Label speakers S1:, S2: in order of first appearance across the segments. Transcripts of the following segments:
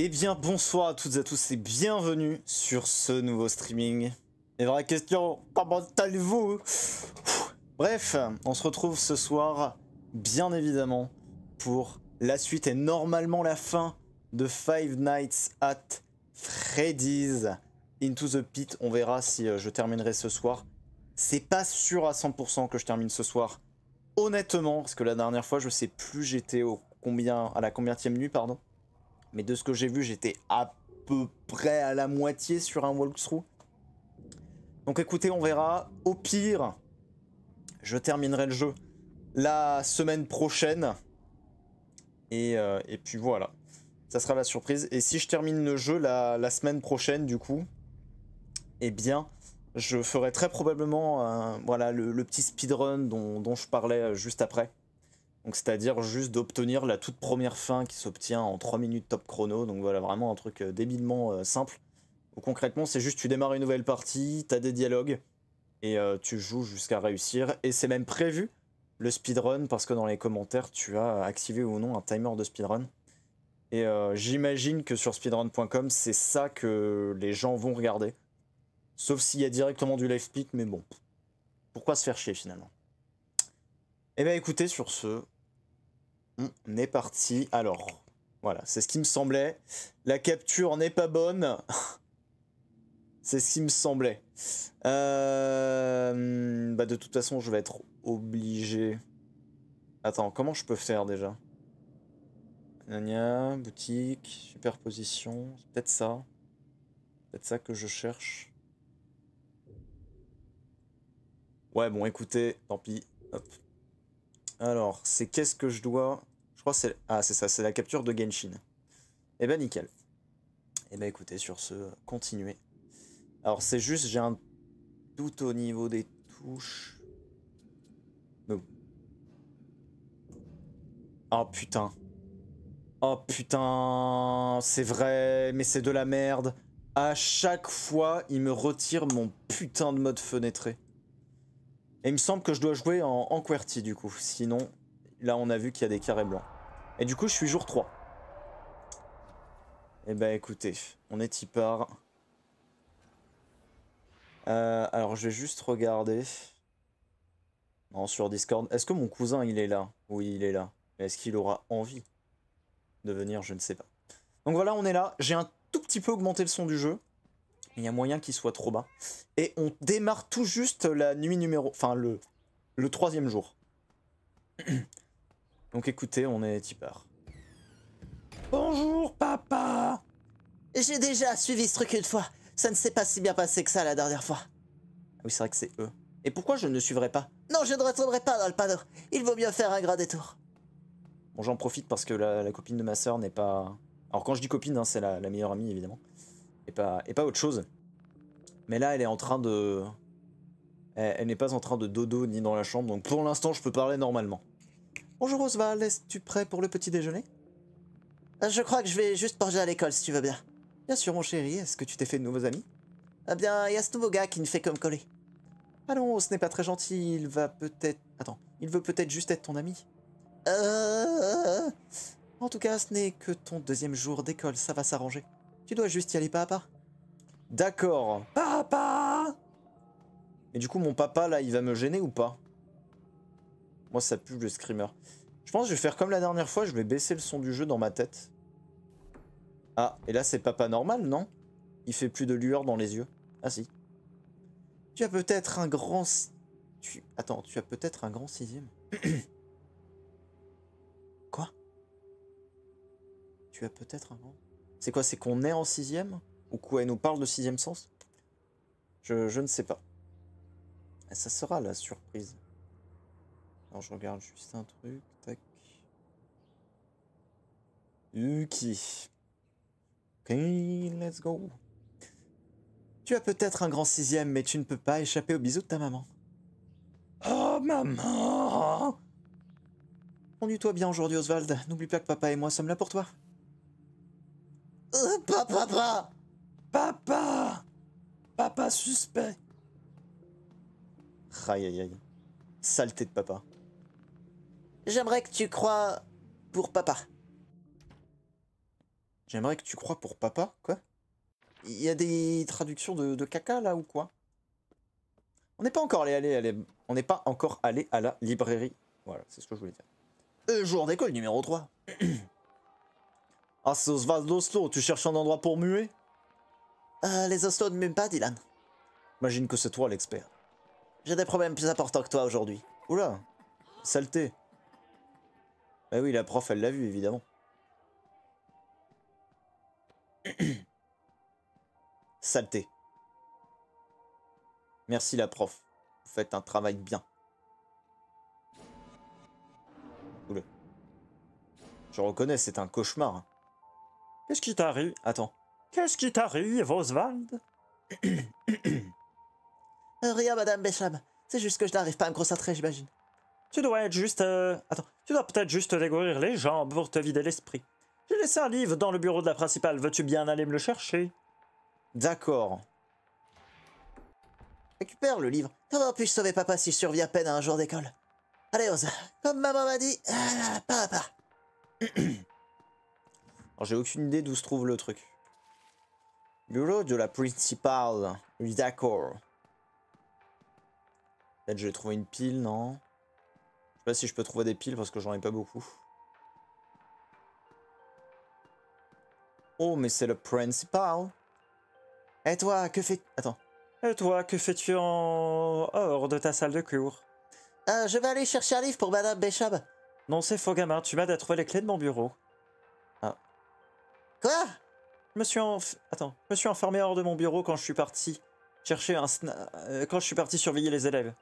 S1: Eh bien bonsoir à toutes et à tous et bienvenue sur ce nouveau streaming. Et vraie question, comment allez-vous Bref, on se retrouve ce soir, bien évidemment, pour la suite et normalement la fin de Five Nights at Freddy's Into the Pit. On verra si euh, je terminerai ce soir. C'est pas sûr à 100% que je termine ce soir. Honnêtement, parce que la dernière fois, je sais plus j'étais au combien à la combienième nuit, pardon. Mais de ce que j'ai vu, j'étais à peu près à la moitié sur un walkthrough. Donc écoutez, on verra. Au pire, je terminerai le jeu la semaine prochaine. Et, euh, puis voilà. Ça sera la surprise. Et si je termine le jeu la, semaine prochaine, du coup, eh bien, je ferai très probablement euh, voilà, le, petit speedrun dont je parlais euh, juste après c'est-à-dire juste d'obtenir la toute première fin qui s'obtient en 3 minutes top chrono. Donc voilà, vraiment un truc euh, débilement euh, simple. Ou concrètement, c'est juste tu démarres une nouvelle partie, tu as des dialogues et euh, tu joues jusqu'à réussir. Et c'est même prévu le speedrun parce que dans les commentaires, tu as activé ou non un timer de speedrun. Et j'imagine que sur speedrun.com, c'est ça que les gens vont regarder. Sauf s'il y a directement du live mais bon, pourquoi se faire chier finalement Eh bien écoutez, sur ce, on est parti. Alors, voilà, c'est ce qui me semblait. La capture n'est pas bonne. c'est ce qui me semblait. Euh, bah, de toute façon, je vais être obligé. Attends, comment je peux faire déjà Nania, boutique, superposition. C'est peut-être ça. Peut-être ça que je cherche. Ouais, bon, écoutez, tant pis. Alors, c'est qu'est-ce que je dois c'est ah, c'est ça, c'est la capture de Genshin. Et eh ben nickel. Et eh ben écoutez, sur ce, continuez. Alors c'est juste, j'ai un doute au niveau des touches. Oh putain. Oh putain, c'est vrai, mais c'est de la merde. À chaque fois, il me retire mon putain de mode fenêtré. Et il me semble que je dois jouer en, en QWERTY du coup, sinon là on a vu qu'il y a des carrés blancs. Et du coup, je suis jour 3. Eh ben écoutez, on est y part. Euh, alors je vais juste regarder. Non, sur Discord. Est-ce que mon cousin il est là Oui, il est là. Mais est-ce qu'il aura envie de venir Je ne sais pas. Donc voilà, on est là. J'ai un tout petit peu augmenté le son du jeu. Il y a moyen qu'il soit trop bas. Et on démarre tout juste la nuit numéro... Enfin, le, le troisième jour. Donc écoutez, on est tipeur.
S2: Bonjour papa J'ai déjà suivi ce truc une fois. Ça ne s'est pas si bien passé que ça la dernière fois. Ah
S1: oui, c'est vrai que c'est eux. Et pourquoi je ne suivrai pas
S2: Non, je ne retournerai pas dans le panneau. Il vaut mieux faire un grand détour.
S1: Bon, j'en profite parce que la, copine de ma soeur n'est pas... Alors quand je dis copine, hein, c'est la, meilleure amie évidemment. Et pas, et pas autre chose. Mais là, elle est en train de... elle n'est pas en train de dodo ni dans la chambre. Donc pour l'instant, je peux parler
S2: normalement. Bonjour Oswald, es-tu prêt pour le petit déjeuner euh, Je crois que je vais juste porter à l'école si tu veux bien. Bien sûr mon chéri, est-ce que tu t'es fait de nouveaux amis Ah bien, il y a ce nouveau gars qui ne fait que me coller. Ah non, ce n'est pas très gentil, il va peut-être... Attends, il veut peut-être juste être ton ami. Euh... En tout cas, ce n'est que ton deuxième
S1: jour d'école, ça va s'arranger. Tu dois juste y aller pas à pas. D'accord. Papa Et du coup, mon papa, là, il va me gêner ou pas moi, ça pue le screamer. Je pense que je vais faire comme la dernière fois, je vais baisser le son du jeu dans ma tête. Ah, et là, c'est papa normal, non Il fait plus de lueur dans les yeux. Ah si. Tu as peut-être un grand... Tu... Attends, tu as peut-être un grand sixième. quoi Tu as peut-être un grand... C'est quoi, c'est qu'on est en sixième Ou quoi, elle nous parle de sixième sens je, je ne sais pas. ça sera la surprise. Alors je regarde juste un truc, tac. Ok, let's go. Tu as peut-être un grand sixième, mais tu ne peux pas échapper au bisou de ta maman. Oh, maman Conduis-toi bien aujourd'hui, Oswald. N'oublie pas que papa et moi sommes là pour toi.
S2: Euh, papa, papa Papa Papa suspect
S1: Aïe aïe aïe. Saleté de papa.
S2: J'aimerais que tu crois pour papa. J'aimerais que tu crois pour papa Quoi Il y a des traductions de, caca là ou
S1: quoi On n'est pas encore allé, allé, on n'est pas encore allé à la librairie. Voilà, c'est ce que je voulais dire. Euh, jour d'école numéro 3. ah, c'est
S2: d'Oslo, tu cherches un endroit pour muer euh, Les Oslo ne m'aiment pas, Dylan. Imagine que c'est toi l'expert. J'ai des problèmes plus importants que toi aujourd'hui. Oula,
S1: saleté. Bah oui, la prof, elle l'a vu, évidemment. Saleté. Merci la prof. Vous faites un travail bien. Je reconnais, c'est un cauchemar. Hein. Qu'est-ce qui t'arrive Attends. Qu'est-ce qui t'arrive, Oswald
S2: Rien, Madame Besham. C'est juste que je n'arrive pas à me concentrer, j'imagine. Tu dois être
S1: juste... Euh, attends, tu dois peut-être juste découvrir les jambes pour te vider l'esprit. J'ai laissé un livre dans le bureau de la principale, veux-tu bien aller me le chercher D'accord.
S2: Récupère le livre. Comment puis-je sauver papa si survit à peine à un jour d'école Allez, ose. Comme maman m'a dit, euh, papa.
S1: Alors j'ai aucune idée d'où se trouve le truc. Bureau de la principale. D'accord. Peut-être je vais trouver une pile, non si je peux trouver des piles parce que j'en ai pas beaucoup. Oh, mais c'est le principal. Et toi, que fais... Attends. Et toi, que fais-tu en... hors de ta salle de cours euh, Je vais aller chercher un livre pour Madame Béchab. Non, c'est faux, gamin. Tu m'as à trouver les clés de mon bureau. Ah. Quoi Je me suis Attends. Je me suis enfermé hors de mon bureau quand je suis parti chercher un... Euh, quand je suis parti surveiller les élèves.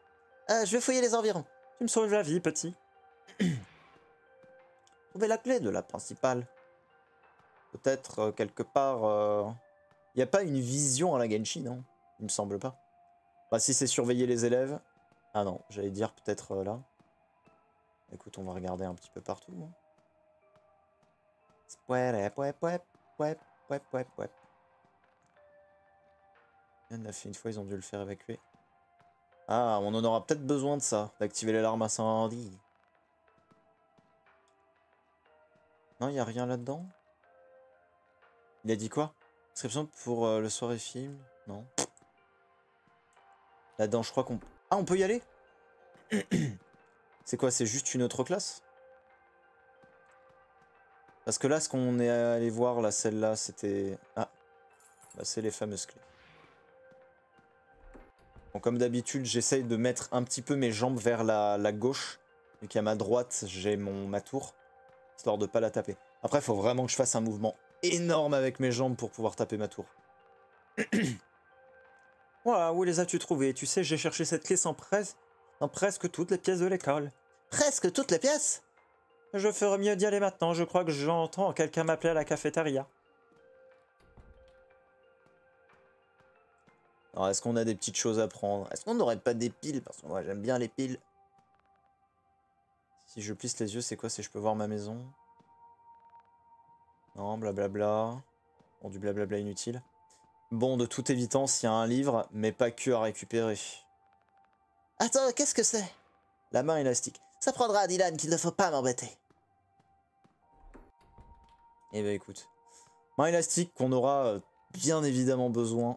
S1: Euh, je vais fouiller les environs. Tu me sauves la vie, petit. Trouvez la clé de la principale. Peut-être euh, quelque part... Il euh, n'y a pas une vision à la Genshin, non Il me semble pas. Bah si c'est surveiller les élèves... Ah non, j'allais dire peut-être euh, là. Écoute, on va regarder un petit peu partout. Hein. ouais. Il y en a fait une fois, ils ont dû le faire évacuer. Ah, on en aura peut-être besoin de ça, d'activer l'alarme incendie. Non, il a rien là-dedans Il a dit quoi Inscription pour euh, le le et film Non. Là-dedans, je crois qu'on... Ah, on peut y aller C'est quoi, c'est juste une autre classe Parce que là, ce qu'on est allé voir, là, celle-là, c'était... Ah, bah, c'est les fameuses clés comme d'habitude, j'essaye de mettre un petit peu mes jambes vers la, gauche. Et qu'à ma droite, j'ai mon ma tour, histoire de pas la taper. Après, il faut vraiment que je fasse un mouvement énorme avec mes jambes pour pouvoir taper ma tour. Ouais, où les as-tu trouvées Tu sais, j'ai cherché cette clé sans presse dans presque toutes les pièces de l'école. Presque toutes les pièces Je ferais mieux d'y aller maintenant, je crois que j'entends quelqu'un m'appeler à la cafétéria. Alors, est-ce qu'on a des petites choses à prendre Est-ce qu'on n'aurait pas des piles Parce que moi, j'aime bien les piles. Si je plisse les yeux, c'est quoi Si je peux voir ma maison Non, blablabla. Bon, du blablabla inutile. Bon, de toute évidence, il y a un livre, mais pas que à récupérer.
S2: Attends, qu'est-ce que c'est
S1: La main élastique.
S2: Ça prendra à Dylan qu'il ne faut pas m'embêter.
S1: Eh ben écoute. Main élastique qu'on aura euh, bien évidemment besoin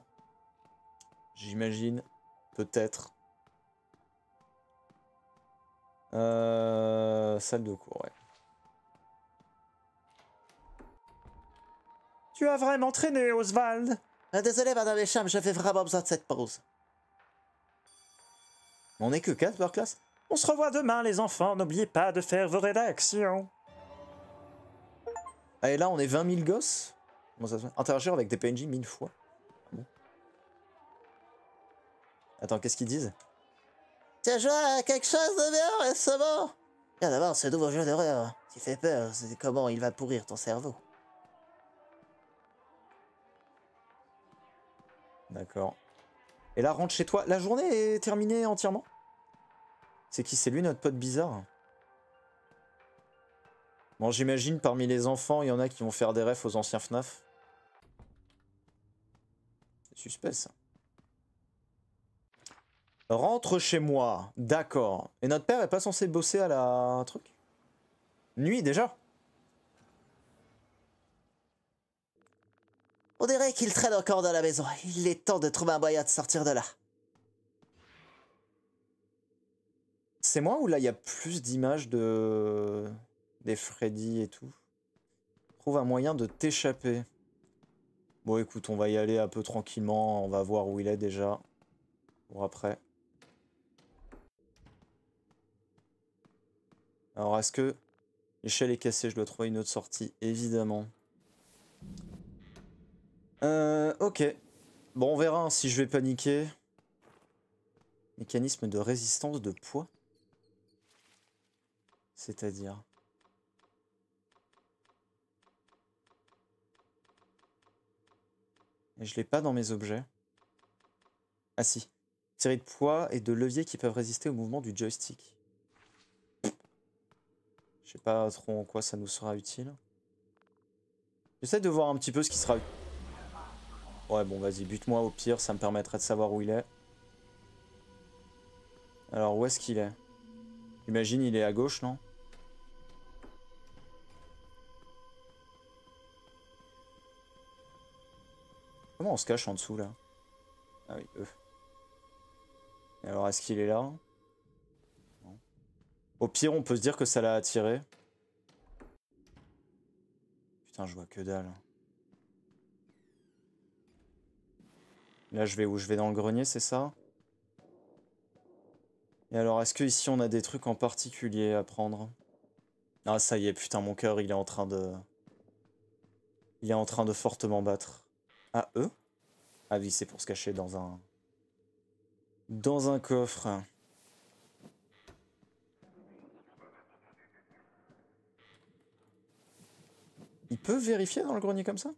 S1: J'imagine. Peut-être. Euh,
S2: salle de cours, ouais. Tu as vraiment traîné, Oswald ah, Désolé, madame Lecham, j'avais vraiment besoin de cette pause. On n'est que quatre par classe On se revoit demain, les enfants. N'oubliez
S1: pas de faire vos rédactions. Allez, ah, et là, on est 20 000 gosses Interagir avec des PNJ mille fois.
S2: Attends, qu'est-ce qu'ils disent Tiens, joué à quelque chose de bien récemment Bien d'abord, ce nouveau jeu d'horreur qui fais peur, c'est comment il va pourrir ton cerveau. D'accord. Et là,
S1: rentre chez toi. La journée est terminée entièrement C'est qui C'est lui, notre pote bizarre Bon, j'imagine, parmi les enfants, il y en a qui vont faire des refs aux anciens FNAF. C'est suspect, ça. Rentre chez moi, d'accord. Et notre père est pas censé bosser à la
S2: truc Nuit déjà On dirait qu'il traîne encore dans la maison. Il est temps de trouver un moyen de sortir de là. C'est moi ou là il y a plus d'images
S1: de... des Freddy et tout Trouve un moyen de t'échapper. Bon écoute, on va y aller un peu tranquillement, on va voir où il est déjà. Pour après. Alors, est-ce que l'échelle est cassée Je dois trouver une autre sortie, évidemment. Euh, ok. Bon, on verra hein, si je vais paniquer. Mécanisme de résistance de poids C'est-à-dire Et je l'ai pas dans mes objets. Ah si. Série de poids et de leviers qui peuvent résister au mouvement du joystick. Je sais pas trop en quoi ça nous sera utile. J'essaie de voir un petit peu ce qui sera... Ouais, bon, vas-y, bute-moi au pire, ça me permettrait de savoir où il est. Alors, où est-ce qu'il est, J'imagine il est à gauche, non Comment on se cache en dessous, là Ah oui, eux. Alors, est-ce qu'il est là au pire, on peut se dire que ça l'a attiré. Putain, je vois que dalle. Là, je vais où Je vais dans le grenier, c'est ça Et alors, est-ce que ici on a des trucs en particulier à prendre Ah, ça y est, putain, mon cœur, il est en train de... Il est en train de fortement battre. Ah, eux Ah oui, c'est pour se cacher dans un... Dans un coffre. Il peut vérifier dans le grenier comme ça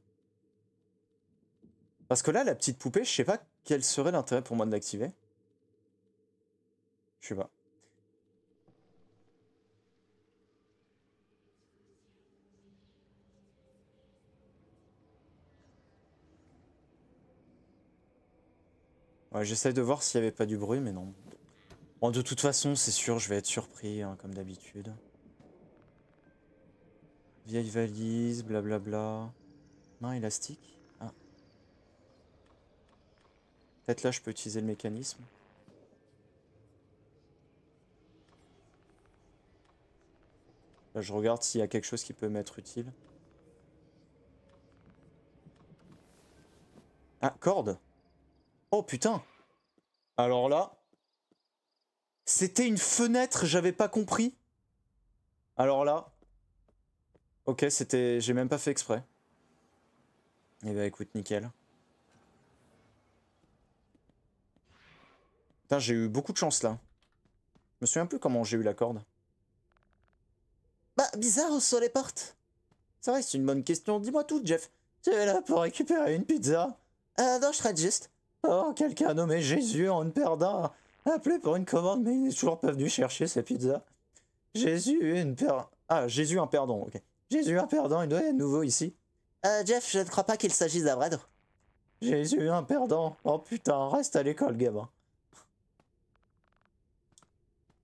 S1: Parce que là, la petite poupée, je sais pas quel serait l'intérêt pour moi de l'activer. Je sais pas. Ouais, de voir s'il n'y avait pas du bruit, mais non. Bon, de toute façon, c'est sûr, je vais être surpris, hein, comme d'habitude. Vieille valise, blablabla. Main élastique Ah. Peut-être là, je peux utiliser le mécanisme. je regarde s'il y a quelque chose qui peut m'être utile. Ah, corde Oh putain Alors là... C'était une fenêtre, j'avais pas compris. Alors là... Ok, c'était. J'ai même pas fait exprès. Eh bah écoute, nickel. Putain, j'ai eu beaucoup de chance là. Je me souviens plus comment j'ai eu la corde.
S2: Bah, bizarre sur les portes. C'est vrai, c'est une bonne question. Dis-moi tout, Jeff. Tu es là pour récupérer une pizza euh, non, je serais juste. Oh, quelqu'un nommé Jésus
S1: en une appelé pour une commande, mais il n'est toujours pas venu chercher sa pizza.
S2: Jésus,
S1: une perd. Ah, Jésus, un perdon, ok. Jésus, un perdant, il doit être nouveau ici. Euh, Jeff,
S2: je ne crois pas qu'il s'agisse d'un Jésus, un perdant. Oh putain, reste à l'école, gamin.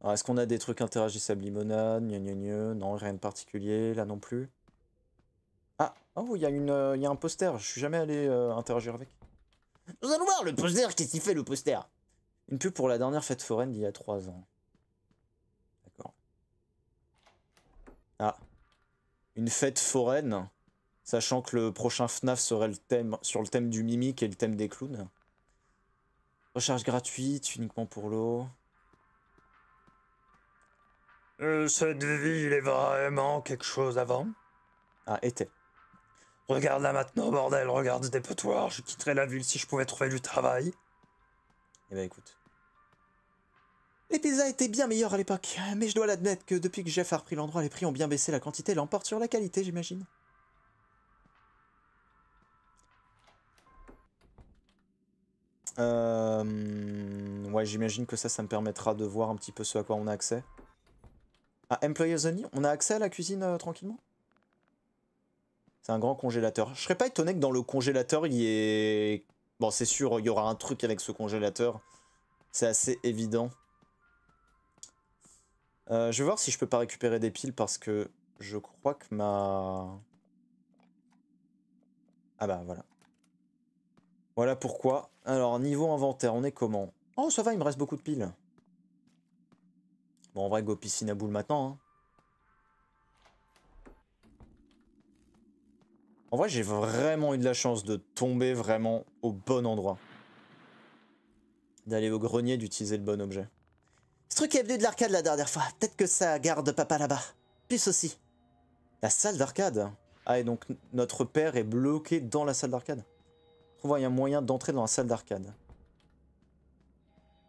S1: Alors, est-ce qu'on a des trucs interagissables limonade Gne Non, rien de particulier, là non plus. Ah, oh, il y, a une, euh, y a un poster. Je suis jamais allé euh, interagir avec. Nous allons voir le poster. Qu'est-ce qu'il fait, le poster Une pub pour la dernière fête foraine d'il y a trois ans. D'accord. Ah une fête foraine, sachant que le prochain FNAF serait le thème, sur le thème du mimique et le thème des clowns. Recharge gratuite, uniquement pour l'eau. Euh, cette ville est vraiment quelque chose avant. Ah, était. Regarde là maintenant, bordel, regarde des potoirs, je quitterais la ville si je pouvais trouver du travail. Eh ben écoute.
S2: Les pizzas étaient bien meilleures à l'époque, mais je dois l'admettre que depuis que
S1: Jeff a repris l'endroit, les prix ont bien baissé, la quantité l'emporte sur la qualité, j'imagine. Euh... Ouais, j'imagine que ça, ça me permettra de voir un petit peu ce à quoi on a accès. Ah, Employer's Zone, on a accès à la cuisine euh, tranquillement C'est un grand congélateur. Je serais pas étonné que dans le congélateur, il y ait... Bon, c'est sûr, il y aura un truc avec ce congélateur. C'est assez évident. Euh, je vais voir si je peux pas récupérer des piles parce que je crois que ma... Ah bah voilà. Voilà pourquoi. Alors niveau inventaire, on est comment Oh ça va, il me reste beaucoup de piles. Bon en vrai go piscine à boule maintenant. Hein. En vrai j'ai vraiment eu de la chance de tomber vraiment au bon endroit. D'aller au grenier, d'utiliser le bon objet.
S2: Ce truc est venu de l'arcade la dernière fois. Peut-être que ça garde papa là-bas. Plus aussi. La salle d'arcade Ah, et donc notre père est bloqué
S1: dans la salle d'arcade. Trouve un moyen d'entrer dans la salle d'arcade.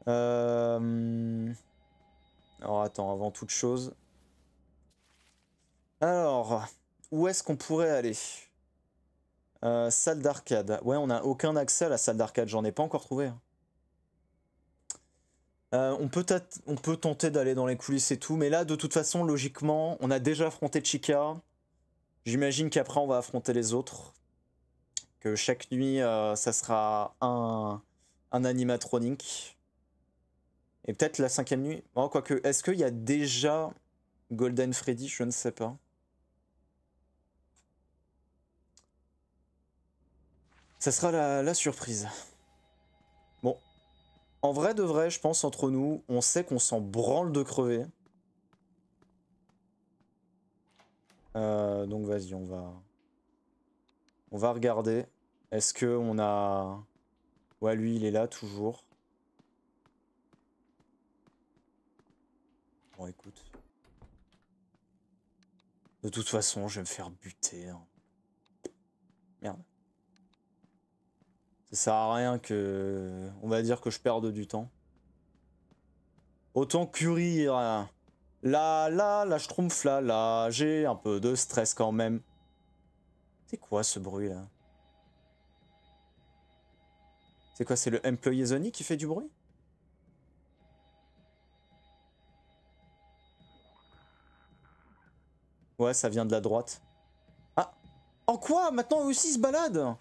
S1: Euh... Alors attends, avant toute chose. Alors, où est-ce qu'on pourrait aller euh, Salle d'arcade. Ouais, on n'a aucun accès à la salle d'arcade, j'en ai pas encore trouvé. Hein. Euh, on, peut on peut tenter d'aller dans les coulisses et tout, mais là, de toute façon, logiquement, on a déjà affronté Chica. J'imagine qu'après, on va affronter les autres. Que chaque nuit, euh, ça sera un, un animatronique. Et peut-être la cinquième nuit. Oh, quoique, est-ce qu'il y a déjà Golden Freddy Je ne sais pas. Ça sera la surprise. En vrai de vrai, je pense entre nous, on sait qu'on s'en branle de crever. Euh, donc vas-y, on va... On va regarder. Est-ce qu'on a... Ouais, lui, il est là toujours. Bon, écoute. De toute façon, je vais me faire buter. Hein. Merde. Ça sert à rien que... On va dire que je perde du temps. Autant curir. Euh, là, là, là, je trompe là, là. J'ai un peu de stress quand même. C'est quoi ce bruit là C'est quoi, c'est le employé Zony qui fait du bruit Ouais, ça vient de la droite.
S2: Ah En quoi Maintenant eux aussi se
S1: baladent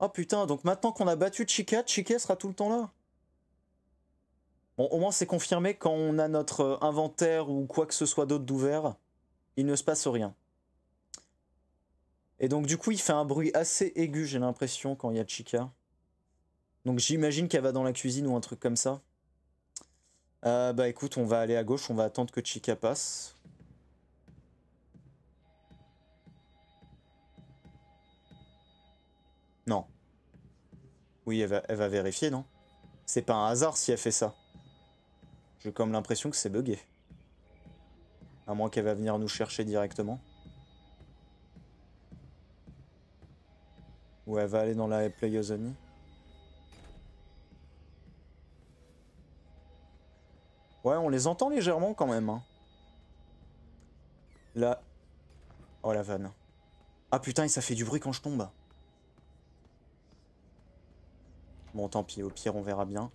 S1: Oh putain, donc maintenant qu'on a battu Chika, Chika sera tout le temps là Bon, au moins c'est confirmé, quand on a notre euh, inventaire ou quoi que ce soit d'autre d'ouvert, il ne se passe rien. Et donc du coup, il fait un bruit assez aigu, j'ai l'impression, quand il y a Chika. Donc j'imagine qu'elle va dans la cuisine ou un truc comme ça. Euh, bah écoute, on va aller à gauche, on va attendre que Chika passe. Oui, elle va, vérifier, non C'est pas un hasard si elle fait ça. J'ai comme l'impression que c'est bugué. À moins qu'elle va venir nous chercher directement. Ou elle va aller dans la Playozone. Ouais, on les entend légèrement quand même. Hein. Là. Oh la vanne. Ah putain, ça fait du bruit quand je tombe. Bon, tant pis, au pire, on verra bien.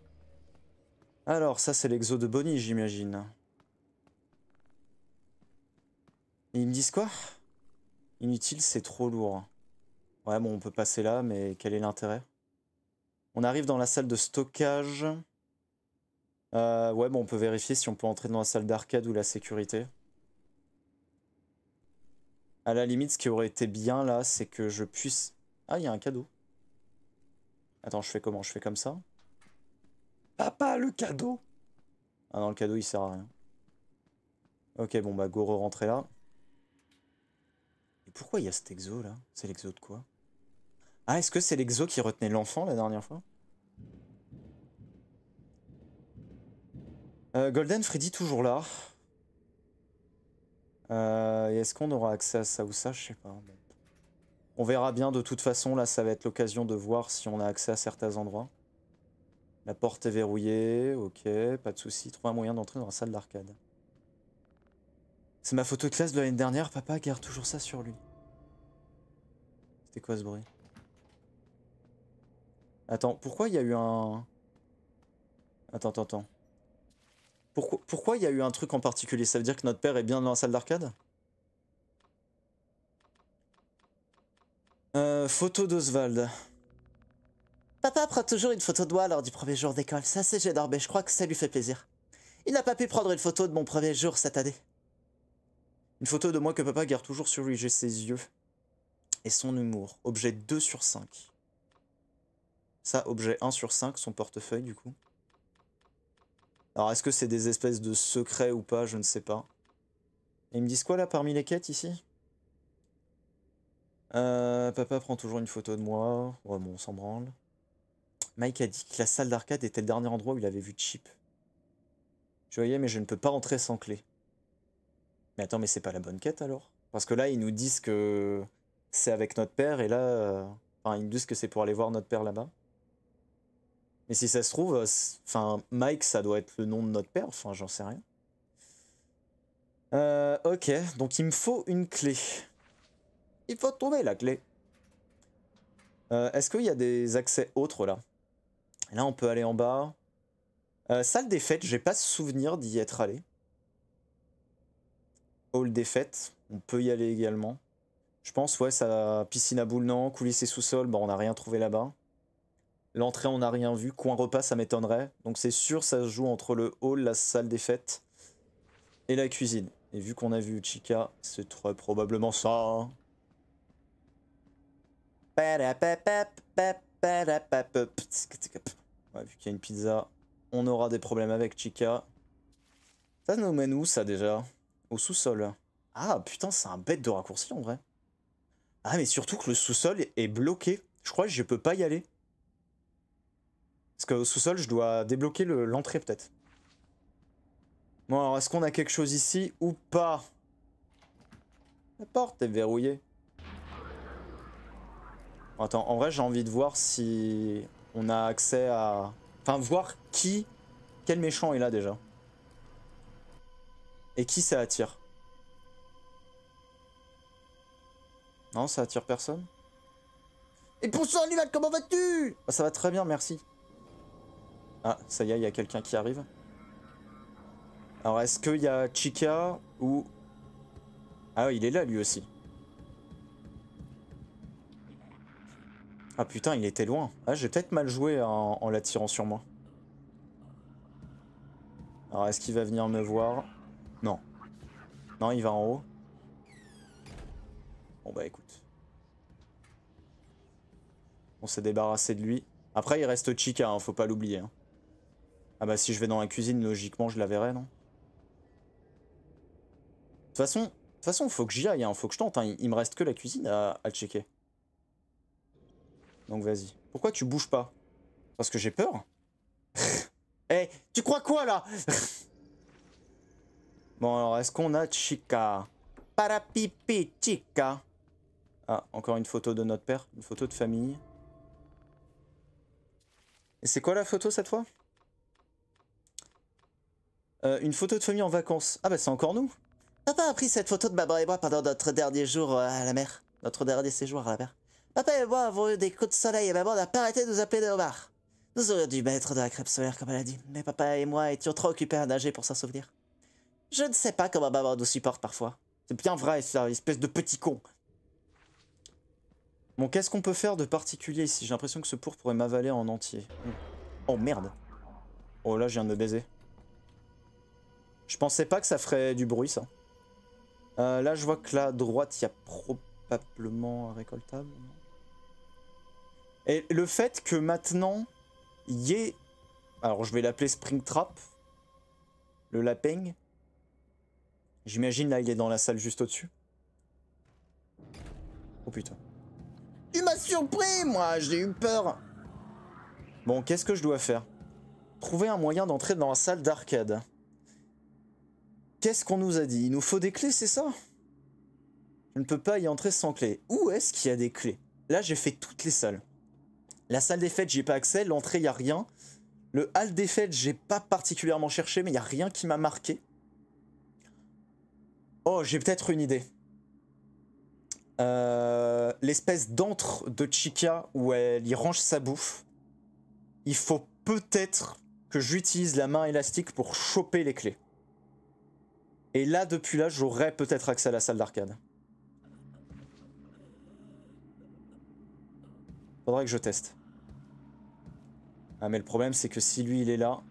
S1: Alors, ça, c'est l'exo de Bonnie, j'imagine. Ils me disent quoi Inutile, c'est trop lourd. Ouais, bon, on peut passer là, mais quel est l'intérêt On arrive dans la salle de stockage. Euh, ouais, bon, on peut vérifier si on peut entrer dans la salle d'arcade ou la sécurité. À la limite, ce qui aurait été bien, là, c'est que je puisse... Ah, il y a un cadeau. Attends, je fais comment Je fais comme ça Papa, le cadeau Ah non, le cadeau, il sert à rien. Ok, bon, bah, go re rentrer là. Et pourquoi il y a cet exo, là C'est l'exo de quoi Ah, est-ce que c'est l'exo qui retenait l'enfant la dernière fois euh, Golden Freddy, toujours là. Euh, Est-ce qu'on aura accès à ça ou ça Je sais pas. On verra bien de toute façon, là ça va être l'occasion de voir si on a accès à certains endroits. La porte est verrouillée, ok, pas de souci. Trouve un moyen d'entrer dans la salle d'arcade. C'est ma photo de classe de l'année dernière, papa garde toujours ça sur lui. C'était quoi ce bruit Attends, pourquoi il y a eu un... Attends, attends, attends. Pourquoi il y a eu un truc en particulier Ça veut dire que notre père est bien dans la salle d'arcade Euh,
S2: photo d'Oswald. Papa prend toujours une photo de moi lors du premier jour d'école. Ça, c'est gênant, mais je crois que ça lui fait plaisir. Il n'a pas pu prendre une photo de mon premier jour cette année. Une photo de moi que papa garde toujours sur lui. J'ai ses yeux. Et son humour.
S1: Objet 2 sur 5. Ça, objet 1 sur 5, son portefeuille, du coup. Alors, est-ce que c'est des espèces de secrets ou pas Je ne sais pas. Et ils me disent quoi, là, parmi les quêtes, ici euh, papa prend toujours une photo de moi. bon, on s'en branle. Mike a dit que la salle d'arcade était le dernier endroit où il avait vu Chip. Je voyais, mais je ne peux pas rentrer sans clé. Mais attends, mais c'est pas la bonne quête alors Parce que là, ils nous disent que c'est avec notre père, et là, euh, enfin, ils nous disent que c'est pour aller voir notre père là-bas. Mais si ça se trouve, euh, enfin, Mike, ça doit être le nom de notre père, enfin, j'en sais rien. Euh, ok, donc il me faut une clé. Il faut trouver la clé. Euh, est-ce qu'il y a des accès autres là Là, on peut aller en bas. Euh, salle des fêtes, j'ai pas souvenir d'y être allé. Hall des fêtes, on peut y aller également. Je pense, ouais, ça. Piscine à boule, non. Coulisses sous-sol, bon, on n'a rien trouvé là-bas. L'entrée, on n'a rien vu. Coin repas, ça m'étonnerait. Donc c'est sûr, ça se joue entre le hall, la salle des fêtes et la cuisine. Et vu qu'on a vu Chica, c'est probablement ça. Hein vu qu'il y a une pizza, on aura des problèmes avec Chica. Ça nous mène où ça déjà Au sous-sol. Ah putain, c'est un bête de raccourci en vrai. Ah mais surtout que le sous-sol est bloqué. Je crois que je peux pas y aller. Parce qu'au sous-sol, je dois débloquer l'entrée peut-être. Bon alors, est-ce qu'on a quelque chose ici ou pas La porte est verrouillée. Attends, en vrai, j'ai envie de voir si on a accès à... Enfin, voir qui... Quel méchant est là, déjà. Et qui ça attire Non, ça attire personne
S2: Et pour ça, animal, comment vas-tu
S1: ah, Ça va très bien, merci. Ah, ça y est, il y a quelqu'un qui arrive. Alors, est-ce qu'il y a Chica ou... Ah, il est là, lui aussi. Ah putain, il était loin. Ah, j'ai peut-être mal joué en, l'attirant sur moi. Alors, est-ce qu'il va venir me voir Non. Non, il va en haut. Bon bah écoute. On s'est débarrassé de lui. Après, il reste Chica, hein, faut pas l'oublier. Hein. Ah bah si je vais dans la cuisine, logiquement, je la verrai, non De toute façon, façon, faut que j'y aille, hein. faut que je tente. Il, me reste que la cuisine à, à checker. Donc vas-y. Pourquoi tu bouges pas Parce que j'ai peur Eh, tu crois quoi là Bon alors, est-ce qu'on a Chica Parapipi Chica Ah, encore une photo de notre père, une photo de famille. Et c'est quoi la photo cette fois
S2: euh, Une photo de famille en vacances. Ah bah c'est encore nous Papa a pris cette photo de Baba et moi pendant notre dernier jour euh, à la mer. Notre dernier séjour à la mer. Papa et moi avons eu des coups de soleil et maman n'a pas arrêté de nous appeler des homards. Nous aurions dû mettre de la crêpe solaire comme elle a dit, mais papa et moi étions trop occupés à nager pour s'en souvenir. Je ne sais pas comment maman nous supporte parfois. C'est bien vrai ça, espèce de petit con. Bon, qu'est-ce qu'on
S1: peut faire de particulier ici J'ai l'impression que ce pour pourrait m'avaler en entier. Hmm. Oh merde. Oh là, je viens de me baiser. Je pensais pas que ça ferait du bruit ça. Euh, là, je vois que la droite, il y a probablement un récoltable. Et le fait que maintenant, il y ait... Alors je vais l'appeler Springtrap, le lapin. J'imagine là, il est dans la salle juste au-dessus. Oh putain. Tu m'as surpris, moi, j'ai eu peur. Bon, qu'est-ce que je dois faire Trouver un moyen d'entrer dans la salle d'arcade. Qu'est-ce qu'on nous a dit Il nous faut des clés, c'est ça Je ne peux pas y entrer sans clé. Où est-ce qu'il y a des clés Là, j'ai fait toutes les salles. La salle des fêtes, j'ai pas accès. L'entrée, il n'y a rien. Le hall des fêtes, j'ai pas particulièrement cherché, mais il n'y a rien qui m'a marqué. Oh, j'ai peut-être une idée. Euh, l'espèce d'antre de Chica où elle y range sa bouffe. Il faut peut-être que j'utilise la main élastique pour choper les clés. Et là, depuis là, j'aurais peut-être accès à la salle d'arcade. Faudrait que je teste. Ah, mais le problème, c'est que si lui, il est là...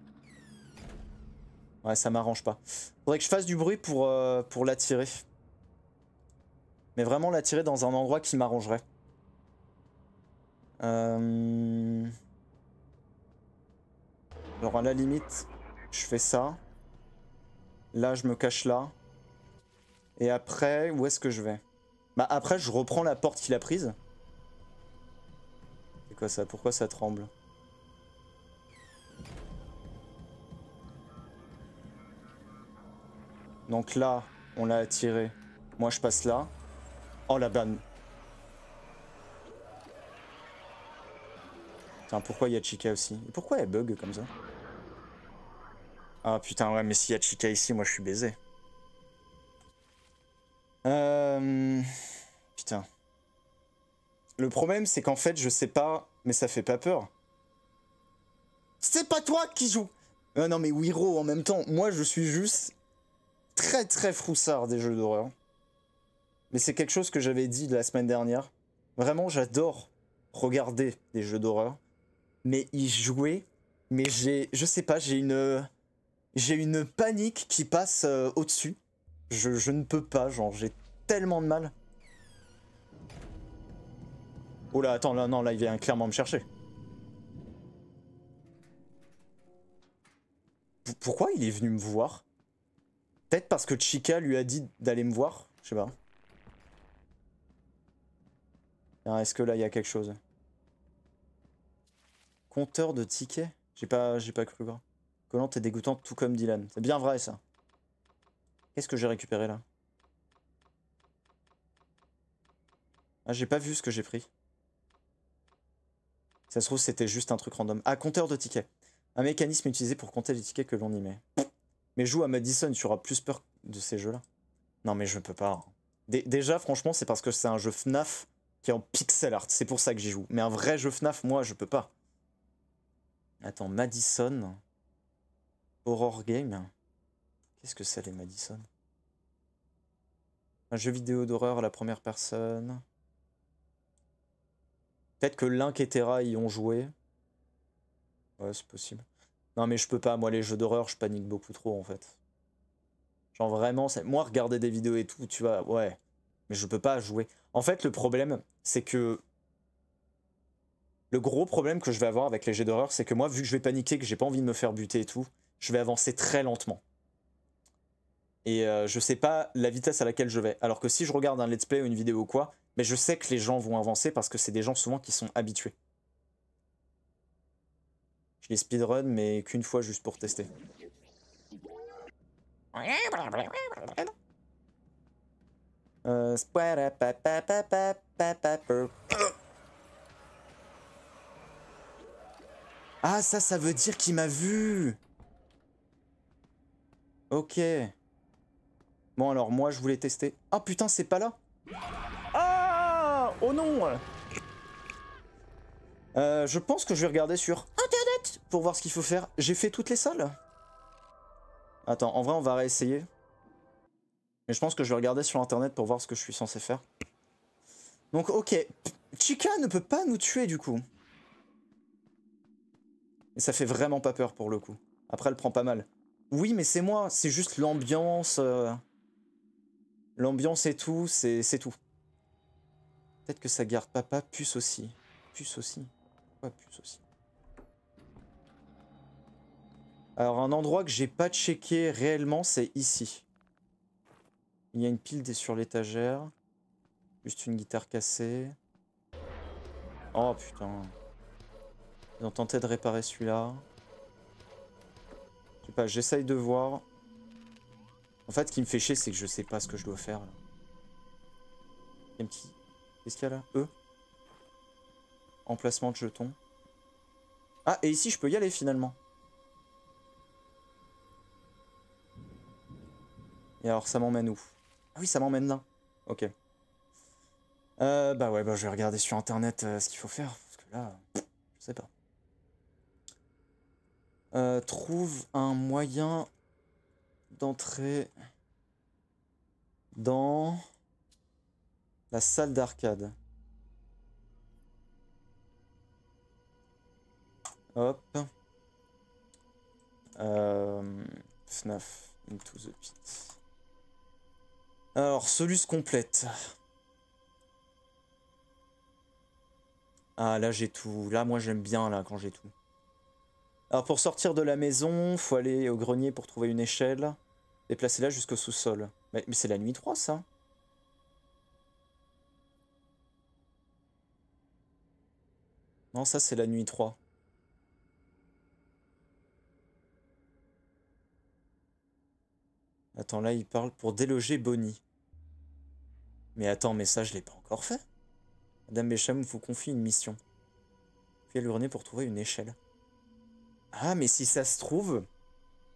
S1: Ouais, ça m'arrange pas. Faudrait que je fasse du bruit pour, euh, pour l'attirer. Mais vraiment l'attirer dans un endroit qui m'arrangerait. Alors euh, à la limite, je fais ça. Là, je me cache là. Et après, où est-ce que je vais Bah après, je reprends la porte qu'il a prise. C'est quoi ça Pourquoi ça tremble Donc là, on l'a attiré. Moi, je passe là. Oh, la banne. Putain, pourquoi Yachika aussi pourquoi elle bug comme ça Ah putain, ouais, mais a Yachika ici, moi, je suis baisé. Euh... Putain. Le problème, c'est qu'en fait, je sais pas, mais ça fait pas peur.
S2: C'est pas toi qui joue
S1: euh, Non, mais Wiro, en même temps, moi, je suis juste très très froussard des jeux d'horreur. Mais c'est quelque chose que j'avais dit la semaine dernière. Vraiment, j'adore regarder des jeux d'horreur. Mais y jouer, mais j'ai, je sais pas, j'ai une, j'ai une panique qui passe euh, au-dessus. Je, je ne peux pas, genre, j'ai tellement de mal. Oh là, attends, là, non, là, il vient clairement me chercher. pourquoi il est venu me voir Peut-être parce que Chica lui a dit d'aller me voir, je sais pas. Est-ce que là il y a quelque chose Compteur de tickets J'ai pas, j'ai pas cru voir. Collant est dégoûtant tout comme Dylan. C'est bien vrai ça. Qu'est-ce que j'ai récupéré là Ah j'ai pas vu ce que j'ai pris. Ça se trouve c'était juste un truc random. Ah compteur de tickets. Un mécanisme utilisé pour compter les tickets que l'on y met. Mais joue à Madison, tu auras plus peur de ces jeux-là. Non, mais je ne peux pas. Hein. déjà, franchement, c'est parce que c'est un jeu FNAF qui est en pixel art. C'est pour ça que j'y joue. Mais un vrai jeu FNAF, moi, je peux pas. Attends, Madison. Horror Game. Qu'est-ce que c'est, les Madison Un jeu vidéo d'horreur à la première personne. Peut-être que Link et Terra y ont joué. Ouais, c'est possible. Non, mais je peux pas, moi, les jeux d'horreur, je panique beaucoup trop, en fait. Genre, vraiment, moi, regarder des vidéos et tout, tu vois, ouais. Mais je peux pas jouer. En fait, le problème, c'est que. Le gros problème que je vais avoir avec les jeux d'horreur, c'est que moi, vu que je vais paniquer, que j'ai pas envie de me faire buter et tout, je vais avancer très lentement. Et euh, je sais pas la vitesse à laquelle je vais. Alors que si je regarde un let's play ou une vidéo ou quoi, mais je sais que les gens vont avancer parce que c'est des gens souvent qui sont habitués. J'ai speedrun, mais qu'une fois juste pour tester.
S2: ah, ça, ça veut dire qu'il m'a vu
S1: Ok. Bon, alors, moi, je voulais tester. Ah, oh, putain, c'est pas là Oh non Je pense que je vais regarder sur pour voir ce qu'il faut faire. J'ai fait toutes les salles Attends, en vrai, on va réessayer. Mais je pense que je vais regarder sur internet pour voir ce que je suis censé faire.
S2: Donc, ok. Chica ne peut pas nous tuer du coup.
S1: Et ça fait vraiment pas peur pour le coup. Après, elle prend pas mal. Oui, mais c'est moi. C'est juste l'ambiance. Euh, l'ambiance et tout, c'est tout. Peut-être que ça garde papa puce aussi. Puce aussi. Pourquoi puce aussi Alors un endroit que j'ai pas checké réellement, c'est ici. Il y a une pile sur l'étagère. Juste une guitare cassée. Oh putain. Ils ont tenté de réparer celui-là. Je sais pas, j'essaye de voir. En fait, ce qui me fait chier, c'est que je sais pas ce que je dois faire. y a Qu'est-ce qu'il y a là Eux Emplacement de jetons. Ah, et ici, je peux y aller finalement. Et alors, ça m'emmène où Ah oui, ça m'emmène là. Ok. Euh, bah ouais, bah je vais regarder sur internet euh, ce qu'il faut faire, parce que là, je sais pas. Euh, trouve un moyen d'entrer dans la salle d'arcade. Hop. Euh, into the pit. Alors, soluce complète. Ah, là j'ai tout. Là, moi j'aime bien là quand j'ai tout. Alors pour sortir de la maison, faut aller au grenier pour trouver une échelle. Déplacer là jusqu'au sous-sol. Mais, mais c'est la nuit 3 ça Non, ça c'est la nuit 3. Attends, là il parle pour déloger Bonnie. Mais attends, mais ça, je l'ai pas encore fait. Madame Bécham vous confie une mission. Fais le pour trouver une échelle. Ah, mais si ça se trouve,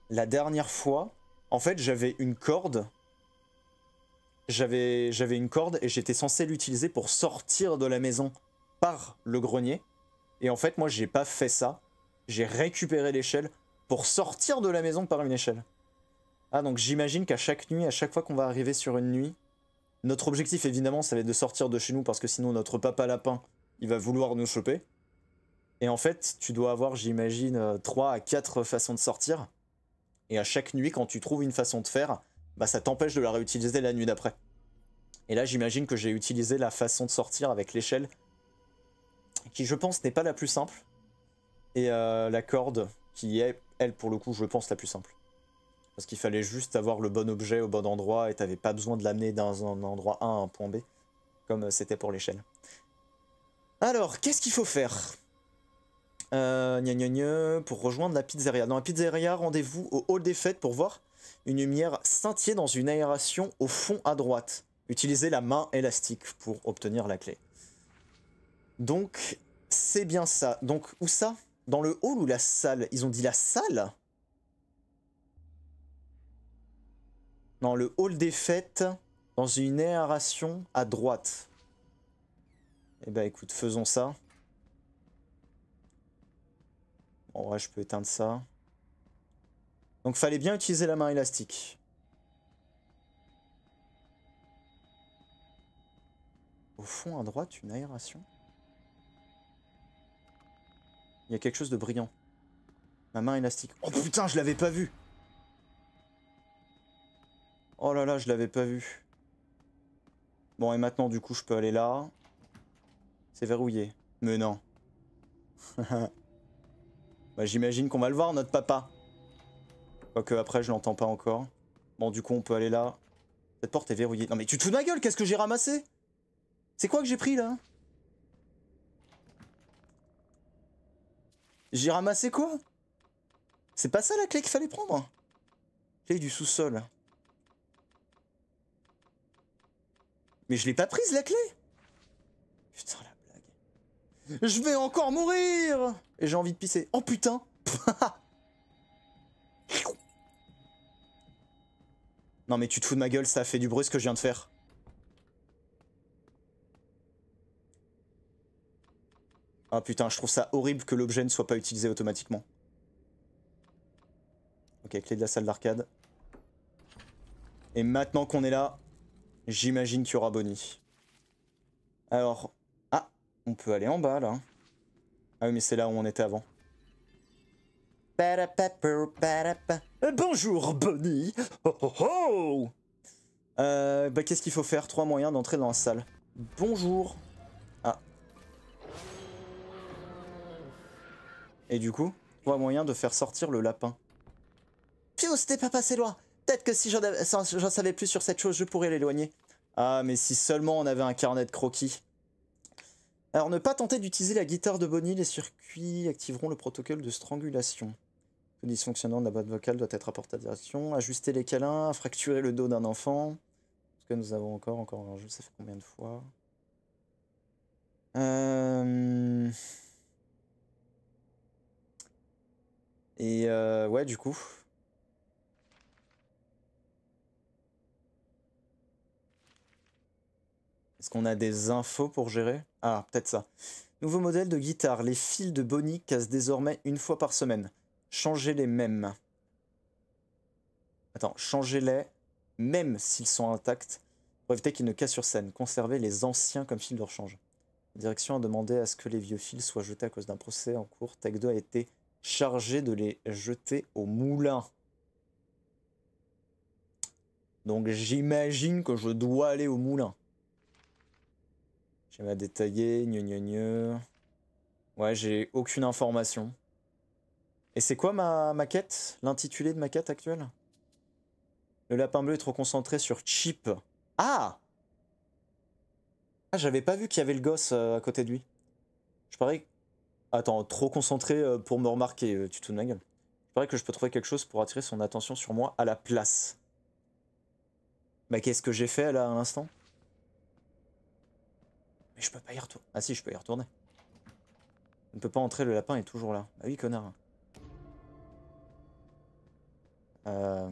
S1: la dernière fois, en fait, j'avais une corde. J'avais une corde et j'étais censé l'utiliser pour sortir de la maison par le grenier. Et en fait, moi, j'ai pas fait ça. J'ai récupéré l'échelle pour sortir de la maison par une échelle. Ah, donc j'imagine qu'à chaque nuit, à chaque fois qu'on va arriver sur une nuit, notre objectif, évidemment, ça va être de sortir de chez nous parce que sinon, notre papa lapin, il va vouloir nous choper. Et en fait, tu dois avoir, j'imagine, 3 euh, à 4 façons de sortir. Et à chaque nuit, quand tu trouves une façon de faire, bah, ça t'empêche de la réutiliser la nuit d'après. Et là, j'imagine que j'ai utilisé la façon de sortir avec l'échelle, qui, je pense, n'est pas la plus simple. Et euh, la corde, qui est, elle, pour le coup, je pense, la plus simple. Parce qu'il fallait juste avoir le bon objet au bon endroit et t'avais pas besoin de l'amener d'un endroit A à un point B, comme euh, c'était pour l'échelle. Alors, qu'est-ce qu'il faut faire euh, gna Pour rejoindre la pizzeria. Dans la pizzeria, rendez-vous au hall des fêtes pour voir une lumière scintiller dans une aération au fond à droite. Utilisez la main élastique pour obtenir la clé. Donc, c'est bien ça. Donc, où ça Dans le hall ou la salle Ils ont dit la salle dans le hall des fêtes, dans une aération à droite. Eh ben, écoute, faisons ça. En je peux éteindre ça. Donc fallait bien utiliser la main élastique. Au fond à droite, une aération. Il y a quelque chose de brillant. Ma main élastique. Oh putain, je l'avais pas vu Oh là là, je l'avais pas vu. Bon, et maintenant, du coup, je peux aller là. C'est verrouillé. Mais non. bah, J'imagine qu'on va le voir, notre papa. Quoique, après, je l'entends pas encore. Bon, du coup, on peut aller là. Cette porte est verrouillée. Non, mais tu te fous de ma gueule Qu'est-ce que j'ai ramassé C'est quoi que j'ai pris, là J'ai ramassé quoi C'est pas ça
S2: la clé qu'il fallait prendre
S1: Clé du sous-sol. Mais je l'ai pas prise
S2: la clé Putain
S1: la blague. Je vais encore mourir Et j'ai envie de pisser. Oh putain Non mais tu te fous de ma gueule, ça fait du bruit ce que je viens de faire. Ah putain, je trouve ça horrible que l'objet ne soit pas utilisé automatiquement. Ok, clé de la salle d'arcade. Et maintenant qu'on est là, J'imagine qu'il y aura Bonnie. Alors, ah, on peut aller en bas là. Ah oui, mais c'est là où on était avant. Euh, bonjour Bonnie oh, oh, oh euh, bah, Qu'est-ce qu'il faut faire Trois moyens d'entrer dans la salle. Bonjour Ah. Et du coup Trois moyens de faire sortir le lapin.
S2: Pio, c'était pas passé loin peut-être que si j'en savais plus sur cette chose, je pourrais
S1: l'éloigner. Ah, mais si seulement on avait un carnet de croquis. Alors, ne pas tenter d'utiliser la guitare de Bonnie, les circuits activeront le protocole de strangulation. Le dysfonctionnement de la boîte vocale doit être apporté à direction. Ajuster les câlins, fracturer le dos d'un enfant. Ce que nous avons encore, encore, je ne sais combien de fois. Euh... Et euh, ouais, du coup. Est-ce qu'on a des infos pour gérer Ah, peut-être ça. Nouveau modèle de guitare. Les fils de Bonnie cassent désormais une fois par semaine. Changez les mêmes. Attends, changez-les, même s'ils sont intacts, pour éviter qu'ils ne cassent sur scène. Conservez les anciens comme fils de rechange. La direction a demandé à ce que les vieux fils soient jetés à cause d'un procès en cours. Tech 2 a été chargé de les jeter au moulin. Donc j'imagine que je dois aller au moulin. Schéma détaillé, gne Ouais, j'ai aucune information. Et c'est quoi ma, maquette L'intitulé de ma quête actuelle Le lapin bleu est trop concentré sur Chip. Ah Ah, j'avais pas vu qu'il y avait le gosse euh, à côté de lui. Je parais. Attends, trop concentré euh, pour me remarquer, euh, tu te de ma gueule. Je parais que je peux trouver quelque chose pour attirer son attention sur moi à la place. Bah, qu'est-ce que j'ai fait là à l'instant je peux pas y retourner. Ah si, je peux y retourner. On ne peut pas entrer, le lapin est toujours là. Bah oui, connard. Euh,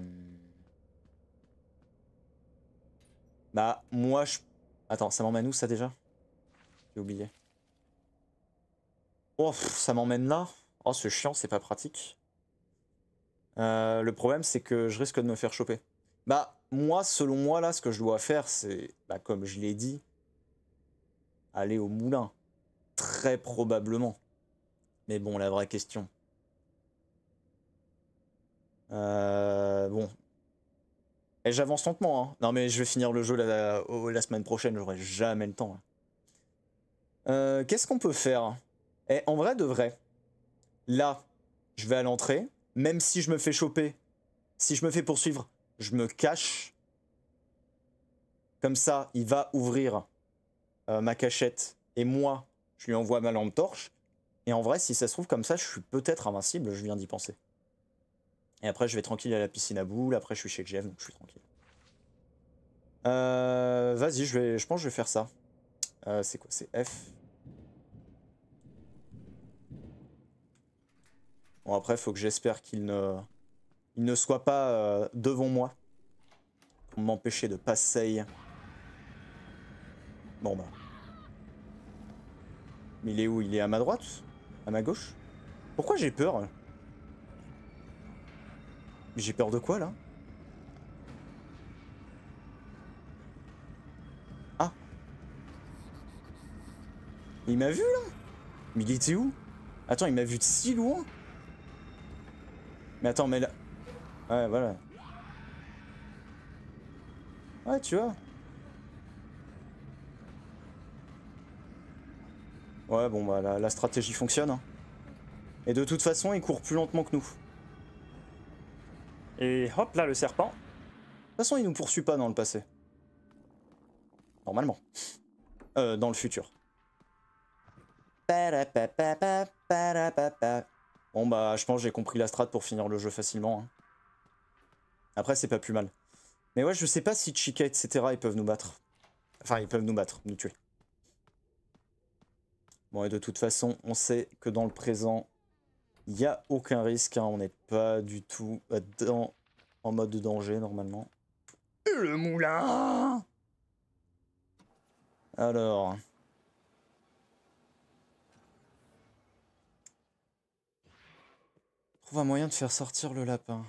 S1: bah, moi, je... Attends, ça m'emmène où, ça, déjà J'ai oublié. Oh, ça m'emmène là Oh, c'est chiant, c'est pas pratique. Euh, le problème, c'est que je risque de me faire choper. Bah, moi, selon moi, là, ce que je dois faire, c'est... Bah, comme je l'ai dit, aller au moulin. Très probablement. Mais bon, la vraie question. Euh, bon. Et j'avance lentement. Hein. Non, mais je vais finir le jeu la, semaine prochaine. J'aurai jamais le temps. Hein. Euh, qu'est-ce qu'on peut faire Et eh, en vrai de vrai, là, je vais à l'entrée. Même si je me fais choper, si je me fais poursuivre, je me cache. Comme ça, il va ouvrir euh, ma cachette et moi, je lui envoie ma lampe torche. Et en vrai, si ça se trouve comme ça, je suis peut-être invincible, je viens d'y penser. Et après, je vais tranquille à la piscine à boules. après, je suis chez Jeff, donc je suis tranquille. Euh, vas-y, je, vais, je pense que je vais faire ça. Euh, c'est quoi C'est F. Bon, après, faut que j'espère qu'il ne, il ne soit pas devant moi pour m'empêcher de passer. Bon, bah. Mais il est où Il est à ma droite À ma gauche Pourquoi j'ai peur j'ai peur de quoi là Ah Il m'a vu là Mais il était où Attends, il m'a vu de si loin Mais attends, mais là... Ouais, voilà. Ouais, tu vois Ouais, bon, bah la, stratégie fonctionne. Hein. Et de toute façon, il court plus lentement que nous. Et hop, là, le serpent. De toute façon, il nous poursuit pas dans le passé. Normalement. Euh, dans le futur. Bon, bah, je pense j'ai compris la strat pour finir le jeu facilement. Hein. Après, c'est pas plus mal. Mais ouais, je sais pas si Chica, etc., ils peuvent nous battre. Enfin, ils peuvent nous battre, nous tuer. Bon, et de toute façon, on sait que dans le présent, il n'y a aucun risque. Hein. On n'est pas du tout en mode de danger, normalement.
S2: Le moulin
S1: Alors... Trouve un moyen de faire sortir le lapin.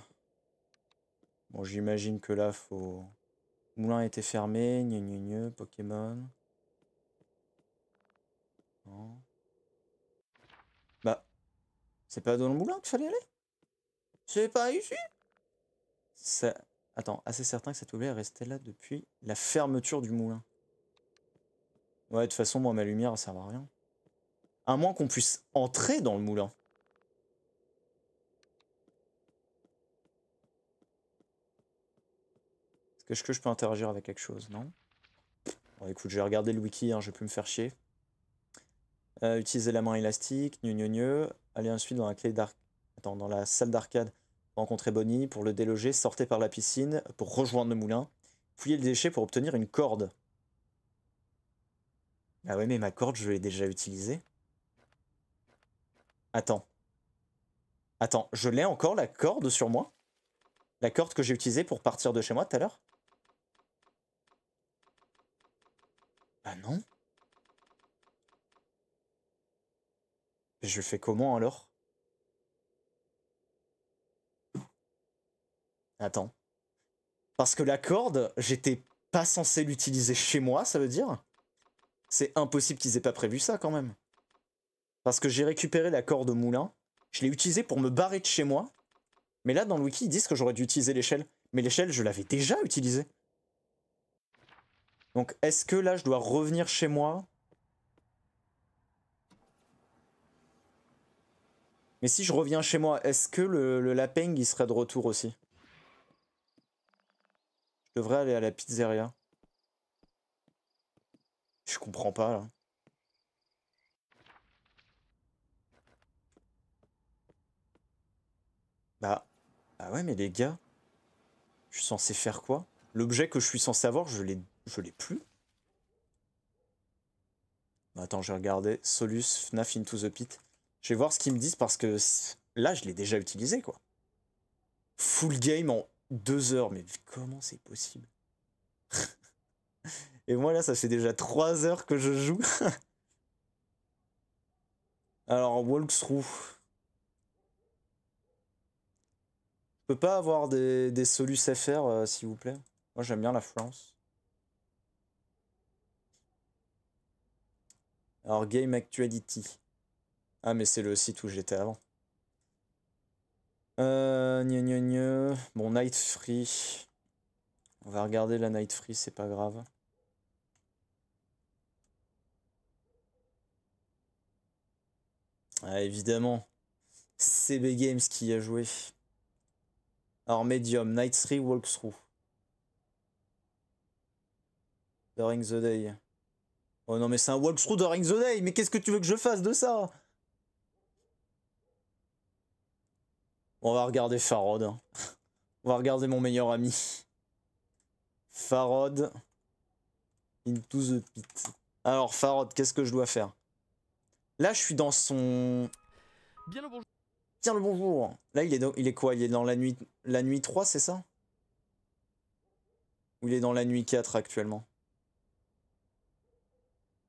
S1: Bon, j'imagine que là, faut... Moulin était fermé, gne, gne, gne Pokémon... Bah, c'est pas dans le moulin qu'il fallait aller
S2: C'est pas ici
S1: Attends, assez certain que cette oublie est restée là depuis la fermeture du moulin. Ouais, de toute façon, moi, ma lumière, ça va à rien. À moins qu'on puisse entrer dans le moulin. Est-ce que je peux interagir avec quelque chose, non Bon, écoute, j'ai regardé le wiki, hein, j'ai pu me faire chier. Euh, utiliser la main élastique, gnu gnu gnu. Allez ensuite dans la, clé Attends, dans la salle d'arcade, rencontrer Bonnie pour le déloger, sortez par la piscine pour rejoindre le moulin, fouiller le déchet pour obtenir une corde. Ah ouais, mais ma corde, je l'ai déjà utilisée. Attends. Attends, je l'ai encore la corde sur moi La corde que j'ai utilisée pour partir de chez moi tout à l'heure Ah non. Je fais comment alors Attends. Parce que la corde, j'étais pas censé l'utiliser chez moi, ça veut dire C'est impossible qu'ils aient pas prévu ça quand même. Parce que j'ai récupéré la corde au moulin, je l'ai utilisée pour me barrer de chez moi, mais là dans le wiki ils disent que j'aurais dû utiliser l'échelle, mais l'échelle je l'avais déjà utilisée. Donc est-ce que là je dois revenir chez moi Mais si je reviens chez moi, est-ce que le, le lapeng, il serait de retour aussi Je devrais aller à la pizzeria. Je comprends pas, là. Bah... Ah ouais, mais les gars... Je suis censé faire quoi L'objet que je suis censé avoir, je l'ai plus Attends, j'ai regardé. Solus, FNAF Into the Pit. Je vais voir ce qu'ils me disent parce que là, je l'ai déjà utilisé, quoi. Full game en deux heures, mais comment c'est possible Et moi, là, ça fait déjà trois heures que je joue. Alors, walkthrough. Je peux pas avoir des, des solutions FR, euh, s'il vous plaît Moi, j'aime bien la France. Alors, Game Actuality. Ah, mais c'est le site où j'étais avant. Euh, gne, Bon, Night Free. On va regarder la Night Free, c'est pas grave. Ah, évidemment. CB Games qui a joué. Alors, Medium, Night Free Walkthrough. During the Day. Oh non, mais c'est un walkthrough During the Day. Mais qu'est-ce que tu veux que je fasse de ça on va regarder Farod. On va regarder mon meilleur ami. Farod into the pit. Alors Farod, qu'est-ce que je dois faire Là, je suis dans son... Bien le bonjour. Là, il est, quoi Il est dans la nuit, la nuit 3, c'est ça Ou il est dans la nuit 4 actuellement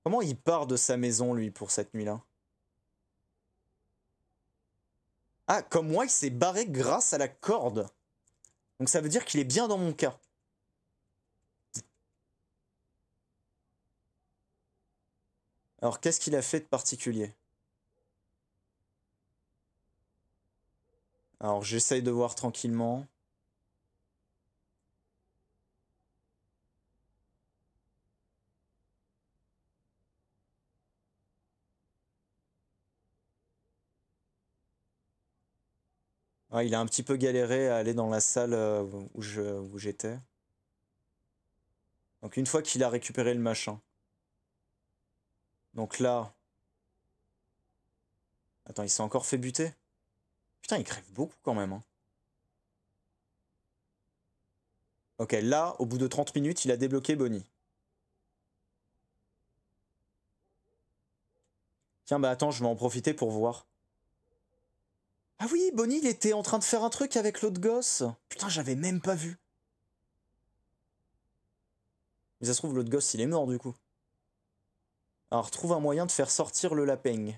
S1: Comment il part de sa maison, lui, pour cette nuit-là Ah, comme moi, il s'est barré grâce à la corde. Donc ça veut dire qu'il est bien dans mon cas. Alors qu'est-ce qu'il a fait de particulier Alors j'essaye de voir tranquillement. il a un petit peu galéré à aller dans la salle euh, où j'étais. Donc une fois qu'il a récupéré le machin. Donc là... Attends, il s'est encore fait buter Putain, il crève beaucoup quand même. Hein. Ok, là, au bout de 30 minutes, il a débloqué Bonnie. Tiens, bah attends, je vais en profiter pour voir.
S2: Ah oui, Bonnie, il était en train de faire un truc avec l'autre
S1: gosse. Putain, j'avais même pas vu. Mais ça se trouve, l'autre gosse, il est mort, du coup. Alors, trouve un moyen de faire sortir le lapeng.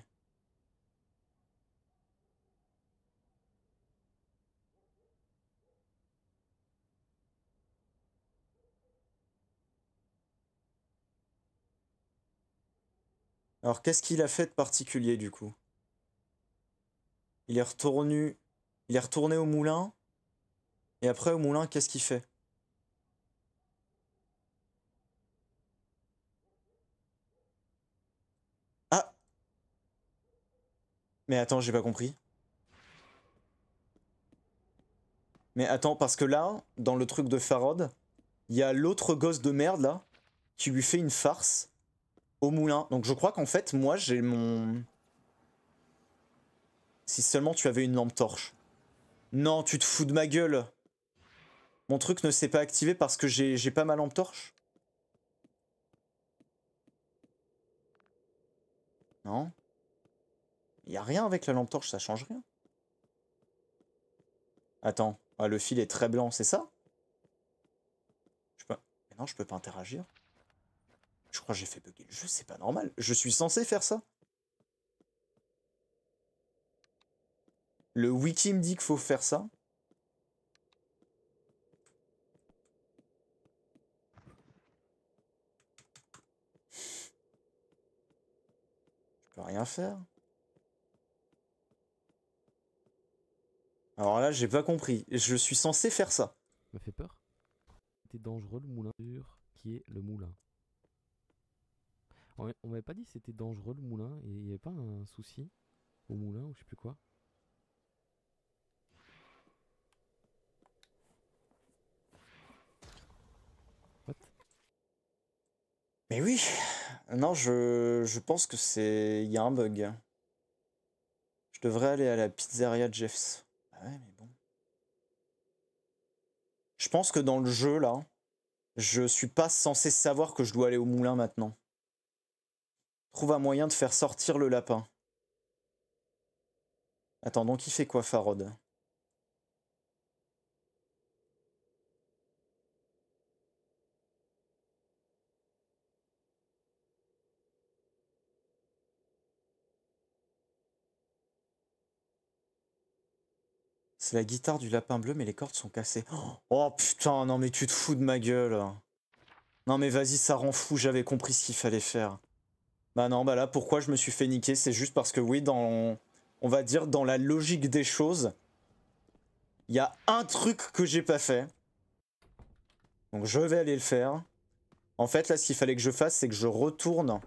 S1: Alors, qu'est-ce qu'il a fait de particulier, du coup il est retourné, il est retourné au moulin. Et après, au moulin, qu'est-ce qu'il fait Ah Mais attends, j'ai pas compris. Mais attends, parce que là, dans le truc de Farod, il y a l'autre gosse de merde là, qui lui fait une farce au moulin. Donc je crois qu'en fait, moi, j'ai mon... Si seulement tu avais une lampe torche. Non, tu te fous de ma gueule. Mon truc ne s'est pas activé parce que j'ai pas ma lampe torche Non Il a rien avec la lampe torche, ça change rien. Attends, ah, le fil est très blanc, c'est ça je non, je peux pas interagir. Je crois que j'ai fait bugger le jeu, c'est pas normal. Je suis censé faire ça. Le wiki me dit qu'il faut faire ça. Je peux rien faire. Alors là, j'ai pas compris. Je suis censé faire ça. Ça me fait peur. C'était dangereux le moulin dur qui est le moulin. On m'avait pas dit c'était dangereux le moulin il n'y avait pas un souci au moulin ou je sais plus quoi. Mais oui, non, je, pense que c'est. Il y a un bug. Je devrais aller à la pizzeria Jeffs. Ah Ouais, mais bon. Je pense que dans le jeu, là, je suis pas censé savoir que je dois aller au moulin maintenant. Trouve un moyen de faire sortir le lapin. Attends, donc il fait quoi, Farod C'est la guitare du lapin bleu, mais les cordes sont cassées. Oh putain, non mais tu te fous de ma gueule. Non mais vas-y, ça rend fou, j'avais compris ce qu'il fallait faire. Bah non, bah là, pourquoi je me suis fait niquer C'est juste parce que oui, dans... On va dire, dans la logique des choses, il y a un truc que j'ai pas fait. Donc je vais aller le faire. En fait, là, ce qu'il fallait que je fasse, c'est que je retourne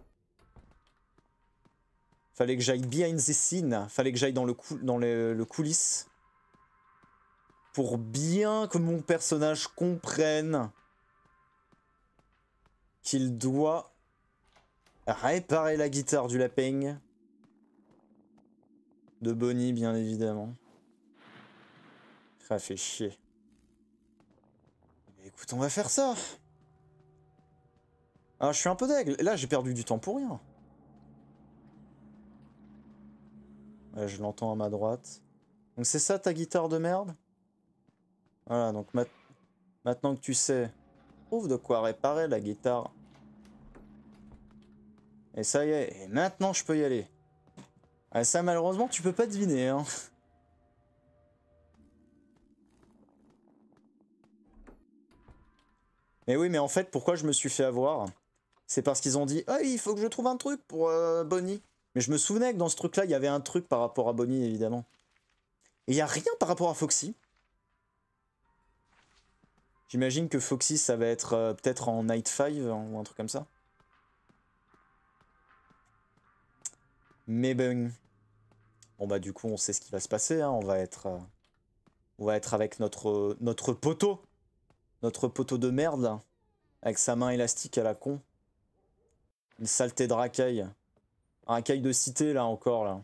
S1: Fallait que j'aille behind the scene. Fallait que j'aille dans, le, dans le coulisses pour bien que mon personnage comprenne qu'il doit réparer la guitare du lapin. De Bonnie, bien évidemment. Ça fait chier. Écoute, on va faire ça. Ah, je suis un peu d'aigle. Là, j'ai perdu du temps pour rien. Euh, je l'entends à ma droite. Donc c'est ça ta guitare de merde voilà, donc maintenant que tu sais, trouve de quoi réparer la guitare. Et ça y est, maintenant je peux y aller. Ah, ça malheureusement tu peux pas deviner. Hein. Mais oui, mais en fait, pourquoi je me suis fait avoir C'est parce qu'ils ont dit Ah, oh, il faut que je trouve un truc pour euh, Bonnie. Mais je me souvenais que dans ce truc-là, il y avait un truc par rapport à Bonnie, évidemment. Et il n'y a rien par rapport à Foxy. J'imagine que Foxy, ça va être euh, peut-être en Night 5 hein, ou un truc comme ça. Mais ben... Bon bah du coup, on sait ce qui va se passer. Hein. On va être... Euh, on va être avec notre, notre poteau. Notre poteau de merde, Avec sa main élastique à la con. Une saleté de racaille. Un racaille de cité, là, encore, là.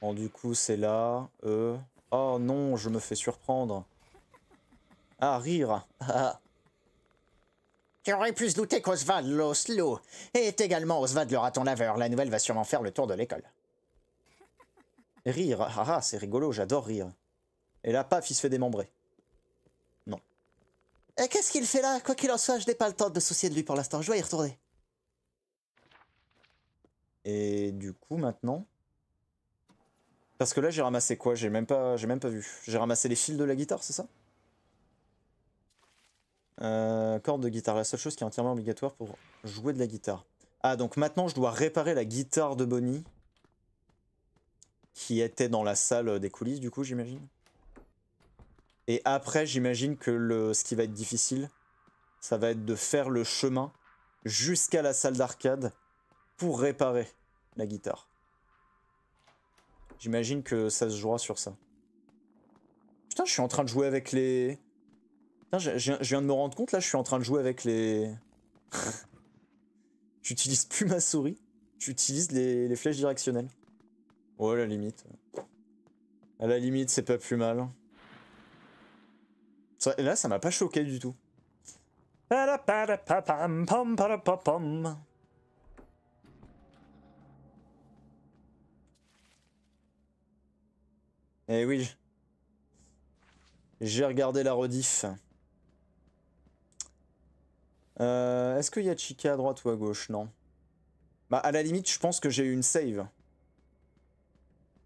S1: Bon, du coup, c'est là. Euh... Oh non, je me fais
S2: surprendre. Ah, rire. Tu aurais pu se douter qu'Oswald l'Oslo est également Oswald le raton laveur. La nouvelle va sûrement faire le tour de
S1: l'école. Rire. Ah, ah, c'est rigolo, j'adore rire. Et là, paf, il se fait démembrer. Non.
S2: Et qu'est-ce qu'il fait là Quoi qu'il en soit, je n'ai pas le temps de me soucier de lui pour l'instant. Je vais y retourner.
S1: Et du coup, maintenant... Parce que là, j'ai ramassé quoi J'ai même pas, même pas vu. J'ai ramassé les fils de la guitare, c'est ça euh, Corde de guitare, la seule chose qui est entièrement obligatoire pour jouer de la guitare. Ah, donc maintenant, je dois réparer la guitare de Bonnie qui était dans la salle des coulisses, du coup, j'imagine. Et après, j'imagine que le, ce qui va être difficile, ça va être de faire le chemin jusqu'à la salle d'arcade pour réparer la guitare. J'imagine que ça se jouera sur ça. Putain, je suis en train de jouer avec les... Putain, je, viens de me rendre compte, là, je suis en train de jouer avec les... J'utilise plus ma souris. J'utilise les, les flèches directionnelles. Ouais, à la limite. À la limite, c'est pas plus mal. là, ça m'a pas choqué du tout. Eh oui. J'ai regardé la rediff. Euh, Est-ce qu'il y a Chica à droite ou à gauche Non. Bah à la limite, je pense que j'ai eu une save.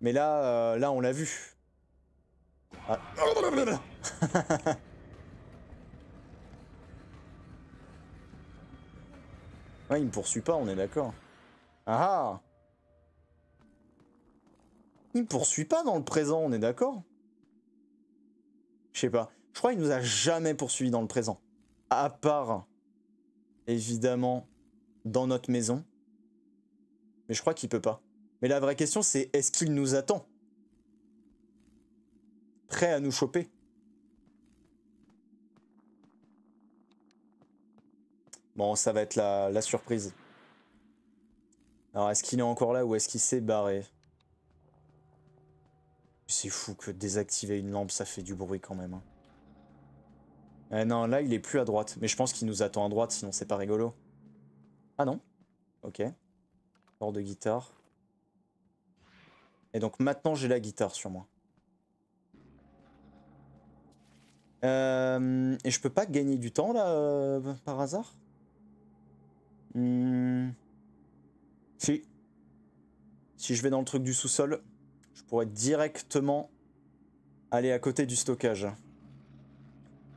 S1: Mais là, euh, là on l'a vu. Ah. ah, il me poursuit pas, on est d'accord. Ah ah il ne poursuit pas dans le présent, on est d'accord Je sais pas. Je crois qu'il nous a jamais poursuivi dans le présent. À part, évidemment, dans notre maison. Mais je crois qu'il peut pas. Mais la vraie question, c'est est-ce qu'il nous attend Prêt à nous choper Bon, ça va être la, la surprise. Alors, est-ce qu'il est encore là ou est-ce qu'il s'est barré c'est fou que désactiver une lampe, ça fait du bruit quand même. Hein. Eh non, là, il est plus à droite. Mais je pense qu'il nous attend à droite, sinon c'est pas rigolo. Ah non Ok. Hors de guitare. Et donc maintenant, j'ai la guitare sur moi. Euh, et je peux pas gagner du temps, là, euh, par hasard hmm. Si. Si je vais dans le truc du sous-sol je pourrais directement aller à côté du stockage.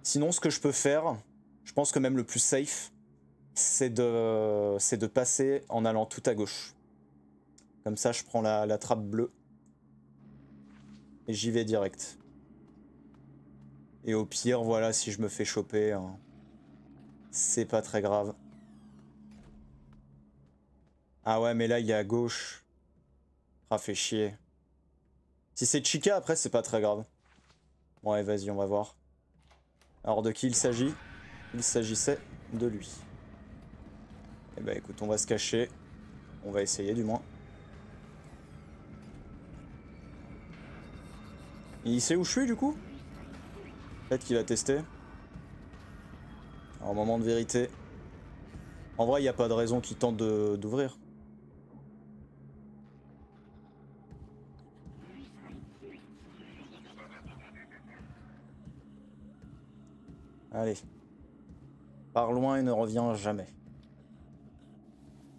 S1: Sinon, ce que je peux faire, je pense que même le plus safe, c'est de, c'est de passer en allant tout à gauche. Comme ça, je prends la, la trappe bleue. Et j'y vais direct. Et au pire, voilà, si je me fais choper, hein, c'est pas très grave. Ah ouais, mais là, il y a à gauche. Ah, fait chier. Si c'est Chica, après, c'est pas très grave. Bon, allez, vas-y, on va voir. Alors, de qui il s'agit Il s'agissait de lui. Eh ben, écoute, on va se cacher. On va essayer, du moins. Il sait où je suis, du coup Peut-être qu'il a testé. Alors, moment de vérité. En vrai, il n'y a pas de raison qu'il tente d'ouvrir. Allez. Par loin et ne reviens jamais.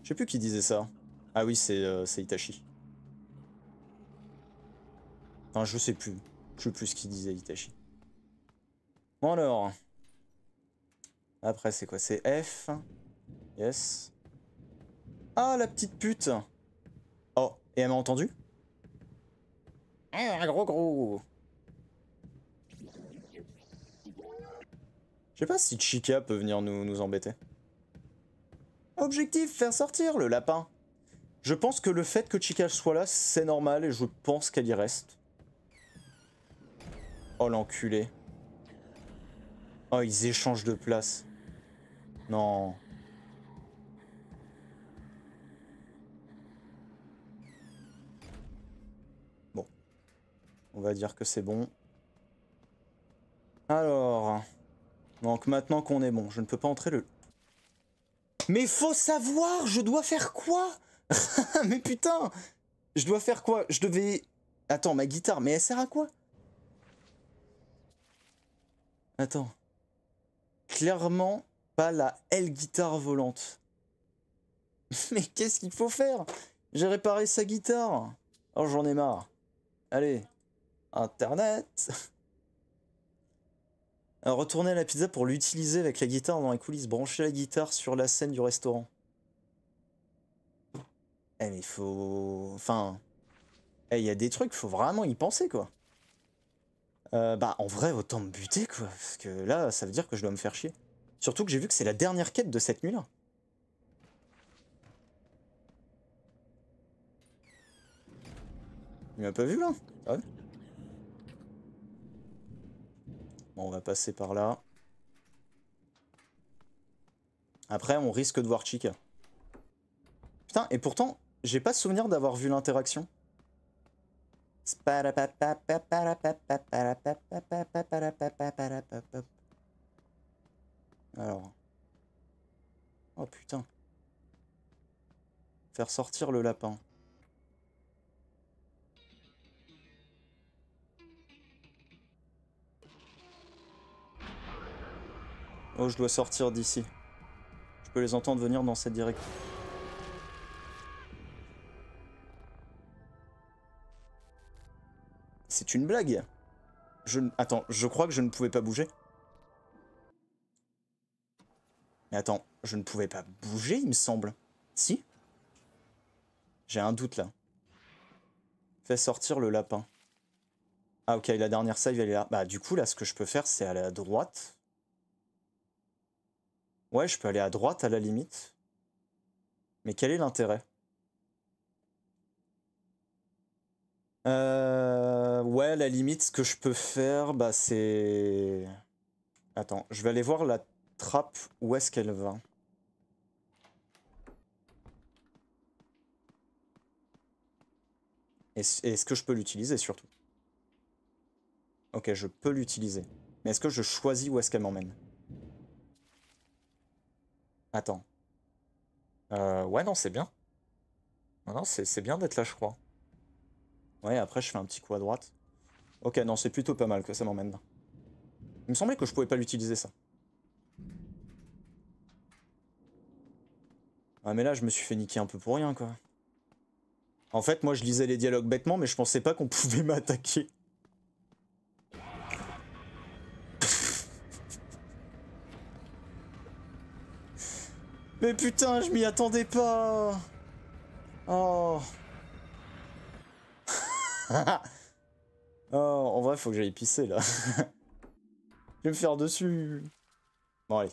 S1: Je sais plus qui disait ça. Ah oui, euh, c'est Itachi. Enfin, je sais plus. Je sais plus ce qu'il disait Itachi. Bon alors. Après, c'est quoi C'est F. Yes. Ah, la petite pute Oh, et elle m'a entendu Ah, gros gros Je sais pas si Chica peut venir nous, nous embêter. Objectif, faire sortir le lapin. Je pense que le fait que Chica soit là, c'est normal et je pense qu'elle y reste. Oh l'enculé. Oh ils échangent de place. Non. Bon. On va dire que c'est bon. Alors... Donc maintenant qu'on est bon, je ne peux pas entrer le... Mais faut savoir, je dois faire quoi Mais putain Je dois faire quoi Je devais... Attends, ma guitare, mais elle sert à quoi Attends. Clairement, pas la L-guitare volante. mais qu'est-ce qu'il faut faire J'ai réparé sa guitare. Oh, j'en ai marre. Allez, Internet retourner à la pizza pour l'utiliser avec la guitare dans les coulisses, brancher la guitare sur la scène du restaurant. Eh mais faut... Enfin... Eh, il y a des trucs, faut vraiment y penser, quoi. Euh, bah, en vrai, autant me buter, quoi. Parce que là, ça veut dire que je dois me faire chier. Surtout que j'ai vu que c'est la dernière quête de cette nuit-là. Il m'a pas vu, là ah ouais. on va passer par là. Après, on risque de voir Chica. Putain, et pourtant, j'ai pas souvenir d'avoir vu l'interaction.
S2: Alors. Oh putain.
S1: Faire sortir le lapin. Oh, je dois sortir d'ici. Je peux les entendre venir dans cette direction. C'est une blague je... Attends, je crois que je ne pouvais pas bouger. Mais attends, je ne pouvais pas bouger, il me semble. Si J'ai un doute, là. Fais sortir le lapin. Ah ok, la dernière save, elle est là. Bah du coup, là, ce que je peux faire, c'est à la droite. Ouais, je peux aller à droite à la limite. Mais quel est l'intérêt euh, Ouais, à la limite, ce que je peux faire, bah c'est... Attends, je vais aller voir la trappe, où est-ce qu'elle va Est-ce que je peux l'utiliser surtout Ok, je peux l'utiliser. Mais est-ce que je choisis où est-ce qu'elle m'emmène Attends. Euh, ouais, non, c'est bien. Non, non, c'est bien d'être là, je crois. Ouais, après, je fais un petit coup à droite. Ok, non, c'est plutôt pas mal que ça m'emmène. Il me semblait que je pouvais pas l'utiliser, ça. Ah, mais là, je me suis fait niquer un peu pour rien, quoi. En fait, moi, je lisais les dialogues bêtement, mais je pensais pas qu'on pouvait m'attaquer. Mais putain, je m'y attendais pas Oh Oh, en vrai, faut que j'aille pisser, là. je vais me faire dessus. Bon, allez.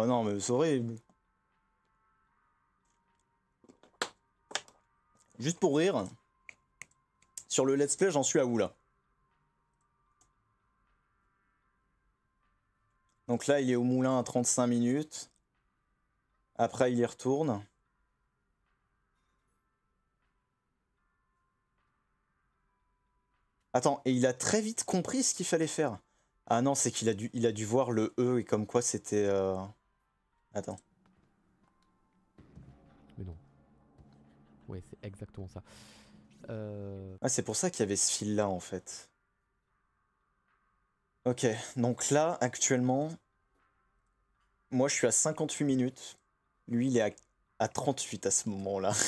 S1: Oh non, mais c'est horrible. Juste pour rire, sur le let's play, j'en suis à où là Donc là, il est au moulin à 35 minutes. Après, il y retourne. Attends, et il a très vite compris ce qu'il fallait faire. Ah non, c'est qu'il a, dû, a dû voir le E et comme quoi c'était... Euh, Attends. Mais non. Ouais, c'est exactement ça. Euh, ah, c'est pour ça qu'il y avait ce fil-là, en fait. Ok, donc là, actuellement, moi je suis à 58 minutes. Lui, il est à, à 38 à ce moment-là.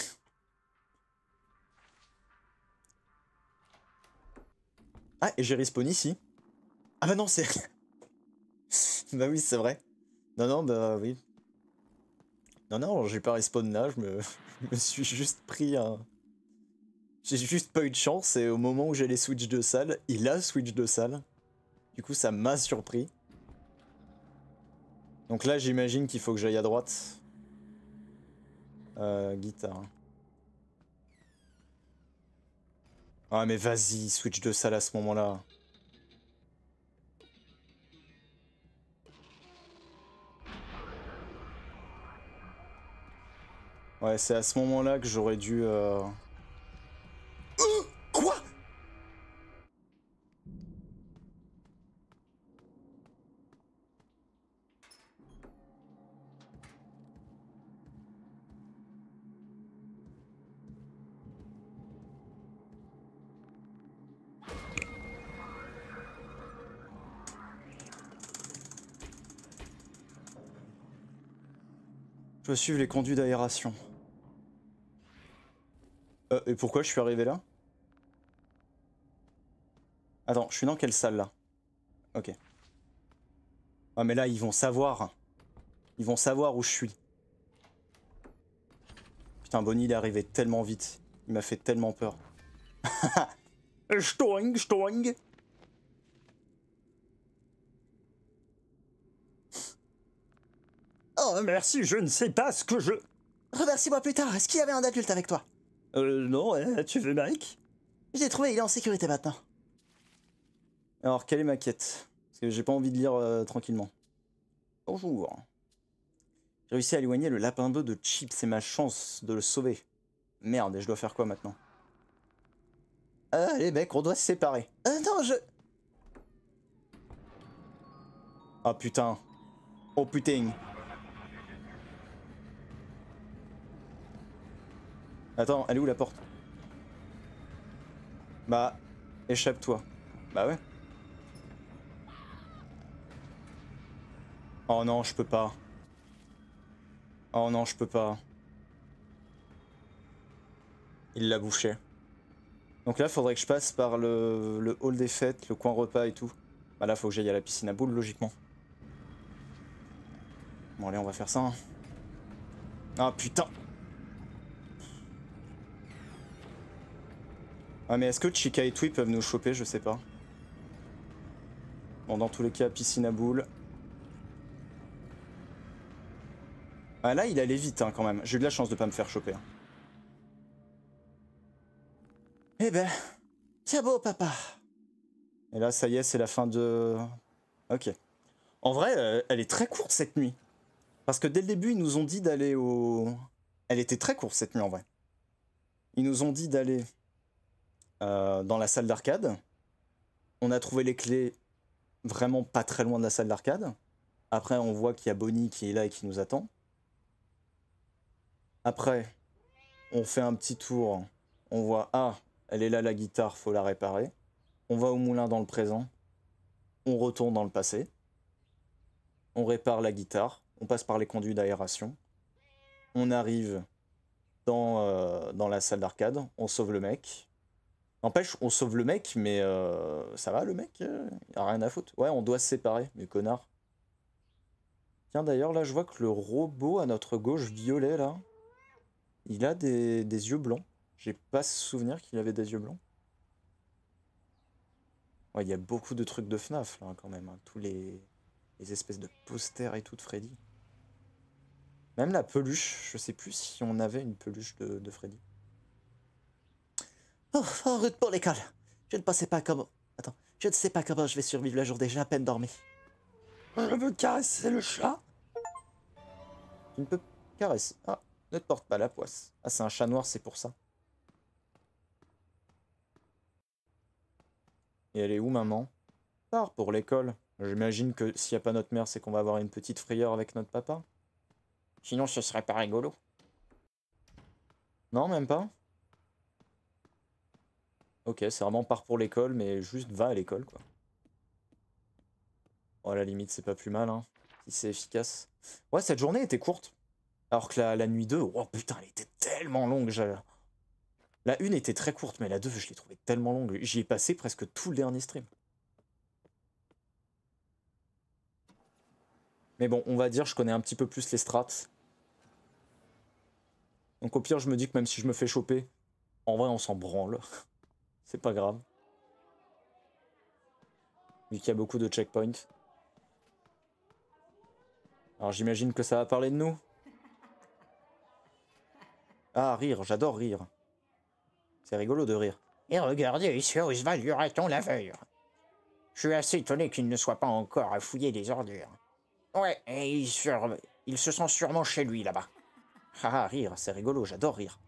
S1: Ah, et j'ai respawn ici. Ah bah non, c'est... bah oui, c'est vrai. Non, non, bah oui. Non, non, j'ai pas respawn là, je me, suis juste pris un. J'ai juste pas eu de chance et au moment où j'allais switch de salle, il a switch de salle. Du coup, ça m'a surpris. Donc là, j'imagine qu'il faut que j'aille à droite. Euh, guitare. Ah, mais vas-y, switch de salle à ce moment-là. Ouais, c'est à ce moment-là que j'aurais dû... Euh, quoi Je suis suivre les conduits d'aération. Et pourquoi je suis arrivé là Attends, je suis dans quelle salle là Ok. Ah mais là ils vont savoir. Ils vont savoir où je suis. Putain Bonnie il est arrivé tellement vite. Il m'a fait tellement peur. Stoing, stoing.
S2: Oh merci, je ne sais pas ce que je... Remercie-moi plus tard, est-ce qu'il y avait un adulte avec toi euh, non, euh, tu veux Marik Je l'ai trouvé, il est en sécurité maintenant.
S1: Alors, quelle est ma quête Parce que j'ai pas envie de lire euh, tranquillement. Bonjour. J'ai réussi à éloigner le lapin d'Eau de Chip, c'est ma chance de le sauver. Merde, et je dois faire quoi maintenant Allez ah, mec, on doit se séparer. Attends, euh, je... Ah oh, putain. Oh putain. Attends, elle est où la porte Bah, échappe-toi. Bah ouais. Oh non, je peux pas. Oh non, je peux pas. Il l'a bouché. Donc là, faudrait que je passe par le, hall des fêtes, le coin repas et tout. Bah là, faut que j'aille à la piscine à boules, logiquement. Bon, allez, on va faire ça. Hein. Ah putain Ah mais est-ce que Chica et Twi peuvent nous choper Je sais pas. Bon, dans tous les cas, piscine à boules. Ah là, il allait vite hein, quand même. J'ai eu de la chance de pas me faire choper. Hein.
S2: Eh ben, c'est papa.
S1: Et là, ça y est, c'est la fin de... Ok. En vrai, euh, elle est très courte cette nuit. Parce que dès le début, ils nous ont dit d'aller au... Elle était très courte cette nuit en vrai. Ils nous ont dit d'aller... Euh, dans la salle d'arcade. On a trouvé les clés vraiment pas très loin de la salle d'arcade. Après, on voit qu'il y a Bonnie qui est là et qui nous attend. Après, on fait un petit tour. On voit, ah, elle est là la guitare, faut la réparer. On va au moulin dans le présent. On retourne dans le passé. On répare la guitare. On passe par les conduits d'aération. On arrive dans, euh, dans la salle d'arcade. On sauve le mec. N'empêche, on sauve le mec, mais euh, ça va le mec Il euh, a rien à foutre. Ouais, on doit se séparer, mais connard. Tiens d'ailleurs, là je vois que le robot à notre gauche, violet là, il a des, yeux blancs. J'ai pas souvenir qu'il avait des yeux blancs. Ouais, il y a beaucoup de trucs de FNAF là quand même. Hein. Tous les, espèces de posters et tout de Freddy. Même la peluche, je sais plus si on avait une peluche de Freddy.
S2: Oh, route pour l'école. Je ne pensais pas comment. Attends, je ne sais pas comment je vais survivre la journée, j'ai à peine dormi. Je veux caresser le chat. Tu ne peux
S1: caresser. Ah, ne te porte pas la poisse. Ah, c'est un chat noir, c'est pour ça. Et elle est où, maman Part pour l'école. J'imagine que s'il n'y a pas notre mère, c'est qu'on va avoir une petite frayeur avec notre papa. Sinon, ce serait pas rigolo. Non, même pas Ok, c'est vraiment part pour l'école, mais juste va à l'école, quoi. Oh, à la limite, c'est pas plus mal, hein, si c'est efficace. Ouais, cette journée était courte. Alors que la, la nuit 2, oh putain, elle était tellement longue. La une était très courte, mais la 2, je l'ai trouvée tellement longue. J'y ai passé presque tout le dernier stream. Mais bon, on va dire, je connais un petit peu plus les strats. Donc au pire, je me dis que même si je me fais choper, en vrai, on s'en branle. C'est pas grave. Vu qu'il y a beaucoup de checkpoints. Alors j'imagine que ça va parler de nous. Ah, rire, j'adore rire. C'est rigolo de rire. Et regardez sur Oswald le la laveur. Je suis assez étonné qu'il ne soit pas encore à fouiller des ordures. Ouais, et il, il se sent sûrement chez lui là-bas. Ah, rire, c'est rigolo, j'adore rire.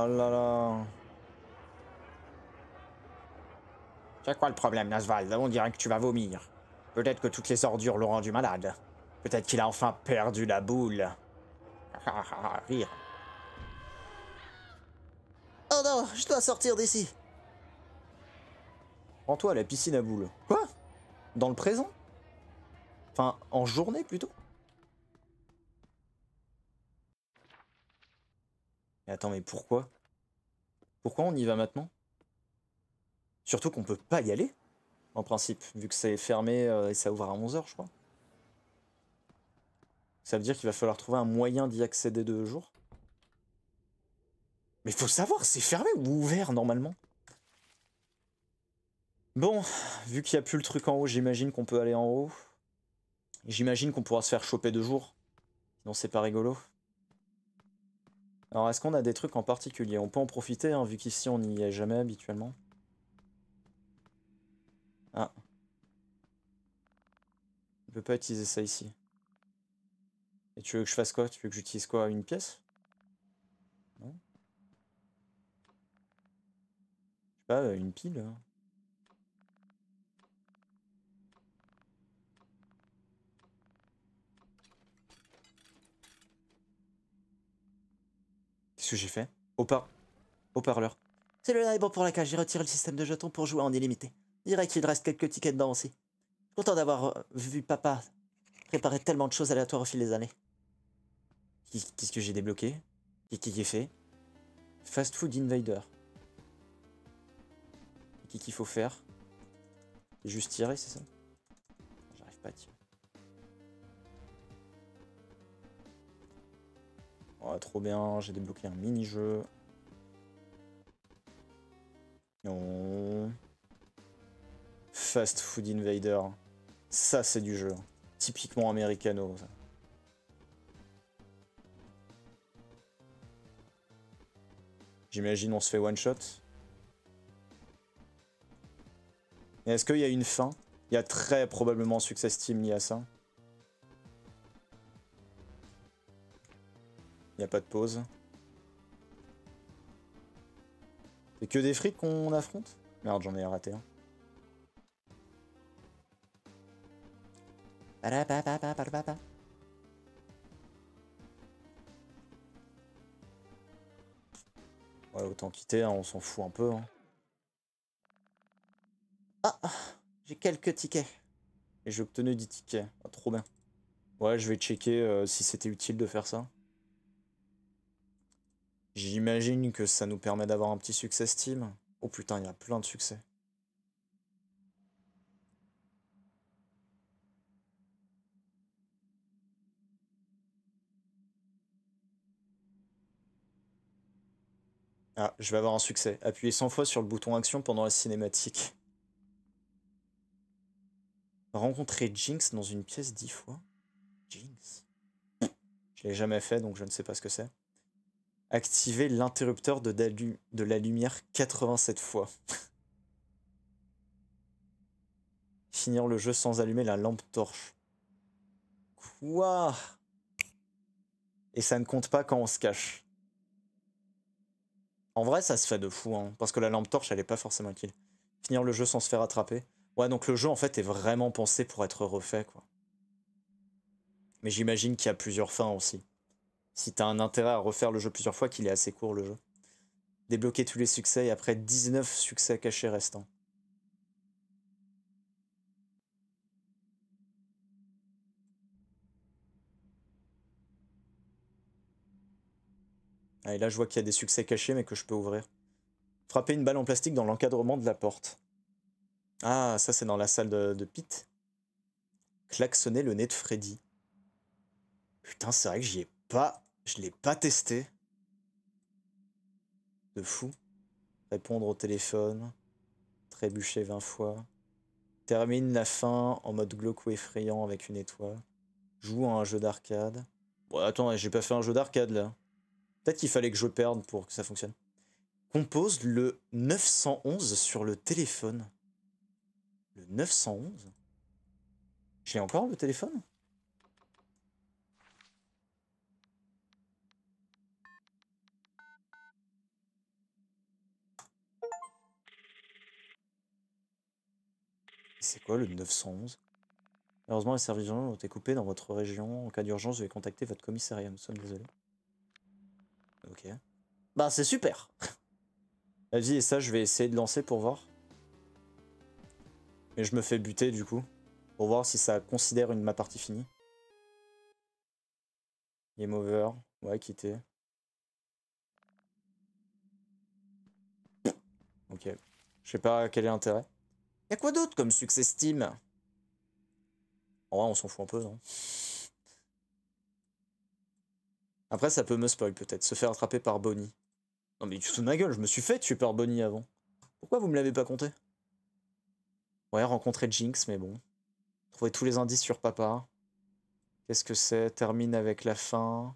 S1: Oh là C'est quoi le problème, Nasval On dirait que tu vas vomir. Peut-être que toutes les ordures l'ont rendu malade. Peut-être qu'il a enfin perdu la boule. Rire.
S2: Oh non, je dois sortir d'ici.
S1: Prends-toi la piscine à boule Quoi Dans le présent Enfin, en journée plutôt attends, mais pourquoi Pourquoi on y va maintenant Surtout qu'on peut pas y aller, en principe, vu que c'est fermé euh, et ça ouvre à 11h, je crois. Ça veut dire qu'il va falloir trouver un moyen d'y accéder deux jours. Mais faut savoir, c'est fermé ou ouvert normalement Bon, vu qu'il n'y a plus le truc en haut, j'imagine qu'on peut aller en haut. J'imagine qu'on pourra se faire choper deux jours. Non c'est pas rigolo. Alors, est-ce qu'on a des trucs en particulier On peut en profiter, hein, vu qu'ici, on n'y est jamais habituellement. Ah. On peut pas utiliser ça ici. Et tu veux que je fasse quoi Tu veux que j'utilise quoi Une pièce Non Je sais pas, euh, une pile hein. ce que j'ai fait Au pas Au parleur.
S2: c'est le live pour la cage, j'ai retiré le système de jetons pour jouer en illimité. Dirait qu'il reste quelques tickets dedans aussi. Content d'avoir euh, vu papa préparer tellement de choses aléatoires au fil des années.
S1: Qu'est-ce que j'ai débloqué et qui est fait Fast Food Invader. Qu'est-ce qu'il faut faire Juste tirer, c'est ça J'arrive pas à tirer. Ah, trop bien, j'ai débloqué un mini-jeu. Fast Food Invader. Ça, c'est du jeu. Hein. Typiquement américano J'imagine on se fait one shot. Est-ce qu'il y a une fin Il y a très probablement un success team lié à ça. Il n'y a pas de pause. C'est que des frites
S2: qu'on affronte
S1: Merde, j'en ai raté un. Ouais, autant quitter, hein, on s'en fout un peu. Hein.
S2: Ah J'ai quelques tickets.
S1: Et j'ai obtenu 10 tickets. Ah, trop bien. Ouais, je vais checker euh, si c'était utile de faire ça. J'imagine que ça nous permet d'avoir un petit succès Steam. Oh putain, il y a plein de succès. Ah, je vais avoir un succès. Appuyez 100 fois sur le bouton action pendant la cinématique. Rencontrer Jinx dans une pièce 10 fois Jinx Je l'ai jamais fait, donc je ne sais pas ce que c'est activer l'interrupteur de, de la lumière 87 fois. Finir le jeu sans allumer la lampe torche. Quoi Et ça ne compte pas quand on se cache. En vrai, ça se fait de fou, hein, parce que la lampe torche, elle est pas forcément utile. Finir le jeu sans se faire attraper. Ouais, donc le jeu, en fait, est vraiment pensé pour être refait, quoi. Mais j'imagine qu'il y a plusieurs fins aussi si t'as un intérêt à refaire le jeu plusieurs fois, qu'il est assez court le jeu. Débloquer tous les succès et après 19 succès cachés restants. Ah, et là, je vois qu'il y a des succès cachés, mais que je peux ouvrir. Frapper une balle en plastique dans l'encadrement de la porte. Ah, ça, c'est dans la salle de, de Pete. Klaxonner le nez de Freddy. Putain, c'est vrai que j'y ai pas je l'ai pas testé. De fou. Répondre au téléphone. Trébucher 20 fois. Termine la fin en mode glauque effrayant avec une étoile. Joue à un jeu d'arcade. Bon, attends, j'ai pas fait un jeu d'arcade là. Peut-être qu'il fallait que je perde pour que ça fonctionne. Compose le 911 sur le téléphone. Le 911 J'ai encore le téléphone c'est quoi le 911 heureusement les services ont été coupés dans votre région. En cas d'urgence, je vais contacter votre commissariat. Nous sommes désolés. Ok. Bah, c'est super Vas-y, et ça, je vais essayer de lancer pour voir. Mais je me fais buter, du coup. Pour voir si ça considère une ma partie finie. Game over. Ouais, quitter. Ok. Je sais pas quel est l'intérêt. Y'a quoi d'autre comme succès Steam En vrai, on s'en fout un peu, non Après, ça peut me spoil peut-être, se faire attraper par Bonnie. Non mais tu te de ma gueule, je me suis fait tuer par Bonnie avant. Pourquoi vous me l'avez pas compté Ouais, rencontrer Jinx, mais bon. Trouver tous les indices sur papa. Qu'est-ce que c'est Termine avec la fin.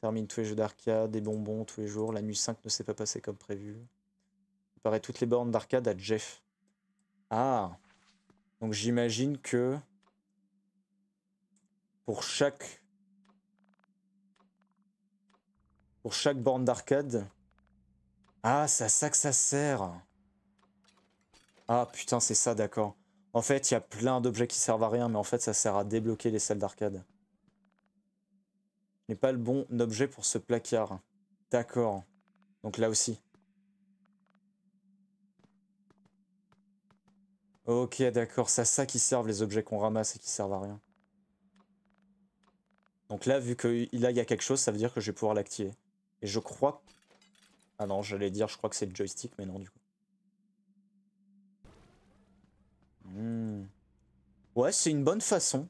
S1: Termine tous les jeux d'arcade, des bonbons tous les jours. La nuit 5 ne s'est pas passée comme prévu. Préparer toutes les bornes d'arcade à Jeff. Ah Donc j'imagine que pour chaque pour chaque borne d'arcade. Ah, c'est à ça que ça sert. Ah putain, c'est ça, d'accord. En fait, il y a plein d'objets qui servent à rien, mais en fait, ça sert à débloquer les salles d'arcade. Je n'ai pas le bon objet pour ce placard. D'accord. Donc là aussi. Ok, d'accord, c'est à ça qui servent les objets qu'on ramasse et qui servent à rien. Donc là, vu que il y a quelque chose, ça veut dire que je vais pouvoir l'activer. Et je crois... Ah non, j'allais dire, je crois que c'est le joystick, mais non, du coup. Hmm. Ouais, c'est une bonne façon.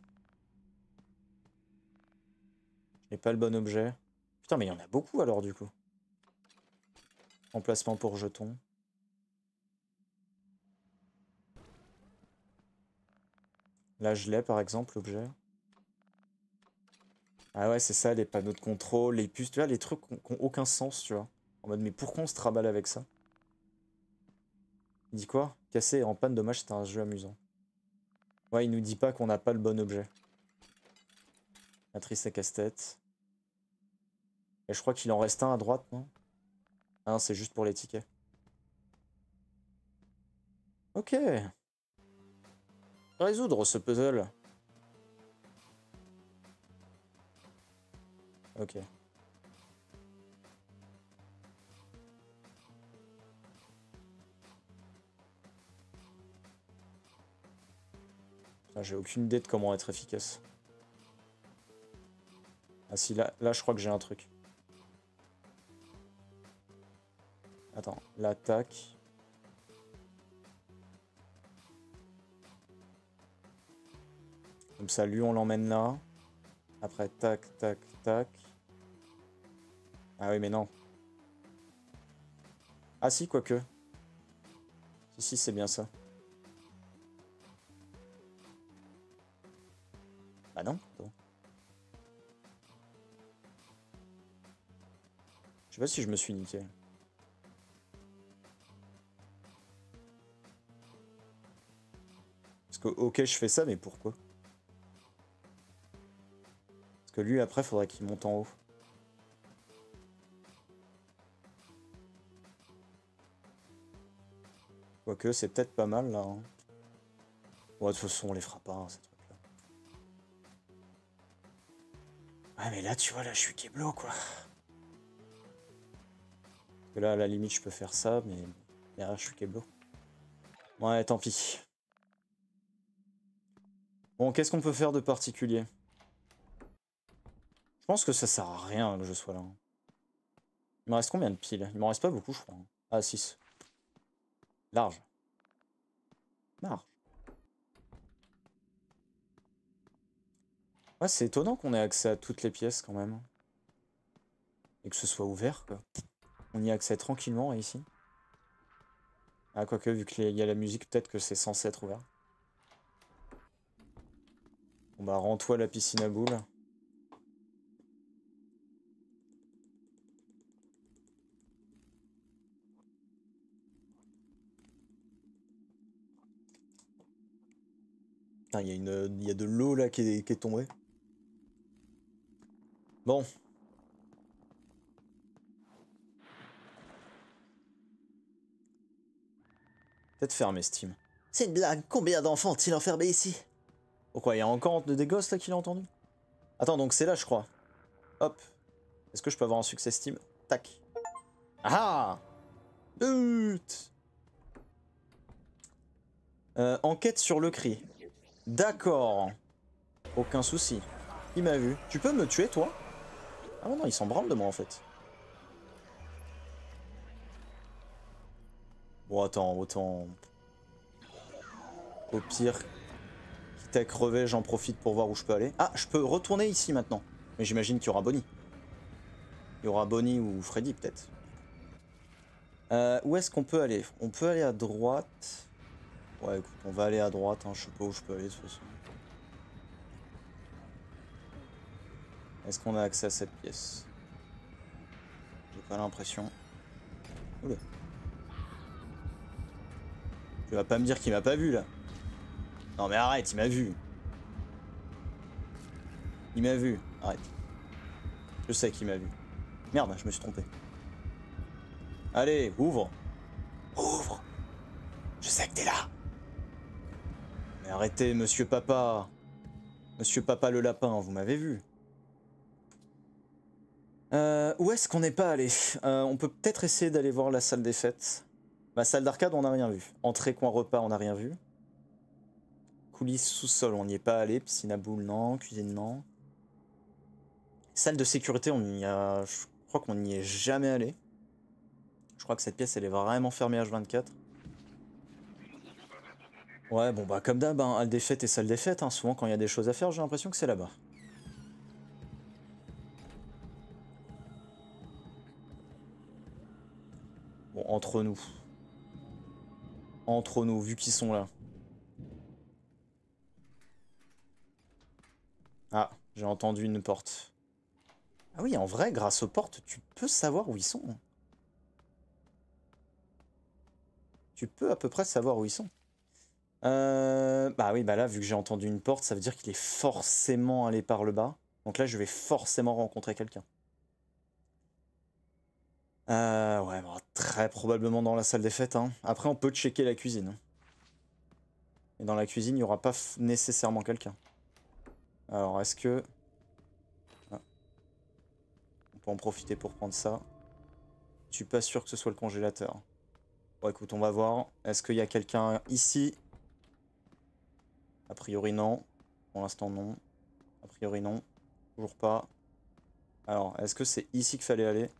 S1: n'ai pas le bon objet. Putain, mais il y en a beaucoup alors, du coup. Emplacement pour jetons. Là, je l'ai, par exemple, l'objet. Ah ouais, c'est ça, les panneaux de contrôle, les puces, tu vois, les trucs qui n'ont aucun sens, tu vois. En mode, mais pourquoi on se traballe avec ça Il dit quoi Casser en panne, dommage, c'était un jeu amusant. Ouais, il nous dit pas qu'on n'a pas le bon objet. Matrice à casse-tête. Et je crois qu'il en reste un à droite, non Ah c'est juste pour les tickets. Ok résoudre ce puzzle. Ok. J'ai aucune idée de comment être efficace. Ah si, là, là je crois que j'ai un truc. Attends, l'attaque... Comme ça, lui, on l'emmène là. Après, tac, tac, tac. Ah oui, mais non. Ah si, quoique. Si, c'est bien ça. Bah non. Je sais pas si je me suis niqué. Parce que, ok, je fais ça, mais pourquoi parce que lui, après, faudrait qu'il monte en haut. Quoique, c'est peut-être pas mal, là. Hein. Ouais, de toute façon, on les fera pas, hein, ces trucs-là. Ouais, mais là, tu vois, là, je suis Kéblo quoi. que là, à la limite, je peux faire ça, mais derrière, je suis Kéblo. Ouais, tant pis. Bon, qu'est-ce qu'on peut faire de particulier je pense que ça sert à rien que je sois là. Hein. Il me reste combien de piles Il m'en reste pas beaucoup, je crois. Hein. Ah, 6. Large. Large. Ouais, c'est étonnant qu'on ait accès à toutes les pièces, quand même. Et que ce soit ouvert, quoi. On y accède tranquillement, hein, ici. Ah, quoique, vu qu'il y a la musique, peut-être que c'est censé être ouvert. Bon bah, rends-toi la piscine à boules. il y, a une, a de l'eau là qui est, tombée. Bon. Peut-être fermé, Steam.
S2: C'est une blague, combien d'enfants ont-ils enfermés ici
S1: Pourquoi, il y a encore des gosses là qu'il a entendu Attends, donc c'est là je crois. Hop. Est-ce que je peux avoir un succès Steam Tac. Ah, ah! But euh, Enquête sur le cri. D'accord. Aucun souci. Il m'a vu. Tu peux me tuer, toi Ah non, il s'en branle de moi, en fait. Bon, attends, autant... Au pire, quitte à crevé, j'en profite pour voir où je peux aller. Ah, je peux retourner ici, maintenant. Mais j'imagine qu'il y aura Bonnie. Il y aura Bonnie ou Freddy, peut-être. Euh, où est-ce qu'on peut aller On peut aller à droite... Ouais, écoute, on va aller à droite, hein, je sais pas où je peux aller de toute façon. Est-ce qu'on a accès à cette pièce J'ai pas l'impression. Oula. Tu vas pas me dire qu'il m'a pas vu là. Non mais arrête, il m'a vu. Il m'a vu, arrête. Je sais qu'il m'a vu. Merde, je me suis trompé. Allez, ouvre. Ouvre.
S2: Je sais que t'es là.
S1: Mais arrêtez, monsieur papa Monsieur papa le lapin, vous m'avez vu. Euh, où est-ce qu'on n'est pas allé euh, On peut peut-être essayer d'aller voir la salle des fêtes. La salle d'arcade, on n'a rien vu. Entrée, coin, repas, on n'a rien vu. Coulisses, sous-sol, on n'y est pas allé. Piscine à non. Cuisine, non. Salle de sécurité, on y a... Je crois qu'on n'y est jamais allé. Je crois que cette pièce, elle est vraiment fermée H24. Ouais, bon, bah, comme d'hab, hein, halle des et salle des Hein. Souvent, quand il y a des choses à faire, j'ai l'impression que c'est là-bas. Bon, entre nous. Entre nous, vu qu'ils sont là. Ah, j'ai entendu une porte. Ah oui, en vrai, grâce aux portes, tu peux savoir où ils sont. Hein. Tu peux à peu près savoir où ils sont. Euh, bah oui, bah là, vu que j'ai entendu une porte, ça veut dire qu'il est forcément allé par le bas. Donc là, je vais forcément rencontrer quelqu'un. Euh, ouais, bah, très probablement dans la salle des fêtes. Hein. Après, on peut checker la cuisine. Hein. Et dans la cuisine, il n'y aura pas nécessairement quelqu'un. Alors, est-ce que... Ah. On peut en profiter pour prendre ça. Je suis pas sûr que ce soit le congélateur. Bon, écoute, on va voir. Est-ce qu'il y a quelqu'un ici a priori non. Pour l'instant non. A priori non. Toujours pas. Alors, est-ce que c'est ici qu'il fallait aller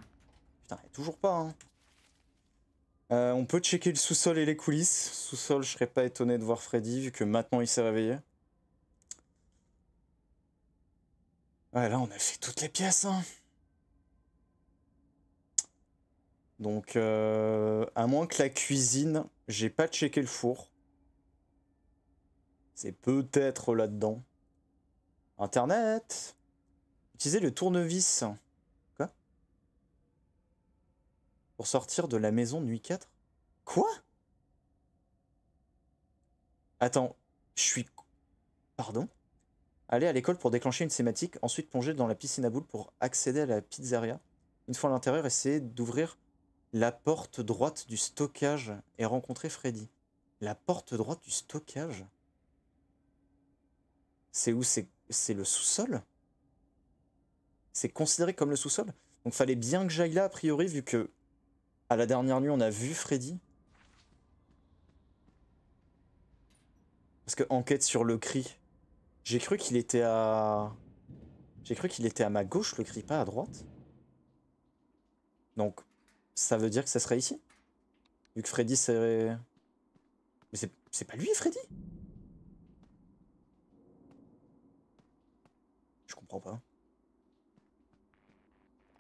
S1: Putain, toujours pas. Hein. Euh, on peut checker le sous-sol et les coulisses. Sous-sol, je serais pas étonné de voir Freddy, vu que maintenant il s'est réveillé. Ouais, là, on a fait
S2: toutes les pièces. Hein.
S1: Donc, euh, à moins que la cuisine, j'ai pas checké le four. C'est peut-être là-dedans. Internet Utilisez le tournevis. Quoi Pour sortir de la maison nuit 4 Quoi Attends, je suis... Pardon Aller à l'école pour déclencher une sématique, ensuite plonger dans la piscine à boules pour accéder à la pizzeria. Une fois à l'intérieur, essayer d'ouvrir la porte droite du stockage et rencontrer Freddy. La porte droite du stockage c'est où c'est le sous-sol C'est considéré comme le sous-sol Donc fallait bien que j'aille là, a priori, vu que à la dernière nuit, on a vu Freddy. Parce que enquête sur le cri. J'ai cru qu'il était à... J'ai cru qu'il était à ma gauche, le cri, pas à droite. Donc, ça veut dire que ça serait ici Vu que Freddy c'est... Mais c'est pas lui, Freddy pas.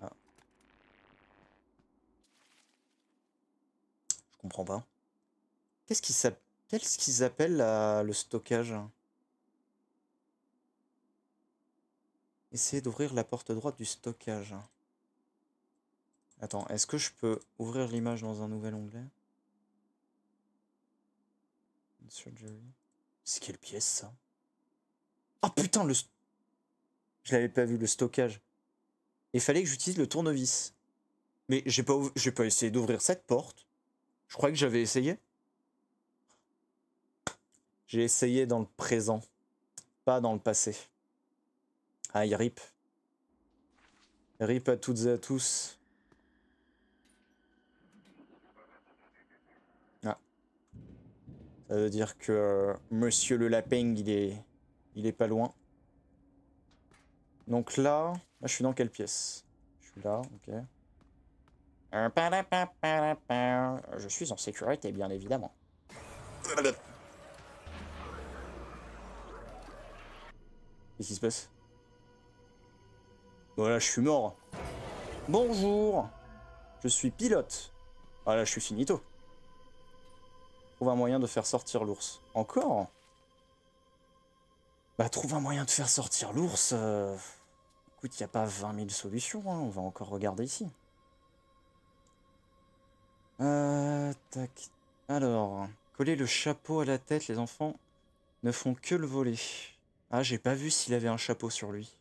S1: Ah. Je comprends pas. Qu'est-ce qu'ils appellent, ce qu'ils appellent le stockage Essayez d'ouvrir la porte droite du stockage. Attends, est-ce que je peux ouvrir l'image dans un nouvel onglet C'est quelle pièce ça Ah putain, le, je l'avais pas vu, le stockage. Il fallait que j'utilise le tournevis. Mais j'ai pas, j'ai pas essayé d'ouvrir cette porte. Je croyais que j'avais essayé. J'ai essayé dans le présent, pas dans le passé. Ah, il rip. Rip à toutes et à tous. Ah. Ça veut dire que euh, Monsieur le Lapeng, il est, il est pas loin. Donc là, je suis dans quelle pièce Je suis là, ok. Je suis en sécurité, bien
S2: évidemment. Qu'est-ce
S1: qui se passe Voilà, oh je suis mort. Bonjour Je suis pilote. Ah là, je suis finito. Trouve un moyen de faire sortir l'ours. Encore bah, trouve un moyen de faire sortir l'ours. Euh, écoute, il n'y a pas 20 000 solutions, hein, on va encore regarder ici.
S2: Euh,
S1: Alors, coller le chapeau à la tête, les enfants ne font que le voler. Ah, j'ai pas vu s'il avait un chapeau sur lui.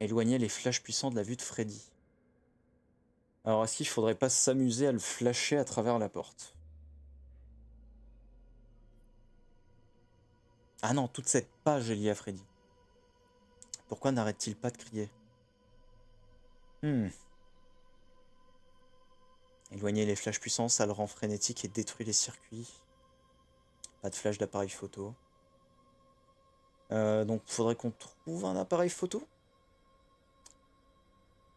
S1: Éloigner les flashs puissants de la vue de Freddy. Alors, est-ce qu'il faudrait pas s'amuser à le flasher à travers la porte Ah non, toute cette page est liée à Freddy. Pourquoi n'arrête-t-il pas de crier Hmm. Éloigner les flashs puissants, ça le rend frénétique et détruit les circuits. Pas de flash d'appareil photo. Euh, donc faudrait qu'on trouve un appareil photo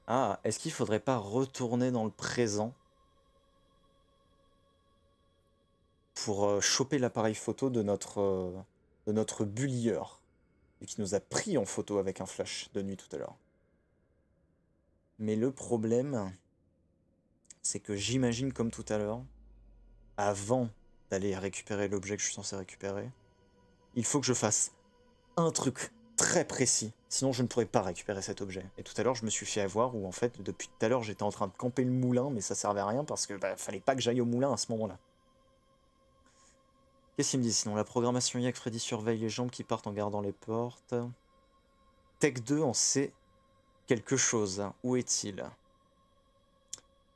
S1: Ah, est-ce qu'il faudrait pas retourner dans le présent pour euh, choper l'appareil photo de notre... Euh, de notre bulleur, et qui nous a pris en photo avec un flash de nuit tout à l'heure. Mais le problème, c'est que j'imagine comme tout à l'heure, avant d'aller récupérer l'objet que je suis censé récupérer, il faut que je fasse un truc très précis, sinon je ne pourrais pas récupérer cet objet. Et tout à l'heure, je me suis fait avoir où en fait, depuis tout à l'heure, j'étais en train de camper le moulin, mais ça servait à rien parce que bah, fallait pas que j'aille au moulin à ce moment-là. Qu'est-ce qu'il me dit, sinon La programmation IA Freddy surveille les jambes qui partent en gardant les portes. Tech 2 en sait quelque chose. Hein. Où est-il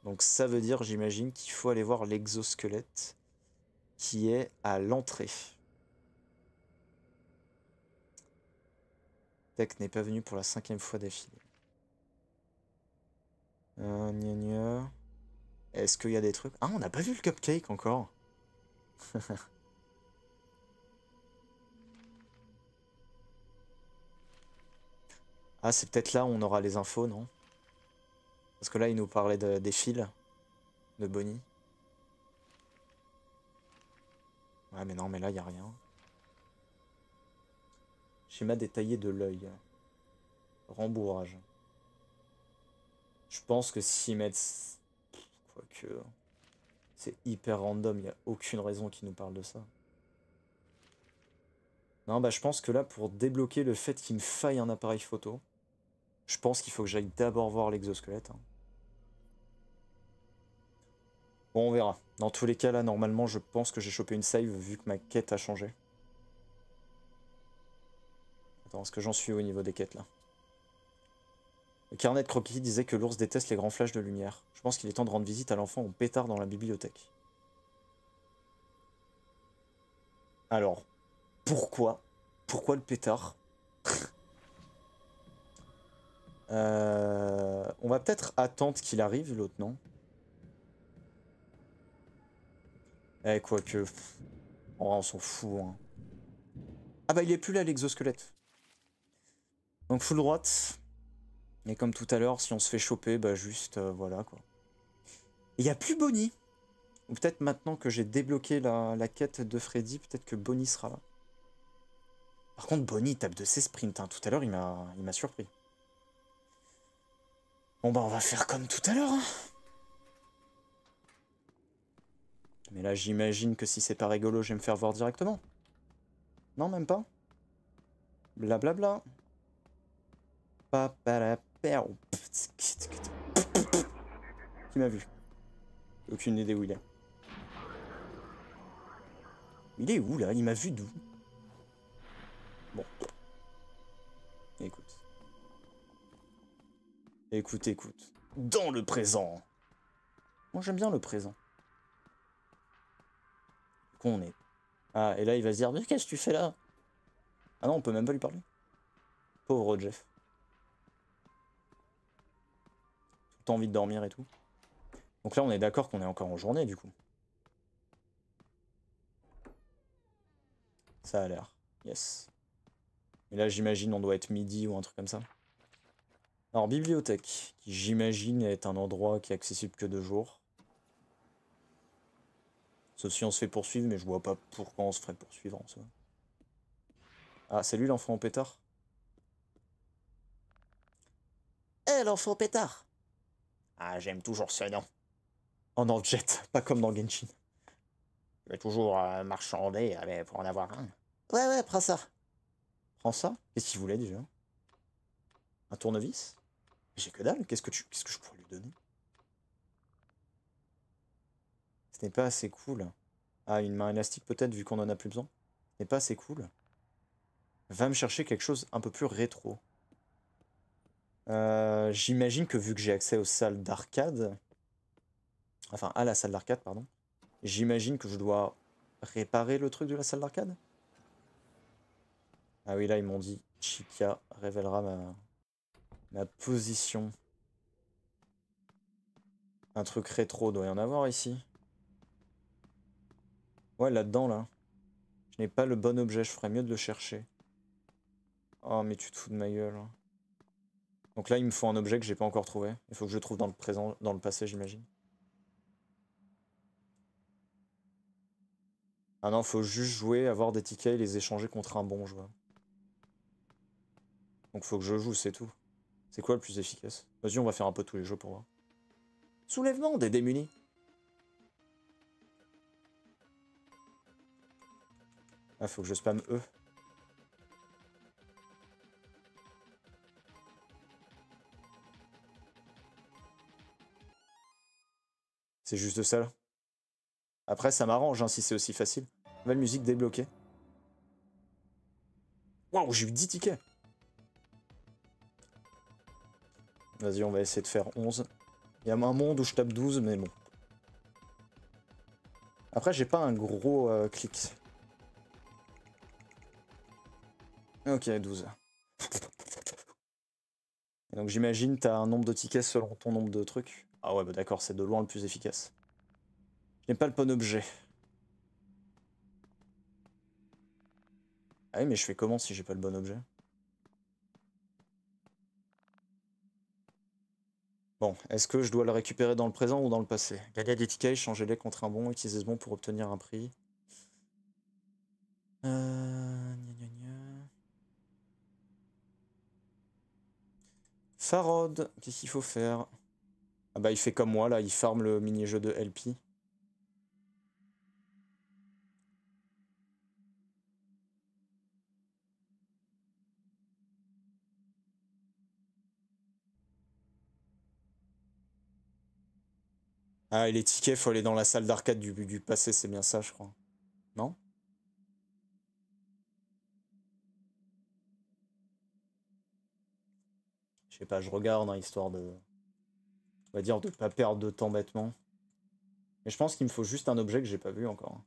S1: Donc ça veut dire, j'imagine, qu'il faut aller voir l'exosquelette qui est à l'entrée. Tech n'est pas venu pour la cinquième fois d'affilée. Euh, Est-ce qu'il y a des trucs Ah, on n'a pas vu le cupcake encore Ah, c'est peut-être là où on aura les infos, non Parce que là, il nous parlait de, des fils de Bonnie. Ouais, mais non, mais là, il n'y a rien. Schéma détaillé de l'œil. Rembourrage. Je pense que 6 mètres... Quoique... C'est hyper random, il n'y a aucune raison qu'il nous parle de ça. Non, bah, je pense que là, pour débloquer le fait qu'il me faille un appareil photo, je pense qu'il faut que j'aille d'abord voir l'exosquelette. Hein. Bon, on verra. Dans tous les cas, là, normalement, je pense que j'ai chopé une save vu que ma quête a changé. Attends, est-ce que j'en suis au niveau des quêtes, là Le carnet de croquis disait que l'ours déteste les grands flashs de lumière. Je pense qu'il est temps de rendre visite à l'enfant au pétard dans la bibliothèque. Alors, pourquoi Pourquoi le pétard euh, On va peut-être attendre qu'il arrive, l'autre, non Eh, quoique... Oh, on s'en fout. Hein. Ah bah, il est plus là, l'exosquelette. Donc, full droite. Et comme tout à l'heure, si on se fait choper, bah juste, euh, voilà, quoi. Il n'y a plus Bonnie. Ou peut-être maintenant que j'ai débloqué la, la, quête de Freddy, peut-être que Bonnie sera là. Par contre, Bonnie tape de ses sprints. Hein. Tout à l'heure, il m'a surpris. Bon bah on va faire comme tout à l'heure. Hein. Mais là j'imagine que si c'est pas rigolo, je vais me faire voir directement. Non, même pas. Blablabla. Qui m'a vu Aucune idée où il est. Il est où là Il m'a vu d'où Écoute, écoute. Dans le présent. Moi, j'aime bien le présent. Qu'on est. Ah, et là, il va se dire, mais qu'est-ce que tu fais là Ah non, on peut même pas lui parler. Pauvre Jeff. Tout envie de dormir et tout. Donc là, on est d'accord qu'on est encore en journée, du coup. Ça a l'air. Yes. Mais là, j'imagine, on doit être midi ou un truc comme ça. Alors, bibliothèque, qui j'imagine est un endroit qui est accessible que de jour. Ceci, si on se fait poursuivre, mais je vois pas pourquoi on se ferait poursuivre en soi. Ah, c'est lui l'enfant en pétard
S2: Eh, l'enfant pétard
S1: Ah, j'aime toujours ce nom. En Jet, pas comme dans Genshin. Je vais toujours euh, marchander euh, pour en avoir un.
S2: Ouais, ouais, prends ça.
S1: Prends ça Qu'est-ce qu'il voulait déjà Un tournevis j'ai que dalle, qu'est-ce que, tu, que je pourrais lui donner Ce n'est pas assez cool. Ah, une main élastique peut-être, vu qu'on en a plus besoin. Ce n'est pas assez cool. Va me chercher quelque chose un peu plus rétro. Euh, j'imagine que vu que j'ai accès aux salles d'arcade, enfin à la salle d'arcade, pardon, j'imagine que je dois réparer le truc de la salle d'arcade. Ah oui, là ils m'ont dit Chika révélera ma, Ma position. Un truc rétro doit y en avoir ici. Ouais, là-dedans, là. Je n'ai pas le bon objet, je ferais mieux de le chercher. Oh, mais tu te fous de ma gueule. Donc là, il me faut un objet que j'ai pas encore trouvé. Il faut que je le trouve dans le présent, dans le passé, j'imagine. Ah non, faut juste jouer, avoir des tickets et les échanger contre un bon joueur. Donc faut que je joue, c'est tout. C'est quoi le plus efficace Vas-y, on va faire un peu tous les jeux pour voir. Soulèvement des démunis. Ah, faut que je spamme eux C'est juste ça là. Après, ça m'arrange hein, si c'est aussi facile. Nouvelle musique débloquée. Waouh, j'ai eu 10 tickets. Vas-y, on va essayer de faire 11. Il y a un monde où je tape 12, mais bon. Après, j'ai pas un gros euh, clic. Ok, 12. donc j'imagine t'as un nombre de tickets selon ton nombre de trucs. Ah ouais, bah d'accord, c'est de loin le plus efficace. j'ai pas le bon objet. Ah oui, mais je fais comment si j'ai pas le bon objet Bon, est-ce que je dois le récupérer dans le présent ou dans le passé Gagner des tickets, changer-les contre un bon, utiliser ce bon pour obtenir un prix. Euh... Farod, qu'est-ce qu'il faut faire Ah bah il fait comme moi là, il farme le mini-jeu de LP. Ah, et les tickets, faut aller dans la salle d'arcade du, du passé, c'est bien ça, je crois. Non Je sais pas, je regarde, hein, histoire de... On va dire de pas perdre de temps bêtement. Mais je pense qu'il me faut juste un objet que j'ai pas vu encore.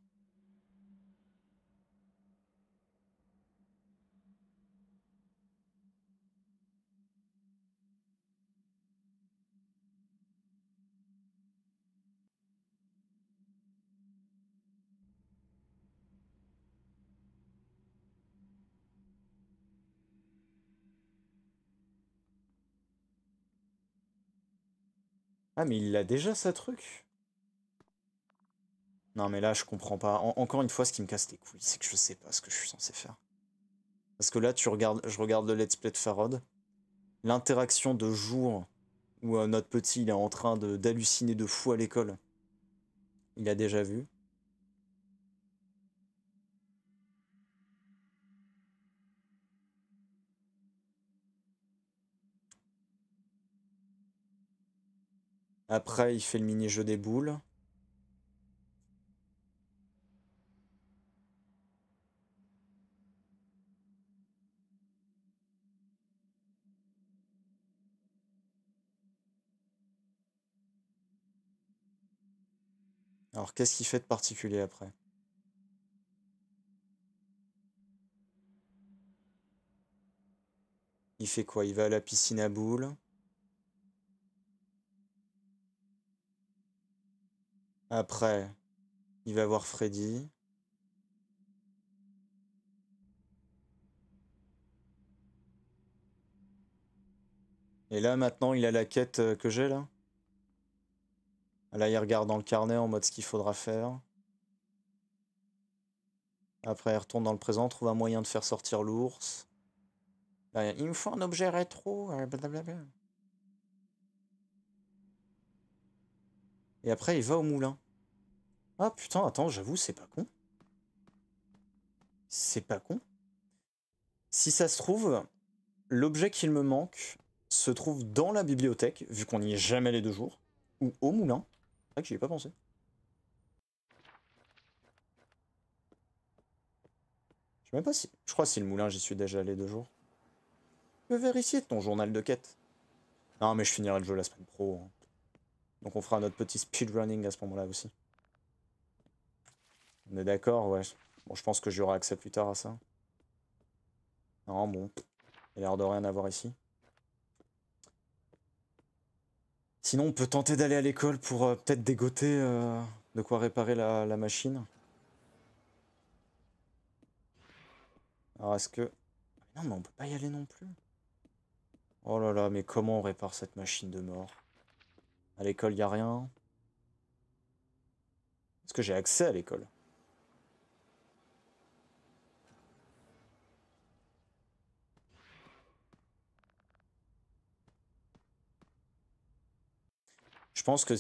S1: Ah, mais il a déjà sa truc Non, mais là, je comprends pas. encore une fois, ce qui me casse les couilles, c'est que je sais pas ce que je suis censé faire. Parce que là, tu regardes, je regarde le let's play de Farod. L'interaction de jour où euh, notre petit, il est en train d'halluciner de fou à l'école. Il a déjà vu. Après, il fait le mini-jeu des boules. Alors, qu'est-ce qu'il fait de particulier après Il fait quoi Il va à la piscine à boules. Après, il va voir Freddy. Et là, maintenant, il a la quête euh, que j'ai, là. Là, il regarde dans le carnet en mode ce qu'il faudra faire. Après, il retourne dans le présent, trouve un moyen de faire sortir l'ours. il me faut
S2: un objet rétro, euh, blablabla.
S1: Et après, il va au moulin. Ah putain, attends, j'avoue, c'est pas con. C'est pas con. Si ça se trouve, l'objet qu'il me manque se trouve dans la bibliothèque, vu qu'on n'y est jamais les deux jours, ou au moulin. C'est vrai que j'y ai pas pensé. Je sais même pas si... Je crois que si le moulin, j'y suis déjà allé deux jours. Je vais vérifier ton journal de quête. Non, mais je finirai le jeu la semaine pro. Hein. Donc on fera notre petit speedrunning à ce moment-là aussi. On est d'accord, ouais. Bon, je pense que j'aurai accès plus tard à ça. Non, bon. Il a l'air de rien avoir ici. Sinon, on peut tenter d'aller à l'école pour euh, peut-être dégoter euh, de quoi réparer la, machine. Alors, est-ce que... Ah non, mais on peut pas y aller non plus. Oh là là, mais comment on répare cette machine de mort à l'école, il n'y a rien. Est-ce que j'ai accès à l'école Je pense que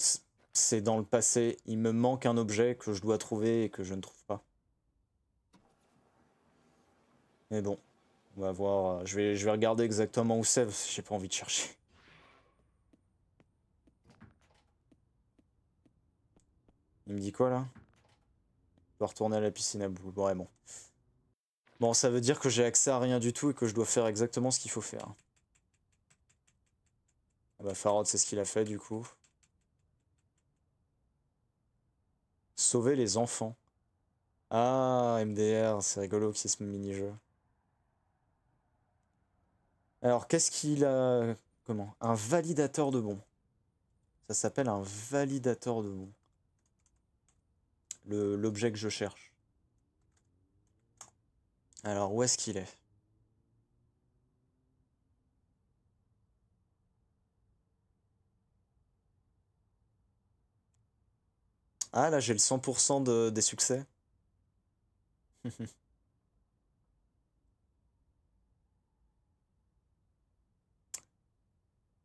S1: c'est dans le passé. Il me manque un objet que je dois trouver et que je ne trouve pas. Mais bon, on va voir. Euh, je vais, je vais regarder exactement où c'est, j'ai pas envie de chercher. Il me dit quoi là Je dois retourner à la piscine à bout. vraiment. bon. ça veut dire que j'ai accès à rien du tout et que je dois faire exactement ce qu'il faut faire. Ah bah Farod, c'est ce qu'il a fait du coup. Sauver les enfants. Ah, MDR, c'est rigolo qui y ce mini-jeu. Alors, qu'est-ce qu'il a... Comment Un validateur de bon. Ça s'appelle un validateur de bons l'objet que je cherche. Alors, où est-ce qu'il est, Ah, là, j'ai le 100% de, des succès.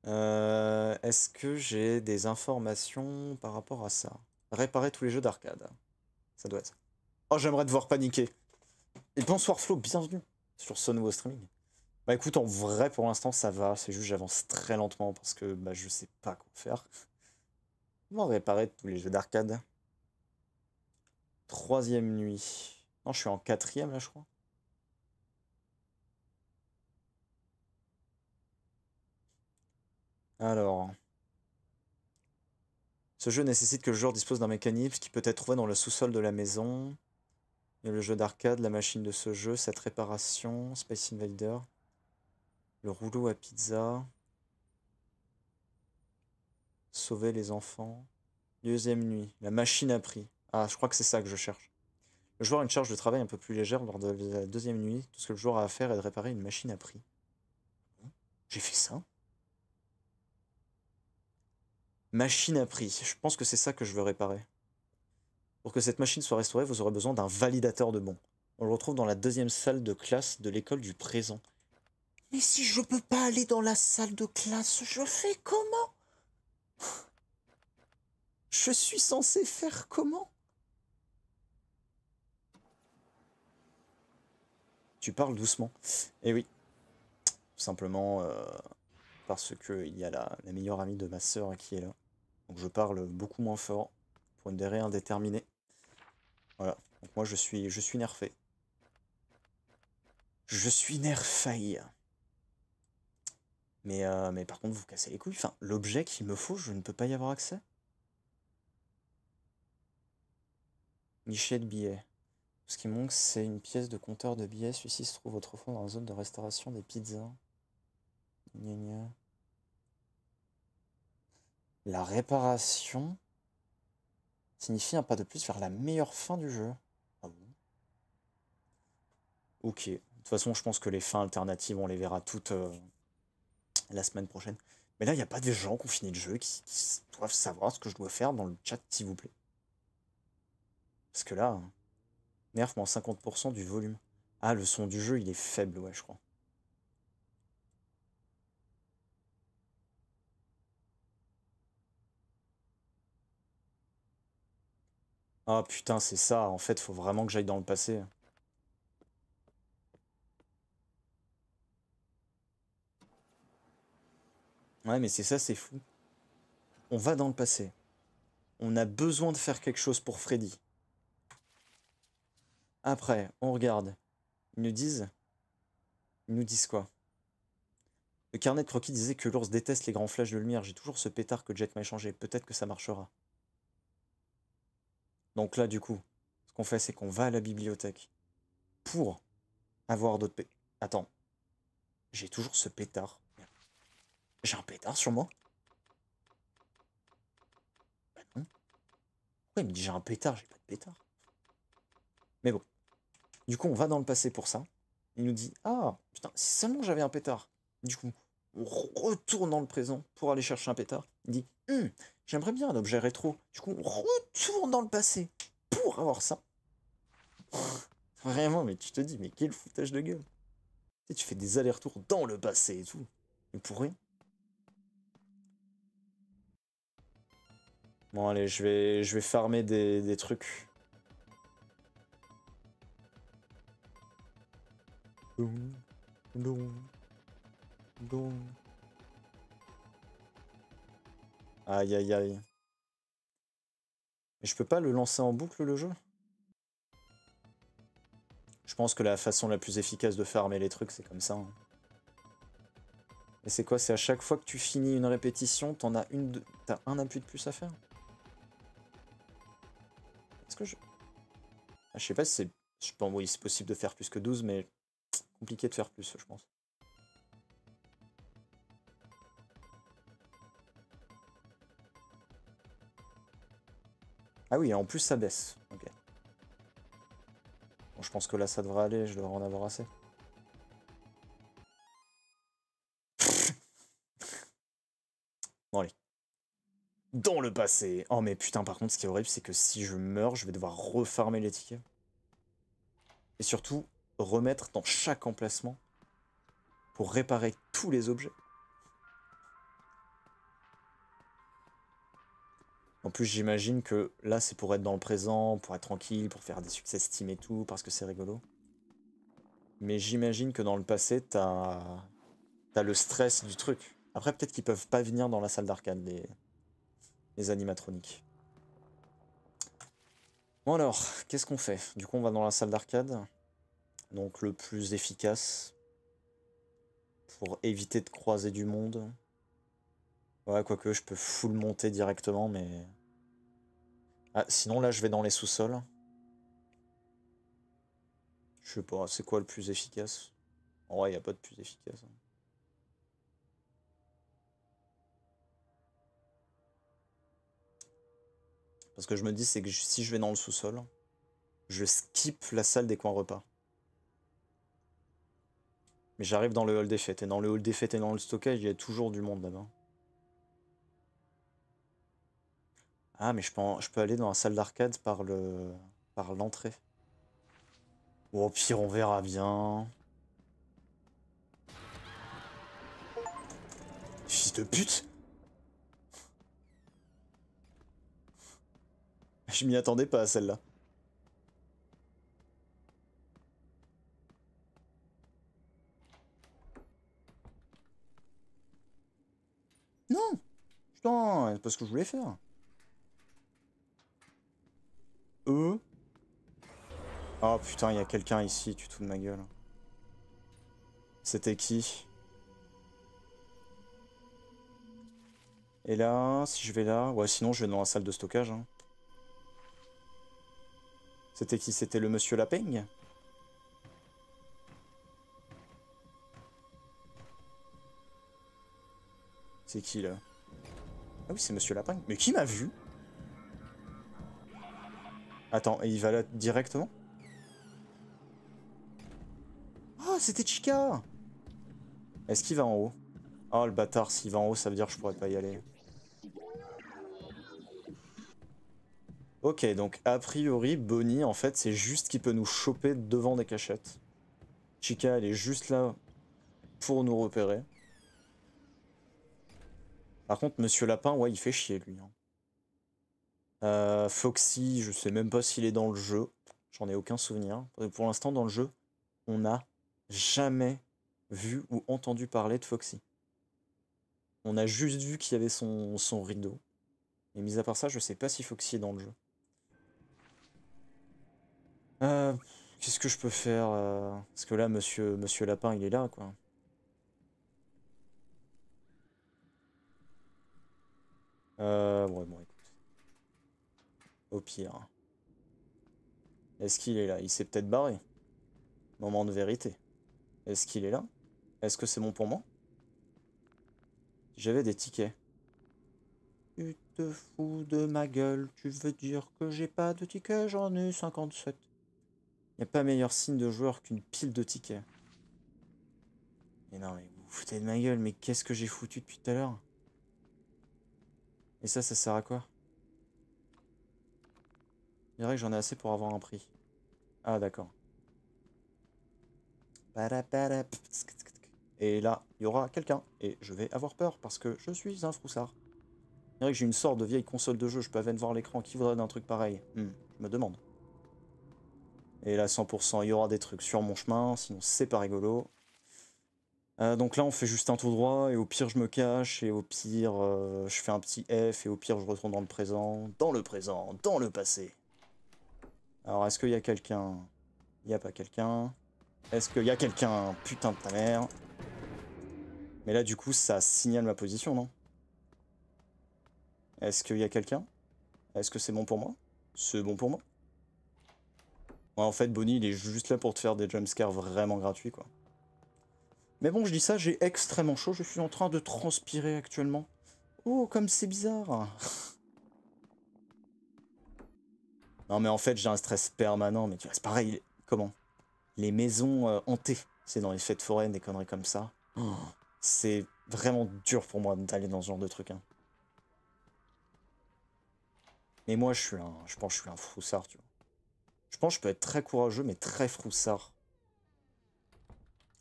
S1: Euh, est-ce que j'ai des informations par rapport à ça Réparer tous les jeux d'arcade doit être. Oh, j'aimerais te voir paniquer. Et bonsoir Flo, bienvenue sur ce nouveau streaming. Bah écoute, en vrai, pour l'instant, ça va. C'est juste j'avance très lentement parce que bah, je sais pas quoi faire. Comment réparer tous les jeux d'arcade Troisième nuit. Non, je suis en quatrième là, je crois. Alors... Ce jeu nécessite que le joueur dispose d'un mécanisme qui peut être trouvé dans le sous-sol de la maison. Il le jeu d'arcade, la machine de ce jeu, cette réparation, Space Invader, le rouleau à pizza, sauver les enfants. Deuxième nuit, la machine à prix. Ah, je crois que c'est ça que je cherche. Le joueur a une charge de travail un peu plus légère lors de la deuxième nuit. Tout ce que le joueur a à faire est de réparer une machine à prix. J'ai fait ça Machine à prix. Je pense que c'est ça que je veux réparer. Pour que cette machine soit restaurée, vous aurez besoin d'un validateur de bons. On le retrouve dans la deuxième salle de classe de l'école du
S2: présent. Mais si je peux pas aller dans la salle de classe, je fais comment Je suis censé faire comment
S1: Tu parles doucement. Eh oui. Tout simplement euh, parce qu'il y a la, la meilleure amie de ma sœur qui est là. Donc je parle beaucoup moins fort pour une durée indéterminée. Voilà. Donc moi je suis je suis nerfé. Je suis nerfé. Mais, euh, mais par contre, vous cassez les couilles. Enfin, l'objet qu'il me faut, je ne peux pas y avoir accès. Michel de Ce qui manque, c'est une pièce de compteur de billets. Celui-ci se trouve autrefois dans la zone de restauration des pizzas. Gna gna. La réparation signifie un pas de plus vers la meilleure fin du jeu. Ah ok. De toute façon, je pense que les fins alternatives, on les verra toutes euh, la semaine prochaine. Mais là, il n'y a pas des gens qui ont fini le jeu qui, doivent savoir ce que je dois faire dans le chat, s'il vous plaît. Parce que là, hein, nerf moins 50% du volume. Ah, le son du jeu, il est faible, ouais, je
S2: crois. Ah putain,
S1: c'est ça. En fait, faut vraiment que j'aille dans le passé. Ouais, mais c'est ça, c'est fou. On va dans le passé. On a besoin de faire quelque chose pour Freddy. Après, on regarde. Ils nous disent... Ils nous disent quoi Le carnet de croquis disait que l'ours déteste les grands flashs de lumière. J'ai toujours ce pétard que Jack m'a échangé. Peut-être que ça marchera. Donc là, du coup, ce qu'on fait, c'est qu'on va à la bibliothèque pour avoir d'autres pétards. Attends, j'ai toujours ce pétard. J'ai un pétard sur moi Bah non. Pourquoi il me dit j'ai un pétard J'ai pas de pétard. Mais bon. Du coup, on va dans le passé pour ça. Il nous dit Ah, putain, si seulement j'avais un pétard. Du coup, on retourne dans le présent pour aller chercher un pétard. Il dit hum, J'aimerais bien un objet rétro. Du coup, on retourne dans le passé pour avoir ça. Vraiment, mais tu te dis, mais quel foutage de gueule. tu fais des allers-retours dans le passé et tout. Mais pour rien. Bon, allez, je vais, je vais farmer des, trucs.
S2: Boum. Boum.
S1: Aïe aïe aïe. Mais je peux pas le lancer en boucle le jeu Je pense que la façon la plus efficace de farmer les trucs, c'est comme ça. Mais hein. Et c'est quoi C'est à chaque fois que tu finis une répétition, t'en as une T'as un appui de plus à faire Est-ce que je... Ah, je sais pas si c'est... Je oui, c'est possible de faire plus que 12, mais compliqué de faire plus, je pense. Ah oui, en plus ça baisse. Ok. Bon, je pense que là ça devrait aller, je devrais en avoir assez. Dans le passé Oh mais putain par contre ce qui est horrible c'est que si je meurs je vais devoir refarmer les tickets. Et surtout remettre dans chaque emplacement pour réparer tous les objets. En plus, j'imagine que là, c'est pour être dans le présent, pour être tranquille, pour faire des succès Steam et tout, parce que c'est rigolo. Mais j'imagine que dans le passé, t'as as le stress du truc. Après, peut-être qu'ils peuvent pas venir dans la salle d'arcade, les... les animatroniques. Bon alors, qu'est-ce qu'on fait Du coup, on va dans la salle d'arcade. Donc le plus efficace. Pour éviter de croiser du monde. Ouais, quoique je peux full monter directement, mais... Ah, sinon, là, je vais dans les sous-sols. Je sais pas, c'est quoi le plus efficace En vrai, il n'y a pas de plus efficace. Hein. Parce que je me dis, c'est que si je vais dans le sous-sol, je skip la salle des coins repas. Mais j'arrive dans le hall des fêtes. Et dans le hall des fêtes et dans le stockage, il y a toujours du monde là-bas. Ah, mais je peux, je peux aller dans la salle d'arcade par le par l'entrée. Bon, au pire, on verra bien. Fils de pute Je m'y attendais pas à celle-là. Non Putain, c'est pas ce que je voulais faire eux... Oh ah, putain, il y a quelqu'un ici, tu te de ma gueule. C'était qui Et là, si je vais là... Ouais, sinon je vais dans la salle de stockage. Hein. C'était qui C'était le monsieur Lapeng C'est qui là Ah oui, c'est Monsieur lapeng Mais qui m'a vu Attends, et il va là directement
S2: Oh, c'était Chica
S1: Est-ce qu'il va en haut Oh, le bâtard, s'il va en haut, ça veut dire que je pourrais pas y aller. Ok, donc a priori, Bonnie, en fait, c'est juste qu'il peut nous choper devant des cachettes. Chica, elle est juste là pour nous repérer. Par contre, Monsieur Lapin, ouais, il fait chier, lui. Hein. Euh, Foxy, je sais même pas s'il est dans le jeu. J'en ai aucun souvenir. Euh, pour l'instant, dans le jeu, on n'a jamais vu ou entendu parler de Foxy. On a juste vu qu'il y avait son, rideau. Et mis à part ça, je sais pas si Foxy est dans le jeu. Euh, qu'est-ce que je peux faire Parce que là, monsieur, monsieur Lapin, il est là, quoi. Euh, ouais, au pire. Est-ce qu'il est là Il s'est peut-être barré. Moment de vérité. Est-ce qu'il est là Est-ce que c'est bon pour moi J'avais des tickets.
S2: Tu te fous de ma gueule, tu veux dire que j'ai pas de tickets J'en ai
S1: 57. Y a pas meilleur signe de joueur qu'une pile de tickets. Mais non, mais vous vous foutez de ma gueule, mais qu'est-ce que j'ai foutu depuis tout à l'heure Et ça, ça sert à quoi il dirait que j'en ai assez pour avoir un prix. Ah, d'accord. Et là, il y aura quelqu'un. Et je vais avoir peur parce que je suis un froussard. Je dirait que j'ai une sorte de vieille console de jeu. Je peux à peine voir l'écran. Qui voudrait d'un truc pareil hmm, Je me demande. Et là, 100%, il y aura des trucs sur mon chemin. Sinon, c'est pas rigolo. Euh, donc là, on fait juste un tour droit, et au pire, je me cache, et au pire, euh, je fais un petit F, et au pire, je retourne dans le présent,
S2: dans le présent, dans le passé.
S1: Alors, est-ce qu'il y a quelqu'un Il n'y a pas quelqu'un. Est-ce qu'il y a quelqu'un Putain de ta mère. Mais là, du coup, ça signale ma position, non Est-ce qu'il y a quelqu'un Est-ce que c'est bon pour moi C'est bon pour moi En fait, Bonnie, il est juste là pour te faire des jumpscares vraiment gratuits, quoi. Mais bon, je dis ça, j'ai extrêmement chaud, je suis en train de transpirer actuellement. Oh, comme c'est bizarre non, mais en fait, j'ai un stress permanent. Mais tu vois, c'est pareil. Comment Les maisons euh, hantées. C'est dans les fêtes foraines, des conneries comme ça. Oh, c'est vraiment dur pour moi d'aller dans ce genre de truc. Hein. Mais moi, je suis un, je pense que je suis un froussard, tu vois. Je pense que je peux être très courageux, mais très froussard.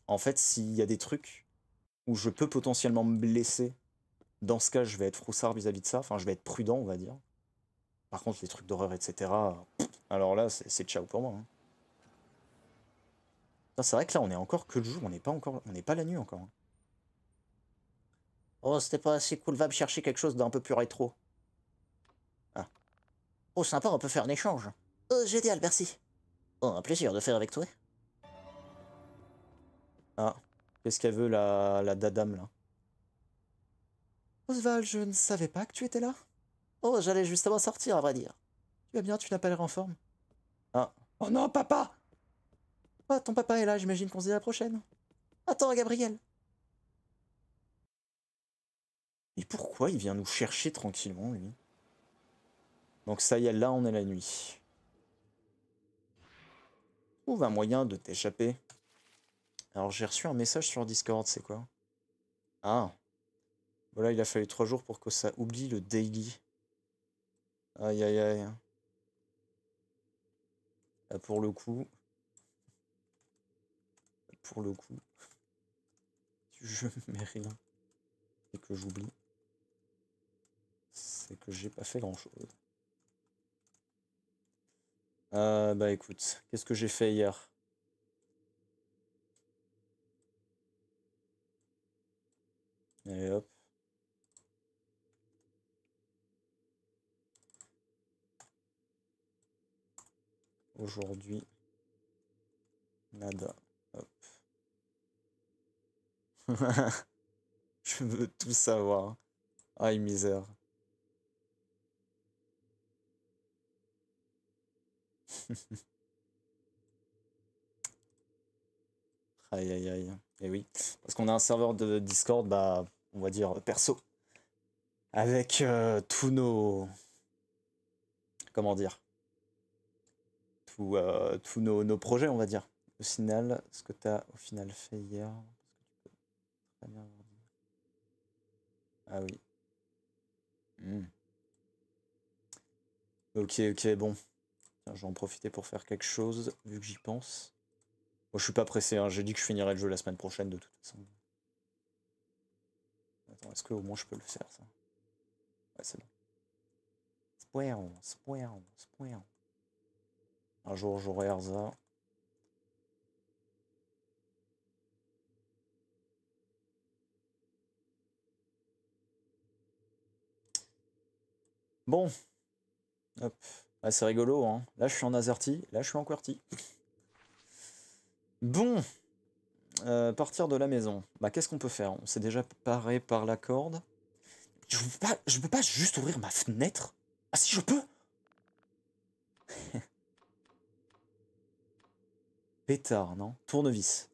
S1: En fait, s'il y a des trucs où je peux potentiellement me blesser, dans ce cas, je vais être froussard vis à -vis de ça. Enfin, je vais être prudent, on va dire. Par contre, les trucs d'horreur, etc. Alors là, c'est ciao pour moi. Hein. C'est vrai que là, on est encore que le jour, on n'est pas encore,
S2: on n'est pas la nuit encore. Hein. Oh, c'était pas assez cool, va chercher quelque chose d'un peu plus rétro. Ah. Oh, sympa, on peut faire un échange. Oh, génial, merci. Oh, un plaisir de faire avec toi. Ah,
S1: qu'est-ce qu'elle veut, la, la dame, là
S2: Oswald, je ne savais pas que tu étais là. Oh, j'allais justement sortir, à vrai dire. Tu vas bien, tu n'as pas l'air en forme. Ah. Oh non, papa ah, ton papa est là, j'imagine qu'on se dit la prochaine. Attends, Gabriel.
S1: Et pourquoi il vient nous chercher tranquillement, lui Donc ça y est, là, on est la nuit. Trouve un moyen de t'échapper. Alors j'ai reçu un message sur Discord, c'est quoi Ah. Voilà, il a fallu trois jours pour que ça oublie le daily. Aïe aïe aïe. Là, euh, pour le coup. Pour le coup. Je mets rien. Et que j'oublie. C'est que j'ai pas fait grand chose. Ah euh, bah écoute, qu'est-ce que j'ai fait hier Et hop. aujourd'hui. Nada. Je veux tout savoir. Aïe, misère. aïe, aïe, aïe. Et eh oui, parce qu'on a un serveur de Discord, bah, on va dire perso, avec euh, tous nos, comment dire, tous euh, nos, projets, on va dire. Au final, ce que tu as au final fait hier. Ah oui. Hmm. Ok, ok, bon. j'en je vais en profiter pour faire quelque chose, vu que j'y pense. Moi, je suis pas pressé, hein. j'ai dit que je finirai le jeu la semaine prochaine, de toute façon. est-ce que au moins je peux le faire, ça Ouais, c'est
S2: bon.
S1: Un jour, j'aurai Arza. Bon. Hop. assez ah, c'est rigolo, hein. Là, je suis en Azerty. Là, je suis en QWERTY. Bon. Euh, partir de la maison. Bah, qu'est-ce qu'on peut faire On s'est déjà paré par la corde. Je peux pas, je peux pas juste ouvrir ma fenêtre Ah si, je peux pétard, non Tournevis.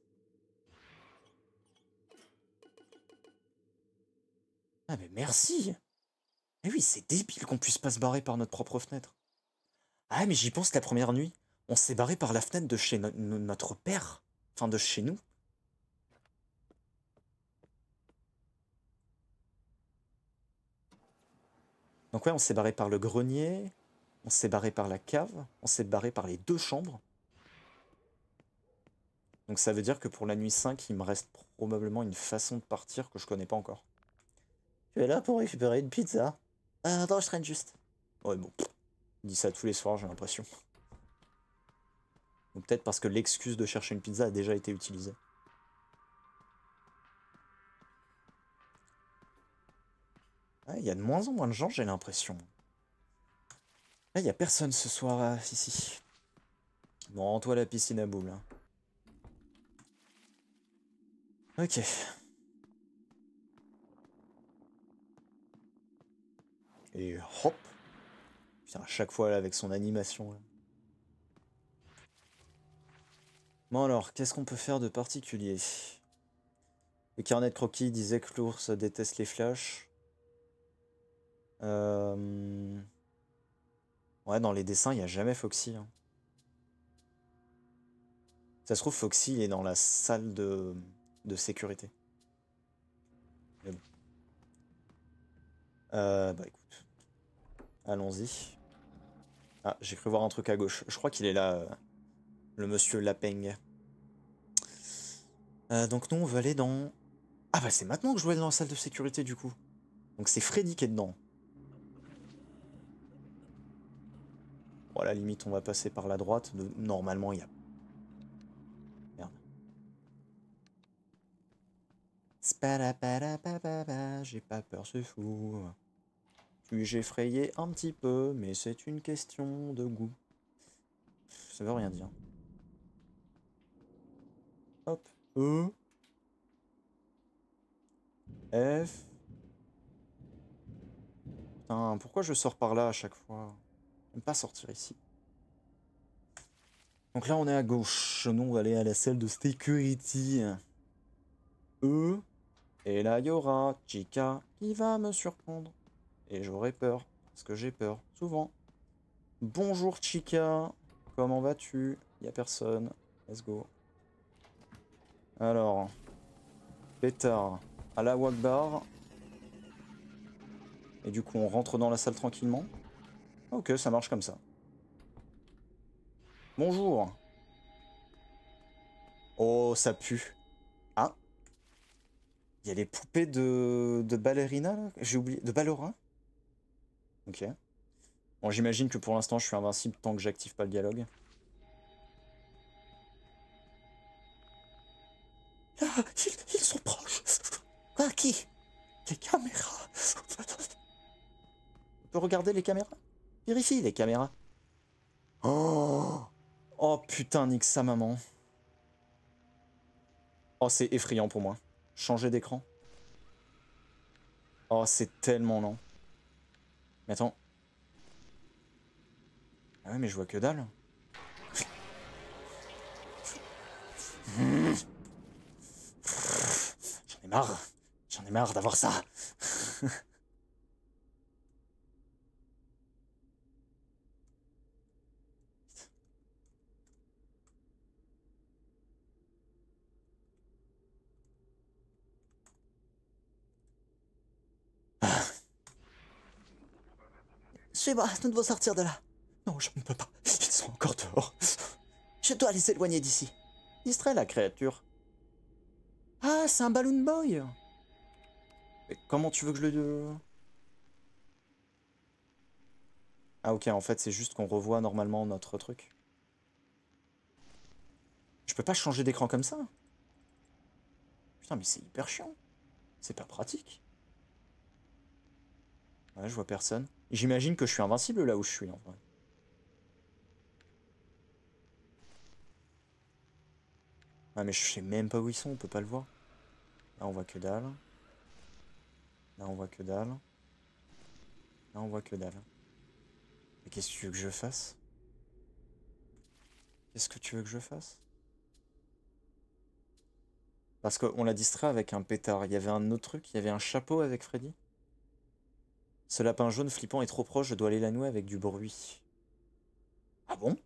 S2: Ah mais merci
S1: Mais eh oui, c'est débile qu'on puisse pas se barrer par notre propre fenêtre. Ah mais j'y pense la première nuit, on s'est barré par la fenêtre de chez notre père. Enfin de chez nous. Donc ouais, on s'est barré par le grenier, on s'est barré par la cave, on s'est barré par les deux chambres. Donc ça veut dire que pour la nuit 5, il me reste probablement une façon de partir que je connais pas encore. Tu es là pour récupérer une pizza euh, attends, je traîne juste. Ouais, bon. Il dit ça tous les soirs, j'ai l'impression. Ou peut-être parce que l'excuse de chercher une pizza a déjà été utilisée. Ah, il y a de moins en moins de gens, j'ai l'impression. Ah, il n'y a personne ce soir, euh, ici. Bon, rends-toi la piscine à boules. Hein. Ok. Et hop Putain, à chaque fois là, avec son animation. Bon alors, qu'est-ce qu'on peut faire de particulier Le carnet de croquis disait que l'ours déteste les flashs. Euh, ouais, dans les dessins, il n'y a jamais Foxy. Hein. Ça se trouve, Foxy est dans la salle de de sécurité. Euh, bah écoute. Allons-y. Ah, j'ai cru voir un truc à gauche. Je crois qu'il est là, euh, le monsieur Lapeng. Euh, donc nous, on va aller dans... Ah bah c'est maintenant que je vais aller dans la salle de sécurité du coup. Donc c'est Freddy qui est dedans. Bon, la limite, on va passer par la droite. Normalement, il y a J'ai pas peur, ce fou. Puis j'ai frayé un petit peu, mais c'est une question de goût. Ça veut rien dire. Hop. E. F. Putain, pourquoi je sors par là à chaque fois J'aime pas sortir ici. Donc là, on est à gauche. Nous, on va aller à la salle de security. E. Et là, il y aura Chica qui va me surprendre. Et j'aurai peur, parce que j'ai peur, souvent. Bonjour Chica, comment vas-tu Y a personne, let's go. Alors, pétard à la Wagbar. Et du coup, on rentre dans la salle tranquillement. Ok, ça marche comme ça. Bonjour. Oh, ça pue. Il y a les poupées de, de ballerina, J'ai oublié. De Ballora Ok. Bon, j'imagine que pour l'instant, je suis invincible tant que j'active pas le dialogue.
S2: Ah, ils, sont proches Quoi ah, Qui Les caméras
S1: On peut regarder les caméras Vérifie les caméras. Oh Oh putain, nique sa maman. Oh, c'est effrayant pour moi. Changer d'écran. Oh, c'est tellement lent. Mais attends. Ah ouais, mais je vois que dalle. J'en
S2: ai marre. J'en ai marre d'avoir ça. pas, nous devons sortir de là. Non, je ne peux pas. Ils sont encore dehors. Je dois les éloigner d'ici. Distrait la créature. Ah, c'est un balloon boy. comment tu veux que je le...
S1: Ah ok, en fait c'est juste qu'on revoit normalement notre truc. Je peux pas changer d'écran comme ça. Putain mais c'est hyper chiant. C'est pas pratique. Ouais, je vois personne. J'imagine que je suis invincible là où je suis en vrai. Ah mais je sais même pas où ils sont, on peut pas le voir. Là on voit que dalle. Là on voit que dalle. Là on voit que dalle. Mais qu'est-ce que tu veux que je fasse Qu'est-ce que tu veux que je fasse Parce qu'on la distrait avec un pétard. Il y avait un autre truc, il y avait un chapeau avec Freddy. Ce lapin jaune flippant est trop proche, je dois aller nouer avec du bruit. Ah bon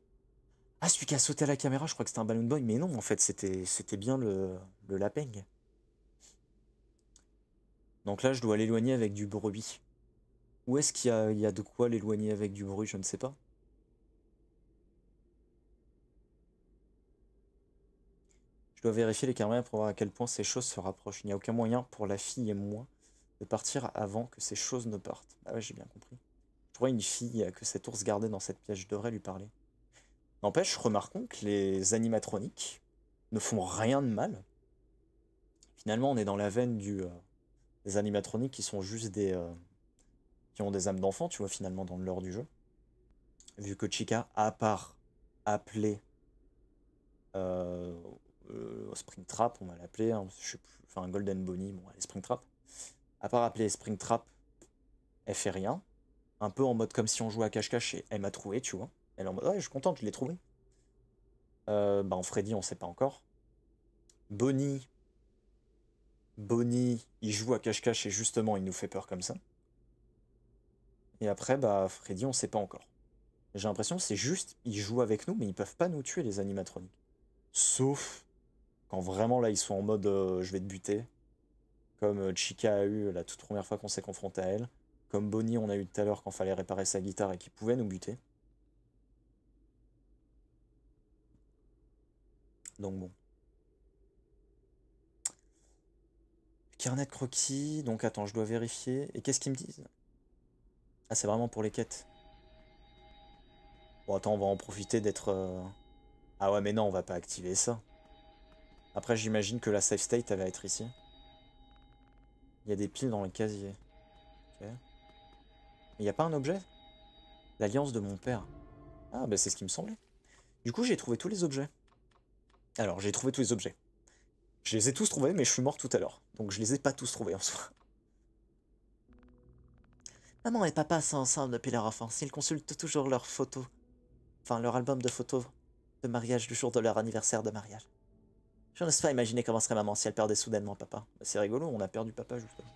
S1: Ah, celui qui a sauté à la caméra, je crois que c'était un Balloon Boy, mais non, en fait, c'était bien le, le Donc là, je dois l'éloigner avec du bruit. Où est-ce qu'il y, y, a de quoi l'éloigner avec du bruit Je ne sais pas. Je dois vérifier les caméras pour voir à quel point ces choses se rapprochent. Il n'y a aucun moyen pour la fille et moi de partir avant que ces choses ne partent. Ah ouais, j'ai bien compris. Je vois une fille que cet ours gardait dans cette pièce, je devrais lui parler. N'empêche, remarquons que les animatroniques ne font rien de mal. Finalement, on est dans la veine du, euh, des animatroniques qui sont juste des... Euh, qui ont des âmes d'enfants, tu vois, finalement, dans l'heure du jeu. Vu que Chica, à part appeler euh, euh, Springtrap, on va l'appeler, hein, je sais plus, enfin Golden Bonnie, bon, allez, Springtrap, à part appeler Springtrap, elle fait rien. Un peu en mode comme si on jouait à cache-cache et elle m'a trouvé, tu vois. Elle est en mode, ouais, je suis content je l'ai trouvé. Euh, bah, en Freddy, on sait pas encore. Bonnie. Bonnie, il joue à cache-cache et justement, il nous fait peur comme ça. Et après, bah, Freddy, on sait pas encore. J'ai l'impression c'est juste, ils jouent avec nous, mais ils peuvent pas nous tuer, les animatroniques. Sauf quand vraiment là, ils sont en mode, euh, je vais te buter comme euh, Chica a eu la toute première fois qu'on s'est confronté à elle, comme Bonnie on a eu tout à l'heure quand fallait réparer sa guitare et qu'il pouvait nous buter. Donc bon. Carnet de croquis, donc attends, je dois vérifier. Et qu'est-ce qu'ils me disent Ah, c'est vraiment pour les quêtes. Bon, attends, on va en profiter d'être... Euh, ah ouais, mais non, on va pas activer ça. Après, j'imagine que la safe state, elle va être ici. Il y a des piles dans le casier. Il n'y a pas un objet L'alliance de mon père. Ah, bah c'est ce qui me semblait. Du coup, j'ai trouvé tous les objets. Alors, j'ai trouvé tous les objets. Je les ai tous trouvés, mais je suis mort tout à l'heure. Donc je les ai pas tous trouvés en soi.
S2: Maman et papa sont ensemble depuis leur enfance. Ils consultent toujours leurs photos. Enfin, leur album de photos de mariage du jour de leur anniversaire de mariage. Je ai pas imaginer comment serait maman si elle perdait soudainement papa. Bah, c'est rigolo, on a perdu papa justement.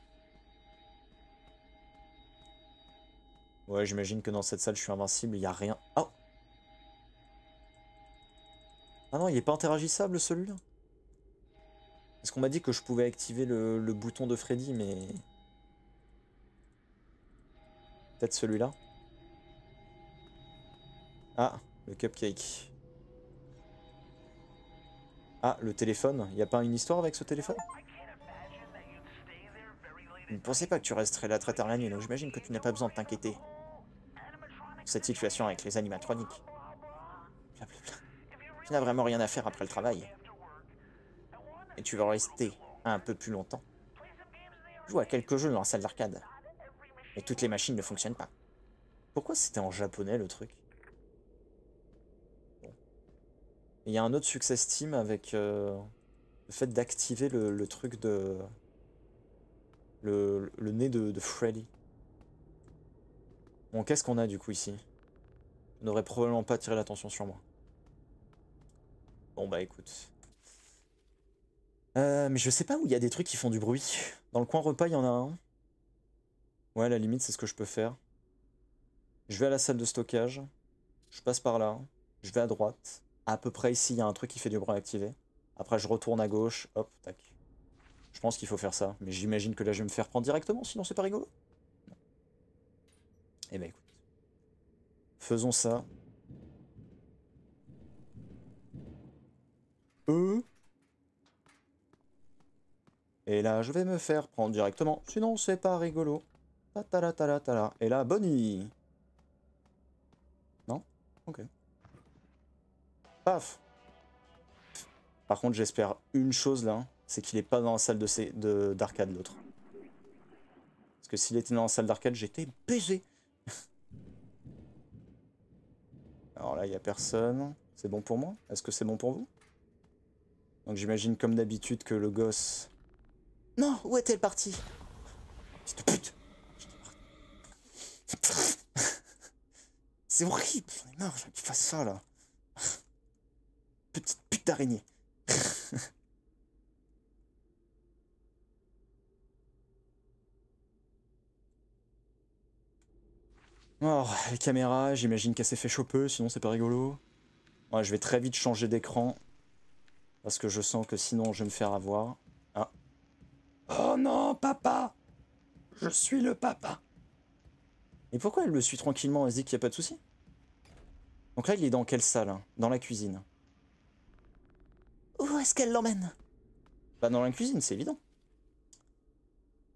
S1: Ouais, j'imagine que dans cette salle, je suis invincible, il n'y a rien. Oh Ah non, il n'est pas interagissable celui-là Est-ce qu'on m'a dit que je pouvais activer le, le bouton de Freddy, mais... Peut-être celui-là Ah, le cupcake. Ah, le téléphone. Il n'y a pas une histoire avec ce téléphone Je ne pensais pas que tu resterais là très tard la nuit, donc j'imagine que tu n'as pas besoin de t'inquiéter. Cette situation avec les animatroniques. Blablabla. Tu n'as vraiment rien à faire après le travail. Et tu vas rester un peu plus longtemps. Joue à quelques jeux dans la salle d'arcade. Et toutes les machines ne fonctionnent pas. Pourquoi c'était en japonais le truc il y a un autre success team avec euh, le fait d'activer le, truc de... Le, nez de, Freddy. Bon, qu'est-ce qu'on a du coup ici Je n'aurais probablement pas tiré l'attention sur moi. Bon bah écoute. Euh, mais je sais pas où il y a des trucs qui font du bruit. Dans le coin repas, il y en a un. Ouais, la limite, c'est ce que je peux faire. Je vais à la salle de stockage. Je passe par là. Je vais à droite à peu près ici, il y a un truc qui fait du bruit activé. Après, je retourne à gauche, hop, tac. Je pense qu'il faut faire ça, mais j'imagine que là, je vais me faire prendre directement, sinon c'est pas rigolo. Eh ben écoute. Faisons ça. Euh... Et là, je vais me faire prendre directement, sinon c'est pas rigolo. Ta ta ta Et là, Bonnie
S2: Non Ok.
S1: Par contre, j'espère une chose là, c'est qu'il est pas dans la salle de d'arcade l'autre. Parce que s'il était dans la salle d'arcade, j'étais baisé Alors là, il n'y a personne. C'est bon pour moi Est-ce que c'est bon pour vous Donc j'imagine comme d'habitude que le gosse...
S2: Non Où est-elle partie pute
S1: C'est horrible J'en ai qu'il ça, là
S2: petite pute d'araignée.
S1: Alors, oh, les caméras, j'imagine qu'elle s'est fait chopeux, sinon c'est pas rigolo. je vais très vite changer d'écran. Parce que je sens que sinon je vais me faire avoir. Ah. Oh non, papa Je suis le papa Et pourquoi elle me suit tranquillement Elle se dit qu'il n'y a pas de souci Donc là, il est dans quelle salle hein? Dans la cuisine.
S2: Où est-ce qu'elle l'emmène
S1: Bah dans la cuisine, c'est évident.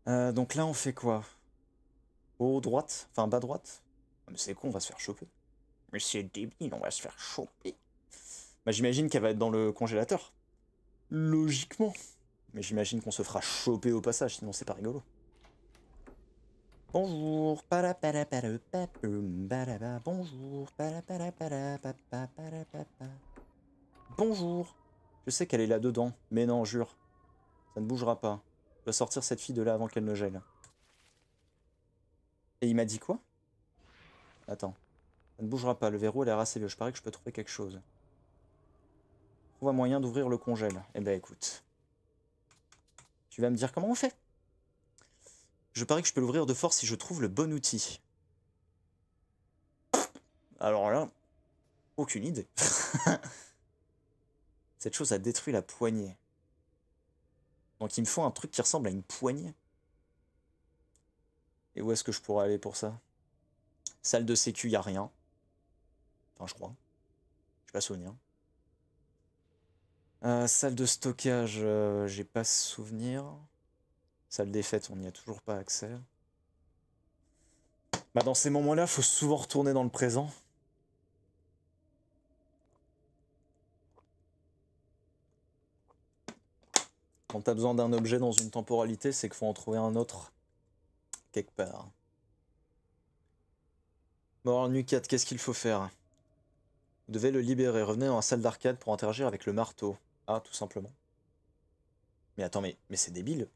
S1: Euh, donc là, on fait quoi Haut droite Enfin, bas droite ah, Mais c'est con, on va se faire choper. Mais c'est débile, on va se faire choper. Bah j'imagine qu'elle va être dans le congélateur.
S2: Logiquement.
S1: Mais j'imagine qu'on se fera choper au passage, sinon c'est pas rigolo. Bonjour, para
S2: bonjour,
S1: Bonjour. Je sais qu'elle est là-dedans, mais non, jure. Ça ne bougera pas. Je dois sortir cette fille de là avant qu'elle ne gèle. Et il m'a dit quoi Attends. Ça ne bougera pas, le verrou a l'air assez vieux. Je parie que je peux trouver quelque chose. Trouve un moyen d'ouvrir le congèle. Eh ben écoute. Tu vas me dire comment on fait Je parie que je peux l'ouvrir de force si je trouve le bon outil. Alors là, aucune idée. Cette chose a détruit la poignée. Donc il me font un truc qui ressemble à une poignée. Et où est-ce que je pourrais aller pour ça Salle de sécu, y a rien. Enfin, je crois. Je pas souvenir. Hein. Euh, salle de stockage, euh, j'ai pas souvenir. Salle des fêtes, on n'y a toujours pas accès. Bah dans ces moments-là, faut souvent retourner dans le présent. quand t'as besoin d'un objet dans une temporalité, c'est qu'il faut en trouver un autre quelque part. Bon, U4, qu'est-ce qu'il faut faire Vous devez le libérer. Revenez dans la salle d'arcade pour interagir avec le marteau. Ah, tout simplement. Mais attends, mais, mais c'est débile.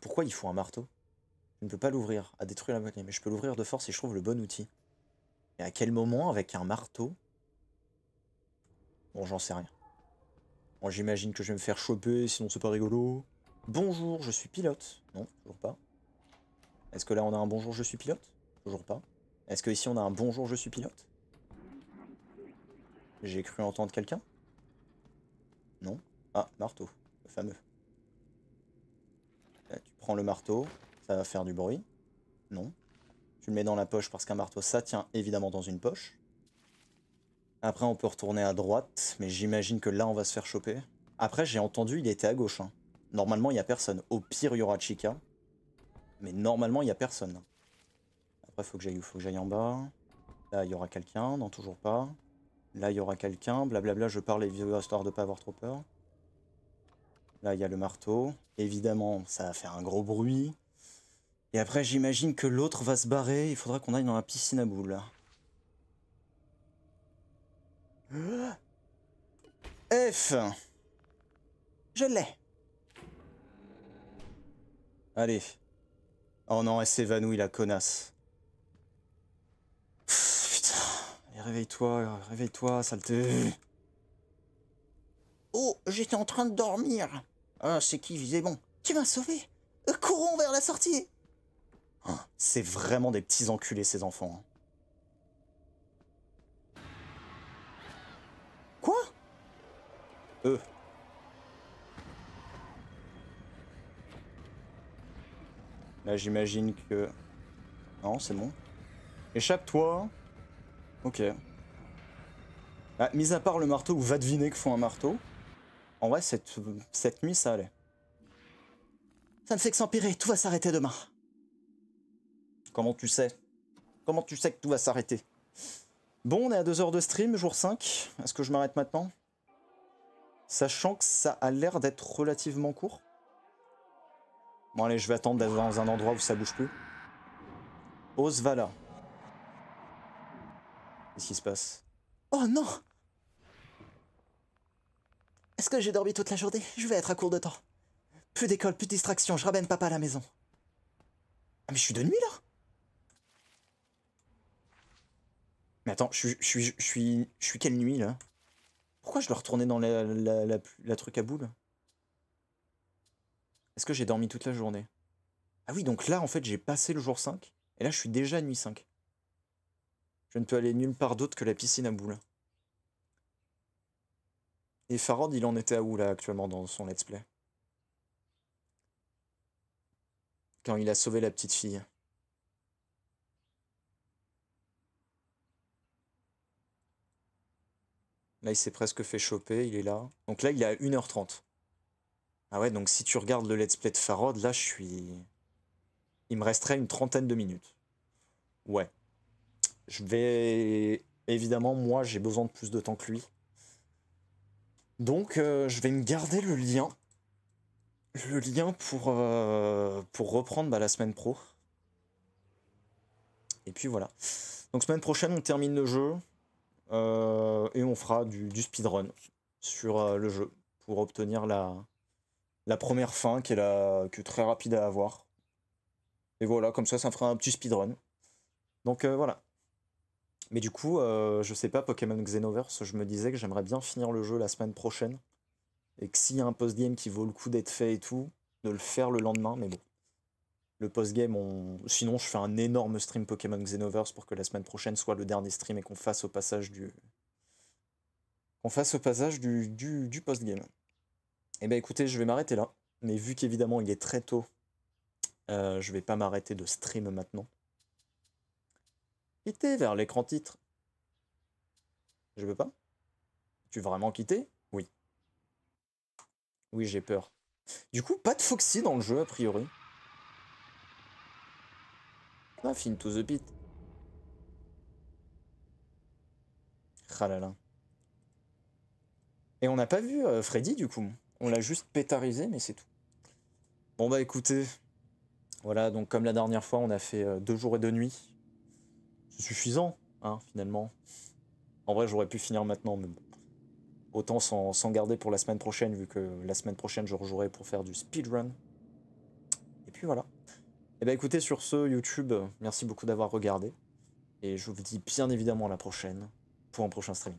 S1: Pourquoi il faut un marteau Je ne peux pas l'ouvrir, à détruire la monnaie. mais je peux l'ouvrir de force si je trouve le bon outil. Et à quel moment, avec un marteau Bon, j'en sais rien. Bon, j'imagine que je vais me faire choper, sinon c'est pas rigolo. Bonjour, je suis pilote. Non, toujours pas. Est-ce que là on a un bonjour, je suis pilote Toujours pas. Est-ce que ici on a un bonjour, je suis pilote J'ai cru entendre quelqu'un Non Ah, marteau, le fameux. tu prends le marteau, ça va faire du bruit. Non. Tu le mets dans la poche parce qu'un marteau, ça tient évidemment dans une poche. Après, on peut retourner à droite, mais j'imagine que là, on va se faire choper. Après, j'ai entendu, il était à gauche. Hein. Normalement, il n'y a personne. Au pire, il y aura Chica. Mais normalement, il n'y a personne. Après, faut que j'aille Faut que j'aille en bas. Là, il y aura quelqu'un. Non, toujours pas. Là, il y aura quelqu'un. Blablabla, je parle les vieux histoire de pas avoir trop peur. Là, il y a le marteau. Évidemment, ça va faire un gros bruit. Et après, j'imagine que l'autre va se barrer. Il faudra qu'on aille dans la piscine à boules. F. Je l'ai. Allez. Oh non, elle s'évanouit, la connasse. putain. réveille-toi, réveille-toi, saleté.
S2: Oh, j'étais en train de dormir. Ah, c'est qui visait bon Tu m'as sauvé. Euh, courons vers la sortie.
S1: Hein, c'est vraiment des petits enculés, ces enfants. Hein. Euh. Là, j'imagine que... Non, c'est bon. Échappe-toi. Ok. Bah, mis à part le marteau ou va deviner que font un marteau. En vrai, cette, cette nuit, ça allait. Ça ne
S2: fait que s'empirer, tout va s'arrêter demain.
S1: Comment tu sais Comment tu sais que tout va s'arrêter Bon, on est à 2 heures de stream, jour 5. Est-ce que je m'arrête maintenant Sachant que ça a l'air d'être relativement court. Bon allez, je vais attendre d'être dans un endroit où ça bouge plus. là. Qu'est-ce qui se passe
S2: Oh non Est-ce que j'ai dormi toute la journée Je vais être à court de temps. Plus d'école, plus de distraction, je ramène papa à la maison. Ah mais je suis de nuit là
S1: Mais attends, Je suis... Je suis... Je suis quelle nuit là pourquoi je dois retourner dans la, la, truc à boule Est-ce que j'ai dormi toute la journée Ah oui, donc là, en fait, j'ai passé le jour 5, et là, je suis déjà à nuit 5. Je ne peux aller nulle part d'autre que la piscine à boule. Et Farod, il en était à où, là, actuellement, dans son let's play Quand il a sauvé la petite fille. Là, il s'est presque fait choper, il est là. Donc là, il est à 1h30. Ah ouais, donc si tu regardes le let's play de Farod, là, je suis... Il me resterait une trentaine de minutes. Ouais. Je vais... Évidemment, moi, j'ai besoin de plus de temps que lui. Donc, euh, je vais me garder le lien. Le lien pour, euh, pour reprendre bah, la semaine pro. Et puis voilà. Donc semaine prochaine, on termine le jeu. Euh, et on fera du, speedrun sur euh, le jeu pour obtenir la, la première fin qui est, la, très rapide à avoir. Et voilà, comme ça, ça fera un petit speedrun. Donc euh, voilà. Mais du coup, je sais pas, Pokémon Xenoverse, je me disais que j'aimerais bien finir le jeu la semaine prochaine. Et que s'il y a un post-game qui vaut le coup d'être fait et tout, de le faire le lendemain, mais bon le post-game, sinon je fais un énorme stream Pokémon Xenoverse pour que la semaine prochaine soit le dernier stream et qu'on fasse au passage du. qu'on fasse au passage du, post-game. Eh bien écoutez, je vais m'arrêter là. Mais vu qu'évidemment il est très tôt, euh, je vais pas m'arrêter de stream maintenant. Quitter vers l'écran titre. Je veux pas Tu veux vraiment quitter Oui. Oui, j'ai peur. Du coup, pas de Foxy dans le jeu, a priori fin to the Pit. Ah et on n'a pas vu euh, Freddy du coup. On l'a juste pétarisé, mais c'est tout. Bon bah écoutez, voilà, donc comme la dernière fois, on a fait euh, deux jours et deux nuits. C'est suffisant, hein, finalement. En vrai, j'aurais pu finir maintenant, mais autant s'en, s'en garder pour la semaine prochaine, vu que la semaine prochaine, je rejouerai pour faire du speedrun. Et puis voilà. Et eh bien, écoutez, sur ce, YouTube, merci beaucoup d'avoir regardé. Et je vous dis bien évidemment à la prochaine pour un prochain streaming.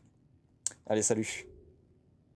S1: Allez, salut